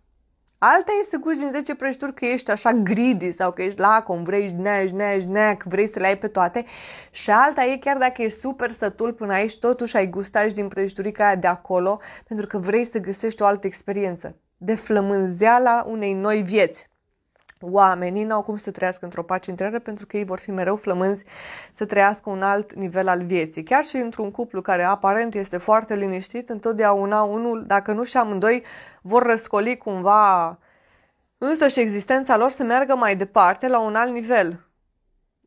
Alta este cu din 10 prăjituri că ești așa greedy sau că ești lacom, vrei jnea, jnea, jnea, vrei să le ai pe toate. Și alta e chiar dacă ești super sătul până aici, totuși ai gustat și din prăjiturica aia de acolo pentru că vrei să găsești o altă experiență. De flămânzeala unei noi vieți oamenii n-au cum să trăiască într-o pace interioră pentru că ei vor fi mereu flămânzi să trăiască un alt nivel al vieții. Chiar și într-un cuplu care aparent este foarte liniștit, întotdeauna unul, dacă nu și amândoi, vor răscoli cumva însă și existența lor să meargă mai departe la un alt nivel.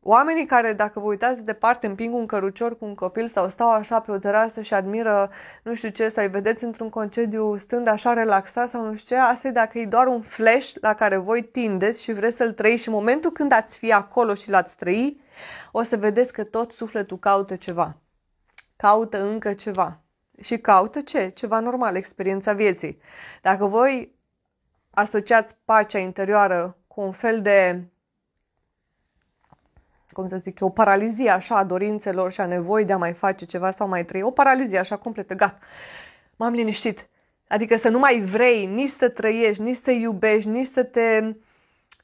Oamenii care, dacă vă uitați de departe, împing un cărucior cu un copil sau stau așa pe o terasă și admiră nu știu ce, sau îi vedeți într-un concediu stând așa relaxat sau nu știu ce, asta e dacă e doar un flash la care voi tindeți și vreți să-l trăiți și în momentul când ați fi acolo și l-ați trăi, o să vedeți că tot sufletul caută ceva. Caută încă ceva. Și caută ce? Ceva normal, experiența vieții. Dacă voi asociați pacea interioară cu un fel de cum să zic, o paralizie așa a dorințelor și a nevoii de a mai face ceva sau mai trăi, o paralizie așa completă, gata, m-am liniștit. Adică să nu mai vrei nici să trăiești, nici să iubești, nici să te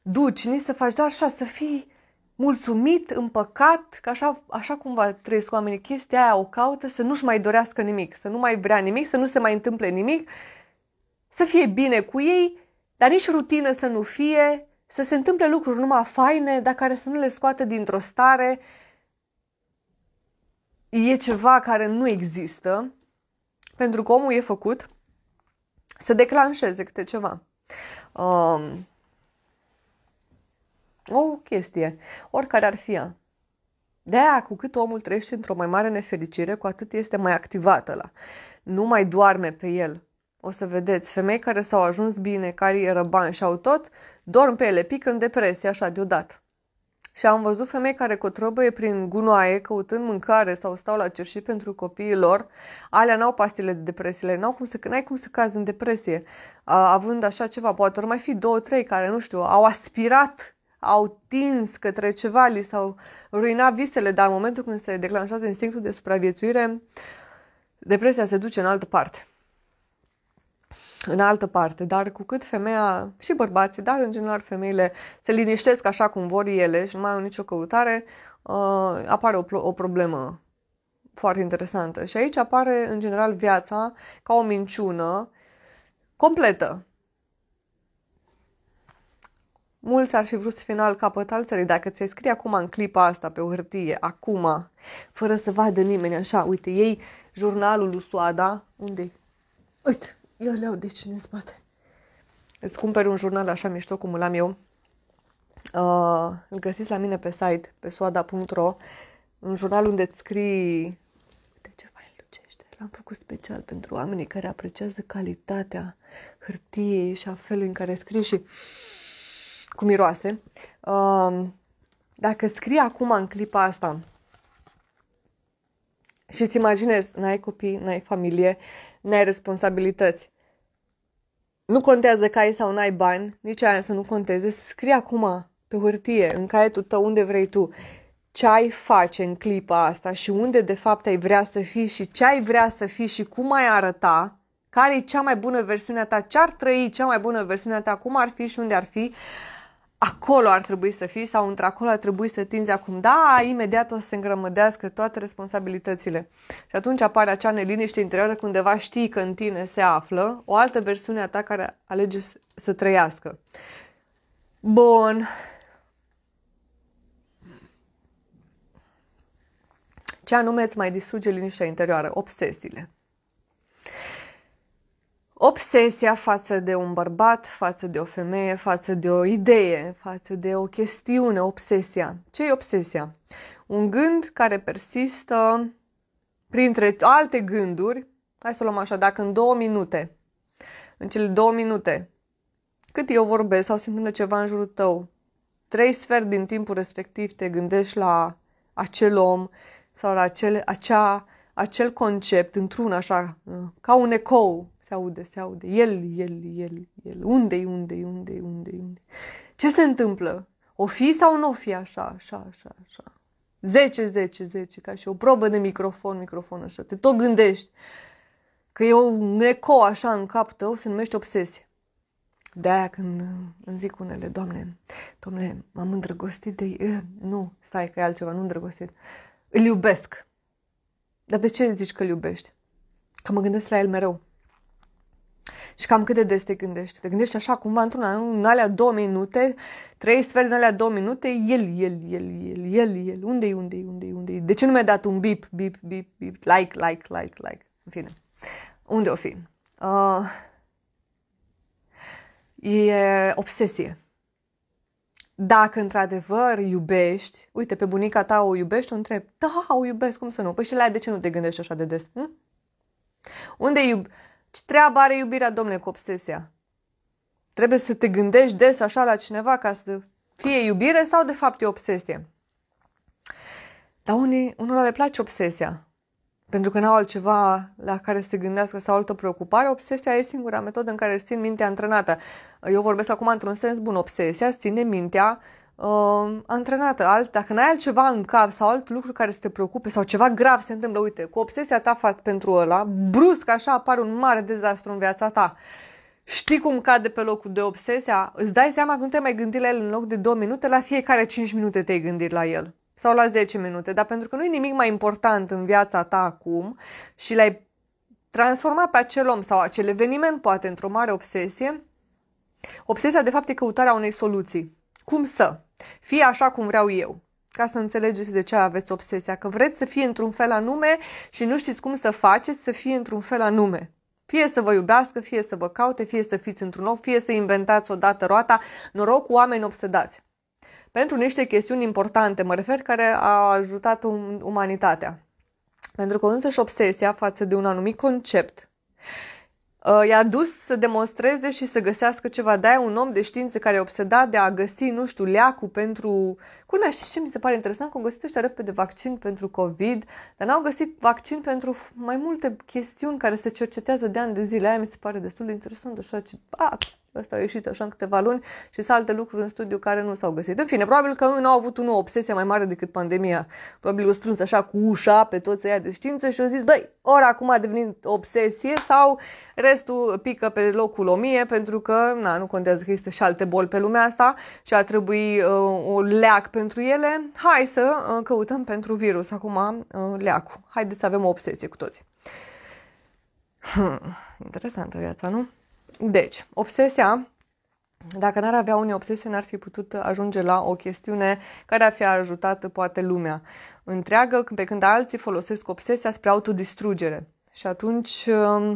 duci, nici să faci doar așa, să fii mulțumit, împăcat, că așa, așa cum va trăiesc oamenii chestia aia, o caută, să nu-și mai dorească nimic, să nu mai vrea nimic, să nu se mai întâmple nimic, să fie bine cu ei, dar nici rutină să nu fie, să se întâmple lucruri numai faine, dar care să nu le scoate dintr-o stare, e ceva care nu există, pentru că omul e făcut să declanșeze câte ceva. Um, o chestie, oricare ar fi ea. De aia, cu cât omul trăiește într-o mai mare nefericire, cu atât este mai activată la. Nu mai doarme pe el, o să vedeți, femei care s-au ajuns bine, care erau bani și au tot, dorm pe ele, pic în depresie, așa deodată. Și am văzut femei care cotrobăie prin gunoaie, căutând mâncare sau stau la cerși pentru copiii lor. Alea n-au pastile de depresie, n-au cum să, n-ai cum să cazi în depresie. A, având așa ceva, poate ori mai fi două, trei care, nu știu, au aspirat au tins către ceva, li s-au ruinat visele, dar în momentul când se declanșează instinctul de supraviețuire, depresia se duce în altă parte în altă parte, dar cu cât femeia și bărbații, dar în general femeile se liniștesc așa cum vor ele și nu mai au nicio căutare, uh, apare o, o problemă foarte interesantă. Și aici apare în general viața ca o minciună completă. Mulți ar fi vrut final capăt al țării. Dacă ți-ai scrie acum în clipa asta pe o hârtie, acum, fără să vadă nimeni așa, uite, ei jurnalul lui Soada, unde Uite, eu le-au de cine spate. Îți cumperi un jurnal așa mișto cum îl am eu. Uh, îl găsiți la mine pe site, pe soada.ro, un jurnal unde îți scrii... Uite ce fain lucește. L-am făcut special pentru oamenii care apreciază calitatea hârtiei și a felului în care scrii și cu miroase. Uh, dacă scrii acum în clipa asta și îți imaginezi, n-ai copii, n-ai familie, n-ai responsabilități, nu contează că ai sau n-ai bani, nici aia să nu conteze. Scrie acum pe hârtie, în caietul tău, unde vrei tu, ce ai face în clipa asta și unde de fapt ai vrea să fii și ce ai vrea să fii și cum ai arăta, care e cea mai bună versiunea ta, ce ar trăi cea mai bună versiunea ta, cum ar fi și unde ar fi, acolo ar trebui să fii sau într-acolo ar trebui să tinzi acum. Da, imediat o să se îngrămădească toate responsabilitățile. Și atunci apare acea neliniște interioară când undeva știi că în tine se află o altă versiune a ta care alege să trăiască. Bun. Ce anume îți mai distruge liniștea interioară? Obsesiile obsesia față de un bărbat, față de o femeie, față de o idee, față de o chestiune, obsesia. Ce e obsesia? Un gând care persistă printre alte gânduri. Hai să luăm așa, dacă în două minute, în cele două minute, cât eu vorbesc sau se întâmplă ceva în jurul tău, trei sferi din timpul respectiv te gândești la acel om sau la acel, acea, acel concept într-un așa, ca un ecou se aude, se aude, el, el, el, el, unde-i, unde-i, unde-i, unde-i, unde Ce se întâmplă? O fi sau nu o fi așa, așa, așa, așa? 10, 10, 10, ca și o probă de microfon, microfon așa. Te tot gândești că e un eco așa în cap tău, se numește obsesie. De-aia când îmi zic unele, Doamne, Doamne, m-am îndrăgostit de... ei. Eh, nu, stai că e altceva, nu îndrăgostit. Îl iubesc. Dar de ce zici că îl iubești? Că mă gândesc la el mereu. Și cam cât de des te gândești? Te gândești așa cumva într-una, în alea două minute, trei sfert în alea două minute, el, el, el, el, el, el, unde-i, unde-i, unde-i, unde-i? De ce nu mi-a dat un bip, bip, bip, bip, like, like, like, like? În fine, unde o fi? Uh, e obsesie. Dacă într-adevăr iubești, uite, pe bunica ta o iubești, o întreb, da, o iubesc, cum să nu? Păi și la de ce nu te gândești așa de des? Hm? Unde iubești? Ce treabă are iubirea, domne, cu obsesia? Trebuie să te gândești des așa la cineva ca să fie iubire sau de fapt e obsesie? Dar unii, unora le place obsesia. Pentru că n-au altceva la care să se gândească sau altă preocupare, obsesia e singura metodă în care îți țin mintea antrenată. Eu vorbesc acum într-un sens bun. Obsesia ține mintea uh, um, antrenată, alt, dacă n-ai altceva în cap sau alt lucru care să te preocupe sau ceva grav se întâmplă, uite, cu obsesia ta față pentru ăla, brusc așa apare un mare dezastru în viața ta. Știi cum cade pe locul de obsesia? Îți dai seama că nu te mai gândi la el în loc de 2 minute, la fiecare 5 minute te-ai gândit la el sau la 10 minute, dar pentru că nu e nimic mai important în viața ta acum și l-ai transformat pe acel om sau acel eveniment poate într-o mare obsesie, obsesia de fapt e căutarea unei soluții cum să, fie așa cum vreau eu. Ca să înțelegeți de ce aveți obsesia, că vreți să fie într-un fel anume și nu știți cum să faceți să fie într-un fel anume. Fie să vă iubească, fie să vă caute, fie să fiți într-un nou, fie să inventați odată roata, noroc cu oameni obsedați. Pentru niște chestiuni importante, mă refer, care a ajutat um- umanitatea. Pentru că și obsesia față de un anumit concept Uh, i-a dus să demonstreze și să găsească ceva. de un om de știință care e obsedat de a găsi, nu știu, leacul pentru... Culmea, știți ce mi se pare interesant? Că au găsit ăștia repede vaccin pentru COVID, dar n-au găsit vaccin pentru mai multe chestiuni care se cercetează de ani de zile. Aia mi se pare destul de interesant, așa, ce... A, Ăsta a ieșit așa în câteva luni și sunt alte lucruri în studiu care nu s-au găsit. În fine, probabil că nu au avut o obsesie mai mare decât pandemia. Probabil o strâns așa cu ușa pe toți aia de știință și au zis, băi, ora acum a devenit obsesie sau restul pică pe locul 1000 pentru că, na, nu contează că există și alte boli pe lumea asta și a trebui uh, un leac pentru ele. Hai să uh, căutăm pentru virus acum uh, leacul. Haideți să avem o obsesie cu toți. Hmm, interesantă viața, nu? Deci, obsesia dacă n-ar avea unii obsesie, n-ar fi putut ajunge la o chestiune care ar fi ajutat poate lumea întreagă, pe când alții folosesc obsesia spre autodistrugere. Și atunci um,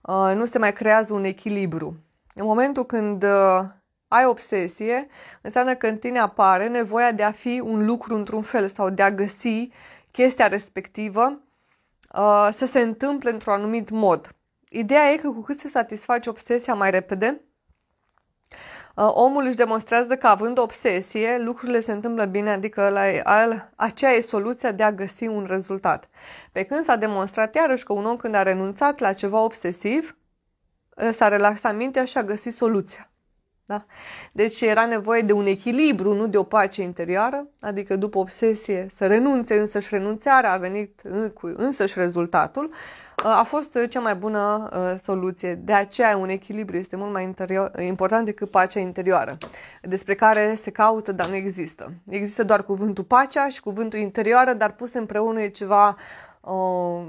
uh, nu se mai creează un echilibru. În momentul când uh, ai obsesie, înseamnă că în tine apare nevoia de a fi un lucru într-un fel sau de a găsi chestia respectivă uh, să se întâmple într-un anumit mod. Ideea e că cu cât se satisface obsesia mai repede, uh, omul își demonstrează că având obsesie, lucrurile se întâmplă bine, adică la, al, aceea e soluția de a găsi un rezultat. Pe când s-a demonstrat iarăși că un om când a renunțat la ceva obsesiv, uh, s-a relaxat mintea și a găsit soluția. Da? Deci era nevoie de un echilibru, nu de o pace interioară, adică după obsesie să renunțe, însăși renunțarea a venit cu însăși rezultatul, ă, a fost cea mai bună ă, soluție. De aceea un echilibru este mult mai interior, important decât pacea interioară, despre care se caută, dar nu există. Există doar cuvântul pacea și cuvântul interioară, dar pus împreună e ceva, um,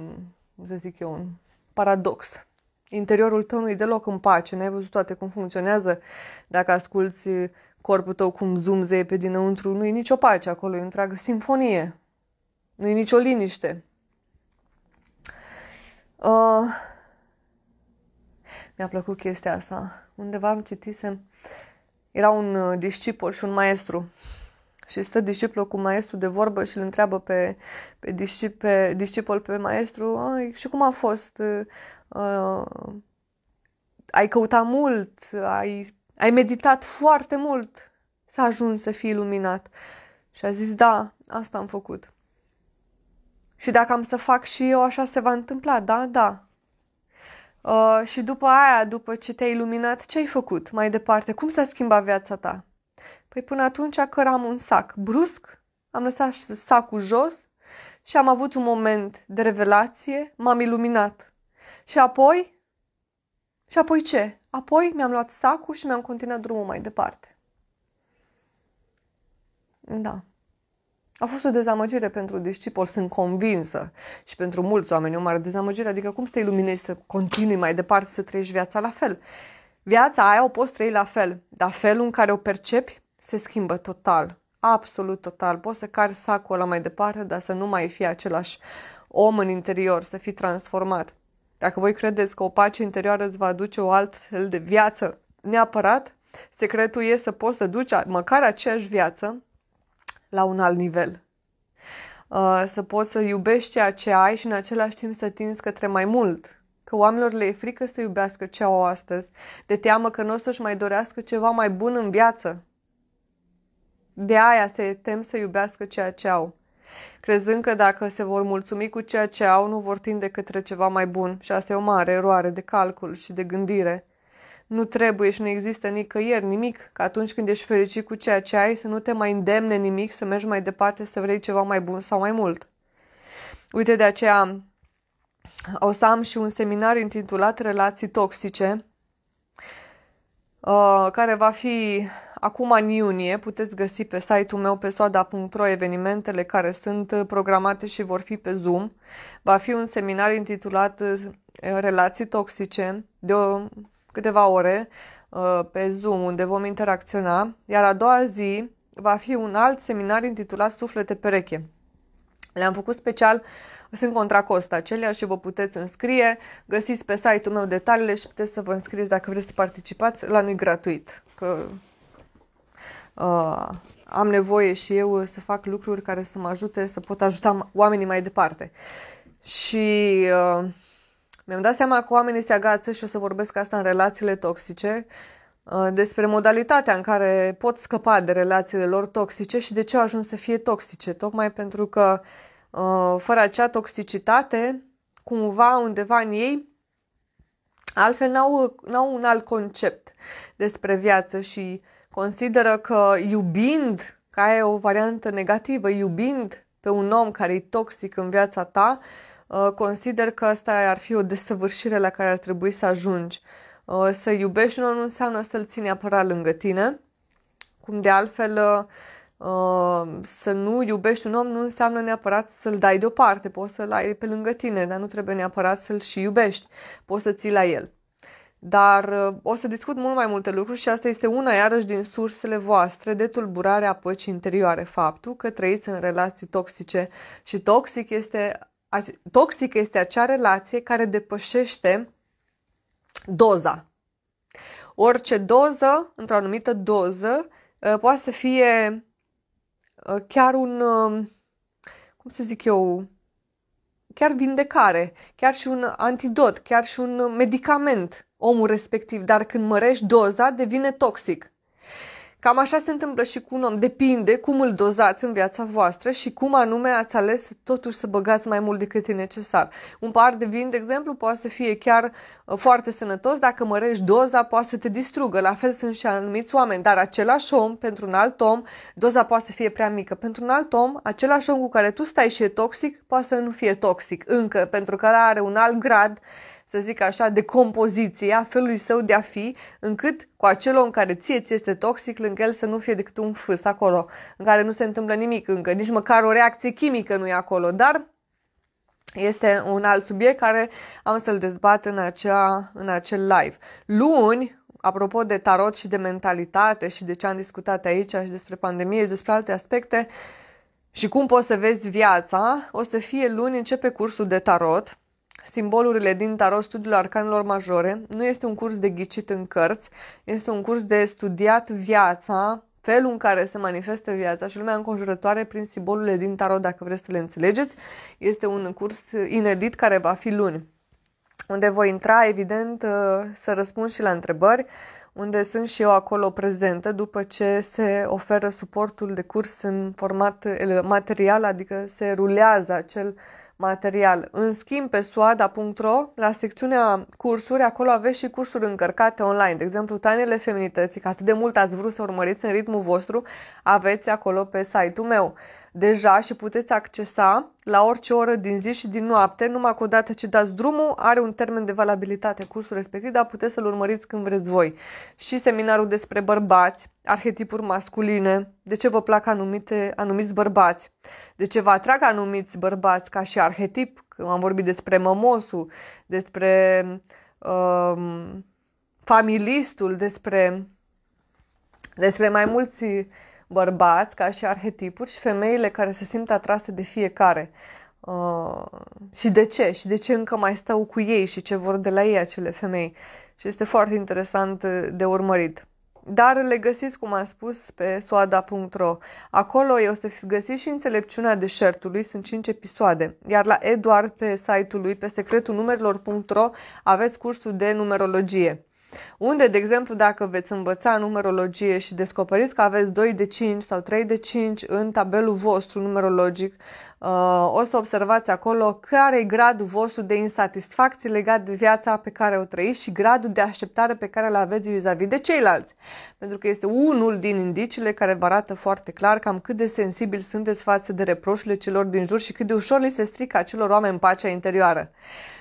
să zic eu, un paradox interiorul tău nu e deloc în pace, n-ai văzut toate cum funcționează, dacă asculți corpul tău cum zumzeie pe dinăuntru, nu e nicio pace acolo, e întreagă simfonie, nu e nicio liniște. Uh, mi-a plăcut chestia asta. Undeva am citisem, era un uh, discipol și un maestru și stă disciplul cu maestru de vorbă și îl întreabă pe, pe, discip, pe discipol, pe maestru, și cum a fost? Uh, ai căutat mult, ai, ai meditat foarte mult să ajungi să fii iluminat. Și a zis, da, asta am făcut. Și dacă am să fac și eu, așa se va întâmpla, da, da. Uh, și după aia, după ce te-ai iluminat, ce ai făcut mai departe? Cum s-a schimbat viața ta? Păi până atunci căram un sac. Brusc am lăsat sacul jos și am avut un moment de revelație, m-am iluminat. Și apoi? Și apoi ce? Apoi mi-am luat sacul și mi-am continuat drumul mai departe. Da. A fost o dezamăgire pentru discipol, sunt convinsă, și pentru mulți oameni o mare dezamăgire, adică cum să te iluminezi, să continui mai departe, să trăiești viața la fel. Viața aia o poți trăi la fel, dar felul în care o percepi se schimbă total, absolut total. Poți să cari sacul ăla mai departe, dar să nu mai fie același om în interior, să fii transformat. Dacă voi credeți că o pace interioară îți va aduce o alt fel de viață neapărat, secretul e să poți să duci măcar aceeași viață la un alt nivel. Uh, să poți să iubești ceea ce ai și în același timp să tinzi către mai mult. Că oamenilor le e frică să iubească ce au astăzi, de teamă că nu o să-și mai dorească ceva mai bun în viață, de aia se tem să iubească ceea ce au, crezând că dacă se vor mulțumi cu ceea ce au, nu vor tinde către ceva mai bun. Și asta e o mare eroare de calcul și de gândire. Nu trebuie și nu există nicăieri nimic că atunci când ești fericit cu ceea ce ai, să nu te mai îndemne nimic să mergi mai departe să vrei ceva mai bun sau mai mult. Uite, de aceea o să am și un seminar intitulat Relații toxice, uh, care va fi acum în iunie puteți găsi pe site-ul meu pe soada.ro evenimentele care sunt uh, programate și vor fi pe Zoom. Va fi un seminar intitulat uh, Relații toxice de o, câteva ore uh, pe Zoom unde vom interacționa, iar a doua zi va fi un alt seminar intitulat Suflete pereche. Le-am făcut special sunt contra cost acelea și vă puteți înscrie. Găsiți pe site-ul meu detaliile și puteți să vă înscrieți dacă vreți să participați. La noi gratuit, că Uh, am nevoie și eu să fac lucruri care să mă ajute să pot ajuta oamenii mai departe. Și uh, mi-am dat seama că oamenii se agață și o să vorbesc asta în relațiile toxice, uh, despre modalitatea în care pot scăpa de relațiile lor toxice și de ce au ajuns să fie toxice, tocmai pentru că uh, fără acea toxicitate, cumva, undeva în ei, altfel n-au, n-au un alt concept despre viață și uh, consideră că iubind, ca e o variantă negativă, iubind pe un om care e toxic în viața ta, uh, consider că asta ar fi o desăvârșire la care ar trebui să ajungi. Uh, să iubești un om nu înseamnă să-l ții neapărat lângă tine, cum de altfel uh, să nu iubești un om nu înseamnă neapărat să-l dai deoparte, poți să-l ai pe lângă tine, dar nu trebuie neapărat să-l și iubești, poți să ții la el. Dar uh, o să discut mult mai multe lucruri și asta este una iarăși din sursele voastre de a păcii interioare. Faptul că trăiți în relații toxice și toxic este, toxic este acea relație care depășește doza. Orice doză, într-o anumită doză, uh, poate să fie uh, chiar un, um, cum să zic eu, chiar vindecare, chiar și un antidot, chiar și un medicament omul respectiv, dar când mărești doza, devine toxic. Cam așa se întâmplă și cu un om. Depinde cum îl dozați în viața voastră și cum anume ați ales totuși să băgați mai mult decât e necesar. Un par de vin, de exemplu, poate să fie chiar uh, foarte sănătos. Dacă mărești doza, poate să te distrugă. La fel sunt și anumiți oameni. Dar același om, pentru un alt om, doza poate să fie prea mică. Pentru un alt om, același om cu care tu stai și e toxic, poate să nu fie toxic încă, pentru că are un alt grad să zic așa, de compoziție a felului său de a fi, încât cu acel om care ție ți este toxic, lângă el să nu fie decât un fâs acolo, în care nu se întâmplă nimic încă, nici măcar o reacție chimică nu e acolo, dar este un alt subiect care am să-l dezbat în, acea, în acel live. Luni, apropo de tarot și de mentalitate și de ce am discutat aici și despre pandemie și despre alte aspecte și cum poți să vezi viața, o să fie luni începe cursul de tarot simbolurile din tarot studiul arcanelor majore, nu este un curs de ghicit în cărți, este un curs de studiat viața, felul în care se manifestă viața și lumea înconjurătoare prin simbolurile din tarot, dacă vreți să le înțelegeți. Este un curs inedit care va fi luni, unde voi intra, evident, uh, să răspund și la întrebări, unde sunt și eu acolo prezentă după ce se oferă suportul de curs în format material, adică se rulează acel uh, material. În schimb, pe suada.ro, la secțiunea cursuri, acolo aveți și cursuri încărcate online. De exemplu, tainele feminității, că atât de mult ați vrut să urmăriți în ritmul vostru, aveți acolo pe site-ul meu deja și puteți accesa la orice oră din zi și din noapte, numai că odată ce dați drumul, are un termen de valabilitate cursul respectiv, dar puteți să-l urmăriți când vreți voi. Și seminarul despre bărbați, arhetipuri masculine, de ce vă plac anumite, anumiți bărbați, de ce vă atrag anumiți bărbați ca și arhetip, că am vorbit despre mămosul, despre um, familistul, despre, despre mai mulți bărbați ca și arhetipuri și femeile care se simt atrase de fiecare. Uh, și de ce? Și de ce încă mai stau cu ei și ce vor de la ei acele femei. Și este foarte interesant de urmărit. Dar le găsiți, cum am spus, pe soada.ro. Acolo o să găsiți și înțelepciunea deșertului, sunt 5 episoade. Iar la Eduard pe site-ul lui, pe secretul numerelor.ro, aveți cursul de numerologie unde, de exemplu, dacă veți învăța numerologie și descoperiți că aveți 2 de 5 sau 3 de 5 în tabelul vostru numerologic, uh, o să observați acolo care e gradul vostru de insatisfacție legat de viața pe care o trăiți și gradul de așteptare pe care îl aveți vis-a-vis de ceilalți. Pentru că este unul din indiciile care vă arată foarte clar cam cât de sensibil sunteți față de reproșurile celor din jur și cât de ușor li se strică acelor oameni în pacea interioară.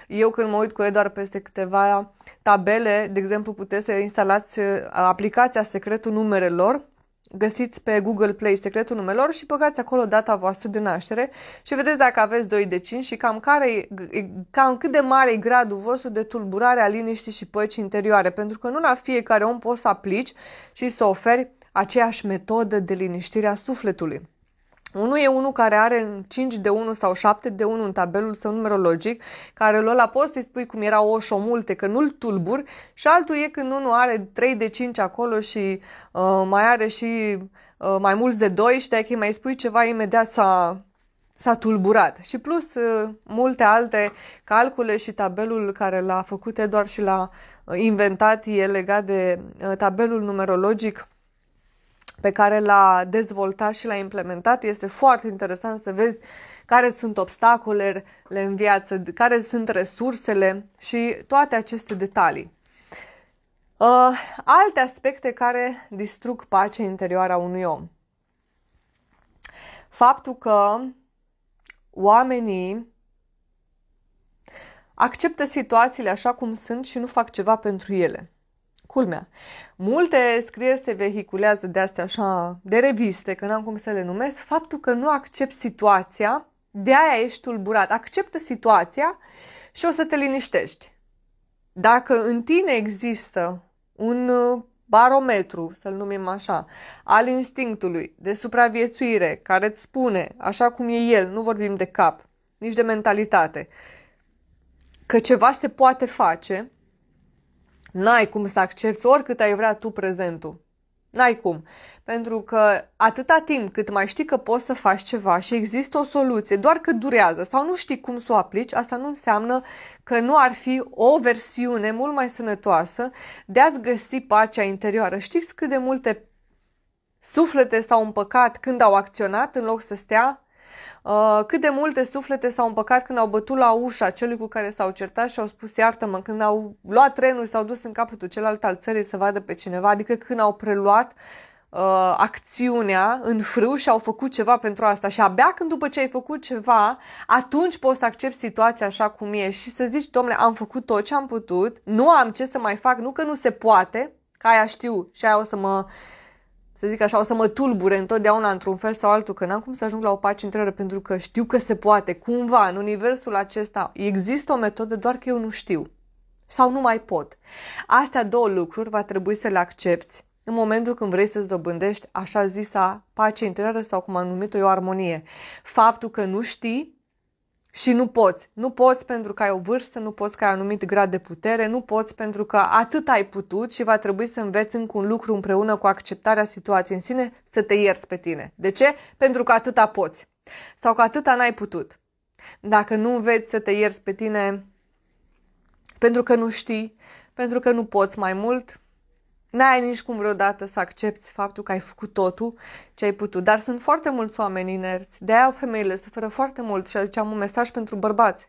Eu când mă uit cu Eduard peste câteva tabele, de exemplu, puteți să instalați uh, aplicația Secretul Numerelor, găsiți pe Google Play secretul numelor și băgați acolo data voastră de naștere și vedeți dacă aveți 2 de 5 și cam, care, cam cât de mare e gradul vostru de tulburare a liniștii și păcii interioare. Pentru că nu la fiecare om poți să aplici și să oferi aceeași metodă de liniștire a sufletului. Unul e unul care are 5 de 1 sau 7 de 1 în tabelul său numerologic, care îl la poți să-i spui cum era oșo multe, că nu-l tulbur, și altul e când unul are 3 de 5 acolo și uh, mai are și uh, mai mulți de 2 și dacă îi mai spui ceva, imediat s-a, s-a tulburat. Și plus uh, multe alte calcule și tabelul care l-a făcut Eduard și l-a uh, inventat e legat de uh, tabelul numerologic pe care l-a dezvoltat și l-a implementat. Este foarte interesant să vezi care sunt obstacolele în viață, care sunt resursele și toate aceste detalii. Uh, alte aspecte care distrug pacea interioară a unui om. Faptul că oamenii acceptă situațiile așa cum sunt și nu fac ceva pentru ele. Culmea. Multe scrieri se vehiculează de astea așa, de reviste, că n-am cum să le numesc, faptul că nu accept situația, de aia ești tulburat. Acceptă situația și o să te liniștești. Dacă în tine există un uh, barometru, să-l numim așa, al instinctului de supraviețuire care îți spune, așa cum e el, nu vorbim de cap, nici de mentalitate, că ceva se poate face, N-ai cum să accepti oricât ai vrea tu prezentul. N-ai cum. Pentru că atâta timp cât mai știi că poți să faci ceva și există o soluție, doar că durează sau nu știi cum să o aplici, asta nu înseamnă că nu ar fi o versiune mult mai sănătoasă de a-ți găsi pacea interioară. Știți cât de multe suflete s-au împăcat când au acționat în loc să stea Uh, cât de multe suflete s-au împăcat când au bătut la ușa celui cu care s-au certat și au spus iartă-mă, când au luat trenul și s-au dus în capătul celălalt al țării să vadă pe cineva, adică când au preluat uh, acțiunea în frâu și au făcut ceva pentru asta și abia când după ce ai făcut ceva, atunci poți să accepti situația așa cum e și să zici, domnule, am făcut tot ce am putut, nu am ce să mai fac, nu că nu se poate, că aia știu și aia o să mă uh, să zic așa, o să mă tulbure întotdeauna într-un fel sau altul, că n-am cum să ajung la o pace interioră, pentru că știu că se poate, cumva, în universul acesta există o metodă, doar că eu nu știu sau nu mai pot. Astea două lucruri va trebui să le accepti în momentul când vrei să-ți dobândești așa zisa pace interioară sau cum am numit-o eu armonie. Faptul că nu știi și nu poți. Nu poți pentru că ai o vârstă, nu poți că ai anumit grad de putere, nu poți pentru că atât ai putut și va trebui să înveți încă un lucru împreună cu acceptarea situației în sine, să te ierți pe tine. De ce? Pentru că atâta poți. Sau că atâta n-ai putut. Dacă nu înveți să te ierți pe tine pentru că nu știi, pentru că nu poți mai mult, N-ai nici cum vreodată să accepti faptul că ai făcut totul ce ai putut. Dar sunt foarte mulți oameni inerți. De-aia femeile suferă foarte mult și ziceam un mesaj pentru bărbați.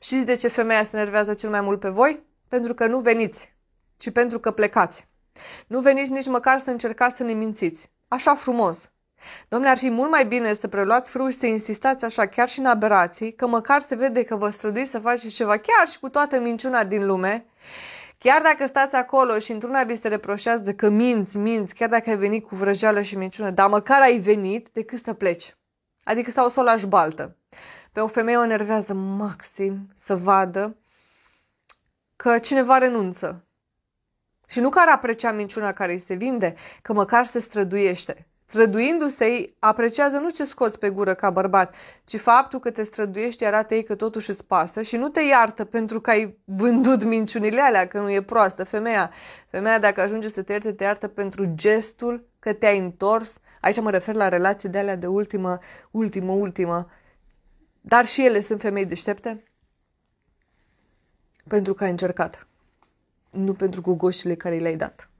Știți de ce femeia se nervează cel mai mult pe voi? Pentru că nu veniți, ci pentru că plecați. Nu veniți nici măcar să încercați să ne mințiți. Așa frumos. Domnule, ar fi mult mai bine să preluați frâul și să insistați așa chiar și în aberații, că măcar se vede că vă străduiți să faceți ceva chiar și cu toată minciuna din lume Chiar dacă stați acolo și într-una vi se reproșează că minți, minți, chiar dacă ai venit cu vrăjeală și minciună, dar măcar ai venit decât să pleci. Adică stau să o lași baltă. Pe o femeie o enervează maxim să vadă că cineva renunță. Și nu că ar aprecia minciuna care îi se vinde, că măcar se străduiește. Străduindu-se, apreciază nu ce scoți pe gură ca bărbat, ci faptul că te străduiești arată ei că totuși îți pasă și nu te iartă pentru că ai vândut minciunile alea, că nu e proastă femeia. Femeia dacă ajunge să te ierte, te iartă pentru gestul că te-ai întors. Aici mă refer la relații de alea de ultimă, ultimă, ultimă. Dar și ele sunt femei deștepte? Pentru că ai încercat. Nu pentru gogoșile care le-ai dat.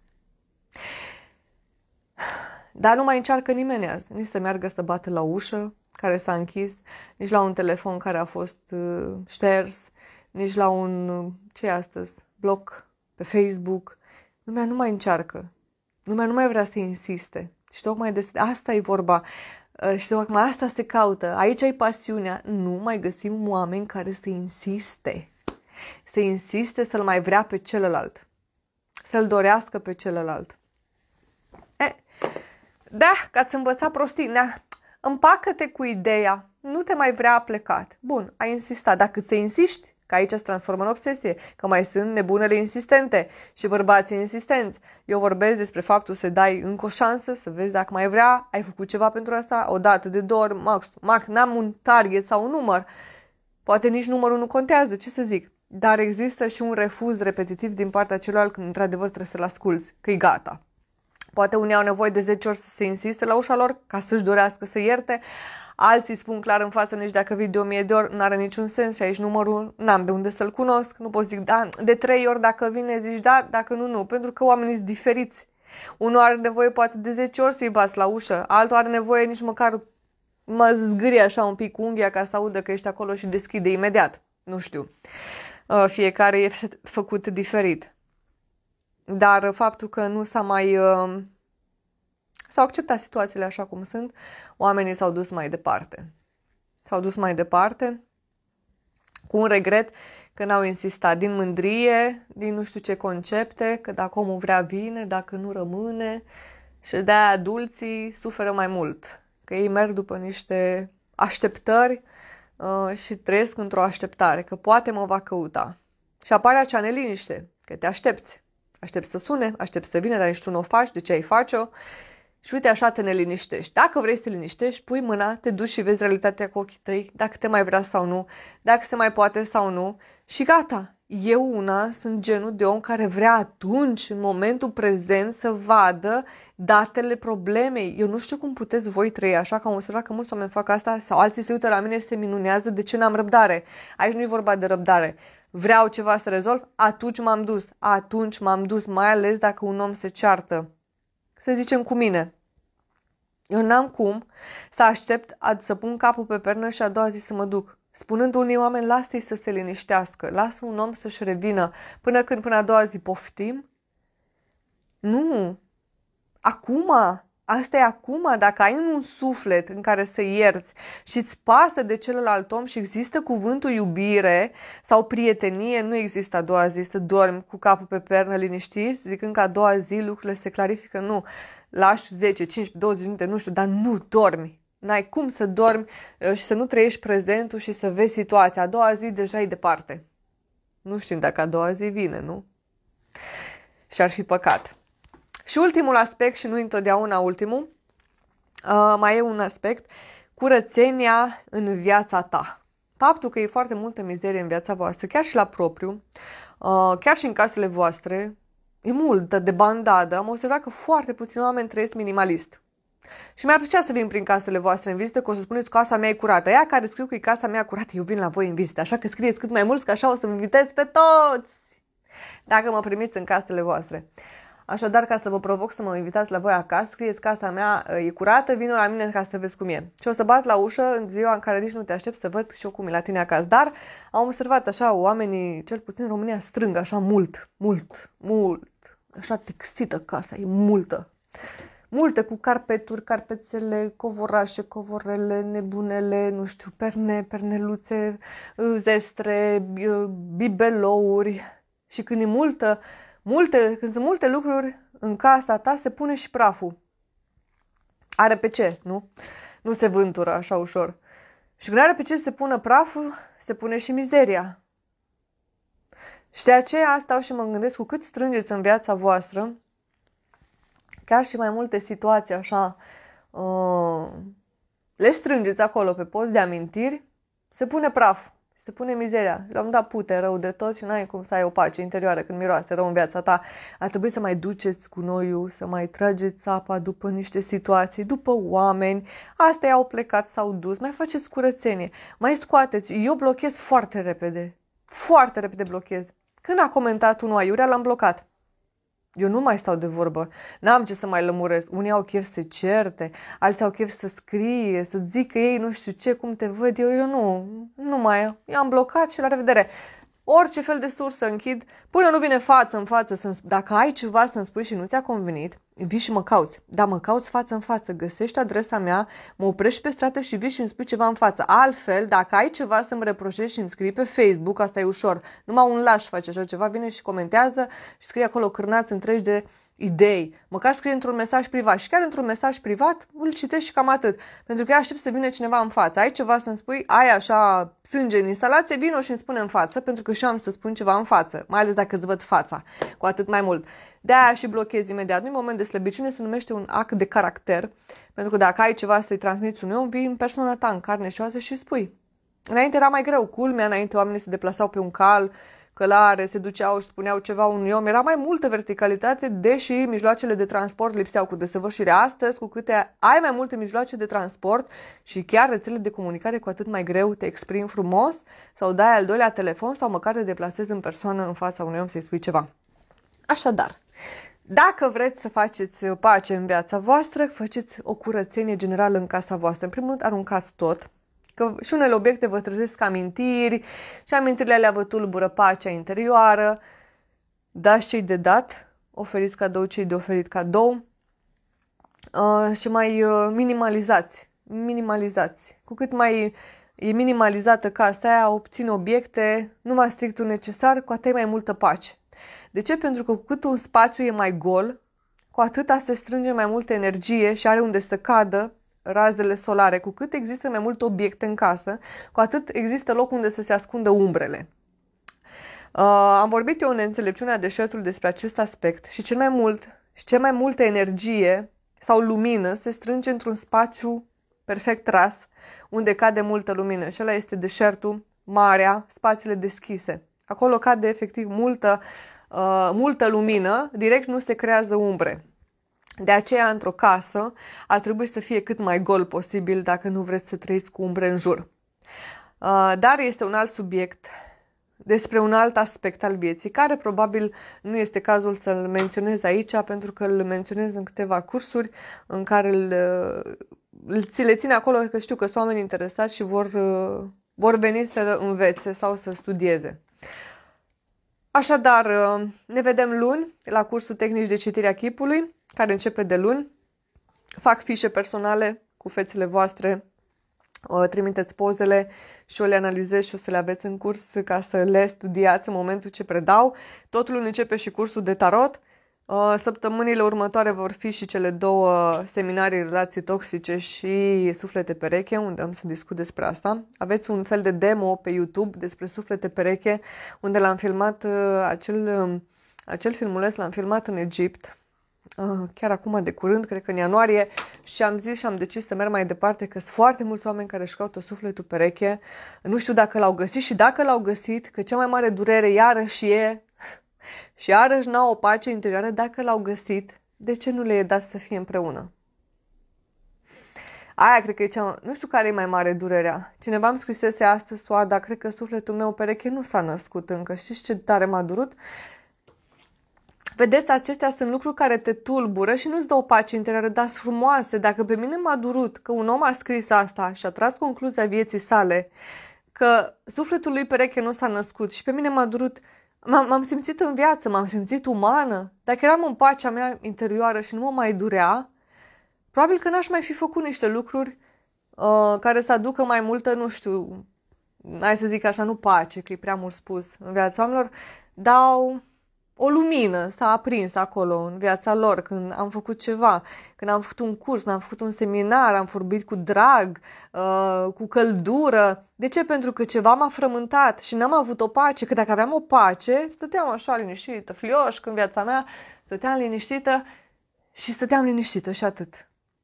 Dar nu mai încearcă nimeni azi, nici să meargă să bată la ușă care s-a închis, nici la un telefon care a fost uh, șters, nici la un, uh, ce astăzi, bloc pe Facebook. Lumea nu mai încearcă. Lumea nu mai vrea să insiste. Și tocmai de asta e vorba. Uh, și tocmai asta se caută. Aici e pasiunea. Nu mai găsim oameni care să insiste. Să insiste să-l mai vrea pe celălalt. Să-l dorească pe celălalt. Da, că ați învățat prostii. Da. împacă-te cu ideea. Nu te mai vrea plecat. Bun, ai insistat. Dacă ți insiști, că aici se transformă în obsesie, că mai sunt nebunele insistente și bărbații insistenți. Eu vorbesc despre faptul să dai încă o șansă, să vezi dacă mai vrea, ai făcut ceva pentru asta, o dată, de două ori, max, max n-am un target sau un număr. Poate nici numărul nu contează, ce să zic. Dar există și un refuz repetitiv din partea celorlalți când într-adevăr trebuie să-l asculți, că e gata. Poate unii au nevoie de 10 ori să se insiste la ușa lor ca să-și dorească să ierte, alții spun clar în față nici dacă vii de 1000 de ori, nu are niciun sens și aici numărul n-am de unde să-l cunosc, nu pot zic da, de 3 ori dacă vine zici da, dacă nu, nu, pentru că oamenii sunt diferiți. Unul are nevoie poate de 10 ori să-i bați la ușă, altul are nevoie nici măcar mă zgârie așa un pic unghia ca să audă că ești acolo și deschide imediat. Nu știu. Uh, fiecare e făcut diferit. Dar faptul că nu s-a mai... Uh, s-au acceptat situațiile așa cum sunt, oamenii s-au dus mai departe. S-au dus mai departe cu un regret că n-au insistat din mândrie, din nu știu ce concepte, că dacă omul vrea vine, dacă nu rămâne. Și de adulții suferă mai mult, că ei merg după niște așteptări uh, și trăiesc într-o așteptare, că poate mă va căuta. Și apare acea neliniște, că te aștepți. Aștept să sune, aștept să vină, dar nici tu nu o faci, de ce ai face-o? Și uite, așa te liniștești. Dacă vrei să te liniștești, pui mâna, te duci și vezi realitatea cu ochii tăi, dacă te mai vrea sau nu, dacă se mai poate sau nu. Și gata, eu una sunt genul de om care vrea atunci, în momentul prezent, să vadă datele problemei. Eu nu știu cum puteți voi trăi așa, că am observat că mulți oameni fac asta sau alții se uită la mine și se minunează de ce n-am răbdare. Aici nu e vorba de răbdare vreau ceva să rezolv, atunci m-am dus, atunci m-am dus, mai ales dacă un om se ceartă. Să zicem cu mine. Eu n-am cum să aștept să pun capul pe pernă și a doua zi să mă duc. Spunând unii oameni, lasă-i să se liniștească, lasă un om să-și revină, până când până a doua zi poftim? Nu, acum Asta e acum, dacă ai un suflet în care să ierți și îți pasă de celălalt om și există cuvântul iubire sau prietenie, nu există a doua zi, să dormi cu capul pe pernă liniștit, zicând că a doua zi lucrurile se clarifică, nu. Lași 10, 15, 20 minute, nu știu, dar nu dormi. N-ai cum să dormi uh, și să nu trăiești prezentul și să vezi situația. A doua zi deja e departe. Nu știm dacă a doua zi vine, nu? Și ar fi păcat. Și ultimul aspect, și nu întotdeauna ultimul, uh, mai e un aspect, curățenia în viața ta. Faptul că e foarte multă mizerie în viața voastră, chiar și la propriu, uh, chiar și în casele voastre, e multă de bandadă. Am observat că foarte puțini oameni trăiesc minimalist. Și mi-ar plăcea să vin prin casele voastre în vizită, că o să spuneți casa mea e curată. Ea care scriu că e casa mea curată, eu vin la voi în vizită, așa că scrieți cât mai mulți, că așa o să-mi invitez pe toți. Dacă mă primiți în casele voastre. Uh, Așadar, ca să vă provoc să mă invitați la voi acasă, scrieți casa mea e curată, vină la mine ca să vezi cum e. Și o să bat la ușă în ziua în care nici nu te aștept să văd și eu cum e la tine acasă. Dar am observat așa, oamenii, cel puțin în România, strâng așa mult, mult, mult. Așa texită casa, e multă. Multe cu carpeturi, carpețele, covorașe, covorele, nebunele, nu știu, perne, perneluțe, zestre, bibelouri. Și când e multă, Multe, când sunt multe lucruri în casa ta, se pune și praful. Are pe ce, nu? Nu se vântură așa ușor. Și când are pe ce se pună praful, se pune și mizeria. Și de aceea stau și mă gândesc cu cât strângeți în viața voastră, chiar și mai multe situații așa, uh, le strângeți acolo pe post de amintiri, se pune praful. Se pune mizeria. L-am dat pute rău de tot și n-ai cum să ai o pace interioară când miroase rău în viața ta. A trebuit să mai duceți cu noiul, să mai trageți apa după niște situații, după oameni. Astea au plecat, s-au dus. Mai faceți curățenie, mai scoateți. Eu blochez foarte repede. Foarte repede blochez. Când a comentat unul aiurea, l-am blocat eu nu mai stau de vorbă, n-am ce să mai lămuresc. Unii au chef să certe, alții au chef să scrie, să zică ei nu știu ce, cum te văd eu, eu nu, nu mai, i-am blocat și la revedere. Orice fel de sursă închid, până nu vine față în față, dacă ai ceva să-mi spui și nu ți-a convenit, vii și mă cauți. Da, mă cauți față în față, găsești adresa mea, mă oprești pe stradă și vii și îmi spui ceva în față. Altfel, dacă ai ceva să-mi reproșești și îmi scrii pe Facebook, asta e ușor. Numai un laș face așa ceva, vine și comentează și scrie acolo cârnați întregi de idei, măcar scrie într-un mesaj privat și chiar într-un mesaj privat îl citești și cam atât, pentru că aștept să vină cineva în față, ai ceva să-mi spui, ai așa sânge în instalație, vino și îmi spune în față, pentru că și am să spun ceva în față, mai ales dacă îți văd fața, cu atât mai mult. De-aia și blochezi imediat. Nu-i moment de slăbiciune, se numește un act de caracter. Pentru că dacă ai ceva să-i transmiți unui om, vii în persoana ta, în carne și oase și spui. Înainte era mai greu, culmea, înainte oamenii se deplasau pe un cal, călare, se duceau și spuneau ceva unui om. Era mai multă verticalitate, deși mijloacele de transport lipseau cu desăvârșire. Astăzi, cu câte ai mai multe mijloace de transport și chiar rețele de comunicare, cu atât mai greu te exprimi frumos sau dai al doilea telefon sau măcar te deplasezi în persoană în fața unui om să-i spui ceva. Așadar, dacă vreți să faceți pace în viața voastră, faceți o curățenie generală în casa voastră. În primul rând, aruncați tot, că și unele obiecte vă trezesc amintiri și amintirile alea vă tulbură pacea interioară. Dați cei de dat, oferiți cadou cei de oferit cadou uh, și mai uh, minimalizați. Minimalizați. Cu cât mai e minimalizată casa aia, obțin obiecte numai strictul necesar, cu atât mai multă pace. De ce? Pentru că cu cât un spațiu e mai gol, cu atâta se strânge mai multă energie și are unde să cadă razele solare. Cu cât există mai multe obiecte în casă, cu atât există loc unde să se ascundă umbrele. Uh, am vorbit eu în înțelepciunea deșertului despre acest aspect și cel mai mult și cel mai multă energie sau lumină se strânge într-un spațiu perfect ras, unde cade multă lumină. Și ăla este deșertul, marea, spațiile deschise. Acolo cade efectiv multă Uh, multă lumină, direct nu se creează umbre. De aceea, într-o casă, ar trebui să fie cât mai gol posibil dacă nu vreți să trăiți cu umbre în jur. Uh, dar este un alt subiect despre un alt aspect al vieții, care probabil nu este cazul să-l menționez aici, pentru că îl menționez în câteva cursuri în care îl, uh, îl, ți le țin acolo, că știu că sunt oameni interesați și vor, vor veni să învețe sau să studieze. Așadar, uh, ne vedem luni la cursul tehnici de citire a chipului, care începe de luni. Fac fișe personale cu fețele voastre, uh, trimiteți pozele și o le analizez și o să le aveți în curs ca să le studiați în momentul ce predau. Totul începe și cursul de tarot Uh, săptămânile următoare vor fi și cele două seminarii Relații Toxice și Suflete Pereche, unde am să discut despre asta. Aveți un fel de demo pe YouTube despre Suflete Pereche, unde l-am filmat, uh, acel, um, acel filmuleț l-am filmat în Egipt, uh, chiar acum de curând, cred că în ianuarie, și am zis și am decis să merg mai departe că sunt foarte mulți oameni care își caută sufletul pereche. Nu știu dacă l-au găsit și dacă l-au găsit, că cea mai mare durere iarăși e și iarăși n-au o pace interioară dacă l-au găsit, de ce nu le e dat să fie împreună? Aia cred că e cea... Nu știu care e mai mare durerea. Cineva îmi scrisese astăzi, Oada, cred că sufletul meu pereche nu s-a născut încă. Știți ce tare m-a durut? Vedeți, acestea sunt lucruri care te tulbură și nu-ți dă o pace interioară, dar sunt frumoase. Dacă pe mine m-a durut că un om a scris asta și a tras concluzia vieții sale, că sufletul lui pereche nu s-a născut și pe mine m-a durut, M-am simțit în viață, m-am simțit umană. Dacă eram în pacea mea interioară și nu mă mai durea, probabil că n-aș mai fi făcut niște lucruri uh, care să aducă mai multă, nu știu, hai să zic așa, nu pace, că e prea mult spus în viața oamenilor, dar o lumină s-a aprins acolo în viața lor când am făcut ceva, când am făcut un curs, când am făcut un seminar, am vorbit cu drag, uh, cu căldură. De ce? Pentru că ceva m-a frământat și n-am avut o pace, că dacă aveam o pace, stăteam așa liniștită, flioș, în viața mea, stăteam liniștită și stăteam liniștită și atât.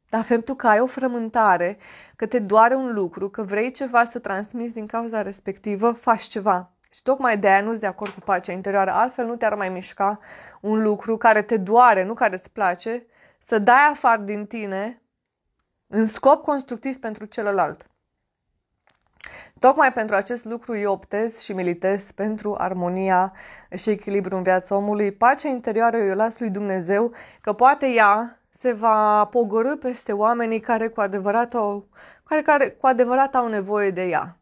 Dar faptul că ai o frământare, că te doare un lucru, că vrei ceva să transmiți din cauza respectivă, faci ceva și tocmai de aia nu-s de acord cu pacea interioară, altfel nu te-ar mai mișca un lucru care te doare, nu care îți place, să dai afară din tine în scop constructiv pentru celălalt. Tocmai pentru acest lucru eu optez și militez pentru armonia și echilibru în viața omului. Pacea interioară eu las lui Dumnezeu că poate ea se va pogorâ peste oamenii care cu adevărat au, care, care cu adevărat au nevoie de ea.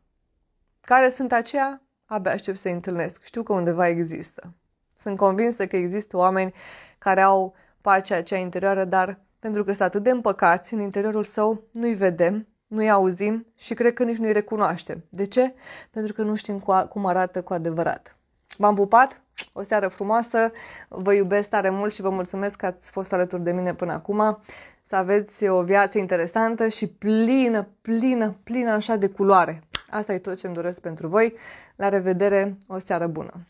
Care sunt aceia? abia aștept să-i întâlnesc. Știu că undeva există. Sunt convinsă că există oameni care au pacea aceea interioară, dar pentru că sunt atât de împăcați în interiorul său, nu-i vedem, nu-i auzim și cred că nici nu-i recunoaștem. De ce? Pentru că nu știm cum arată cu adevărat. V-am pupat, o seară frumoasă, vă iubesc tare mult și vă mulțumesc că ați fost alături de mine până acum. Să aveți o viață interesantă și plină, plină, plină așa de culoare. Asta e tot ce îmi doresc pentru voi. La revedere, o seară bună!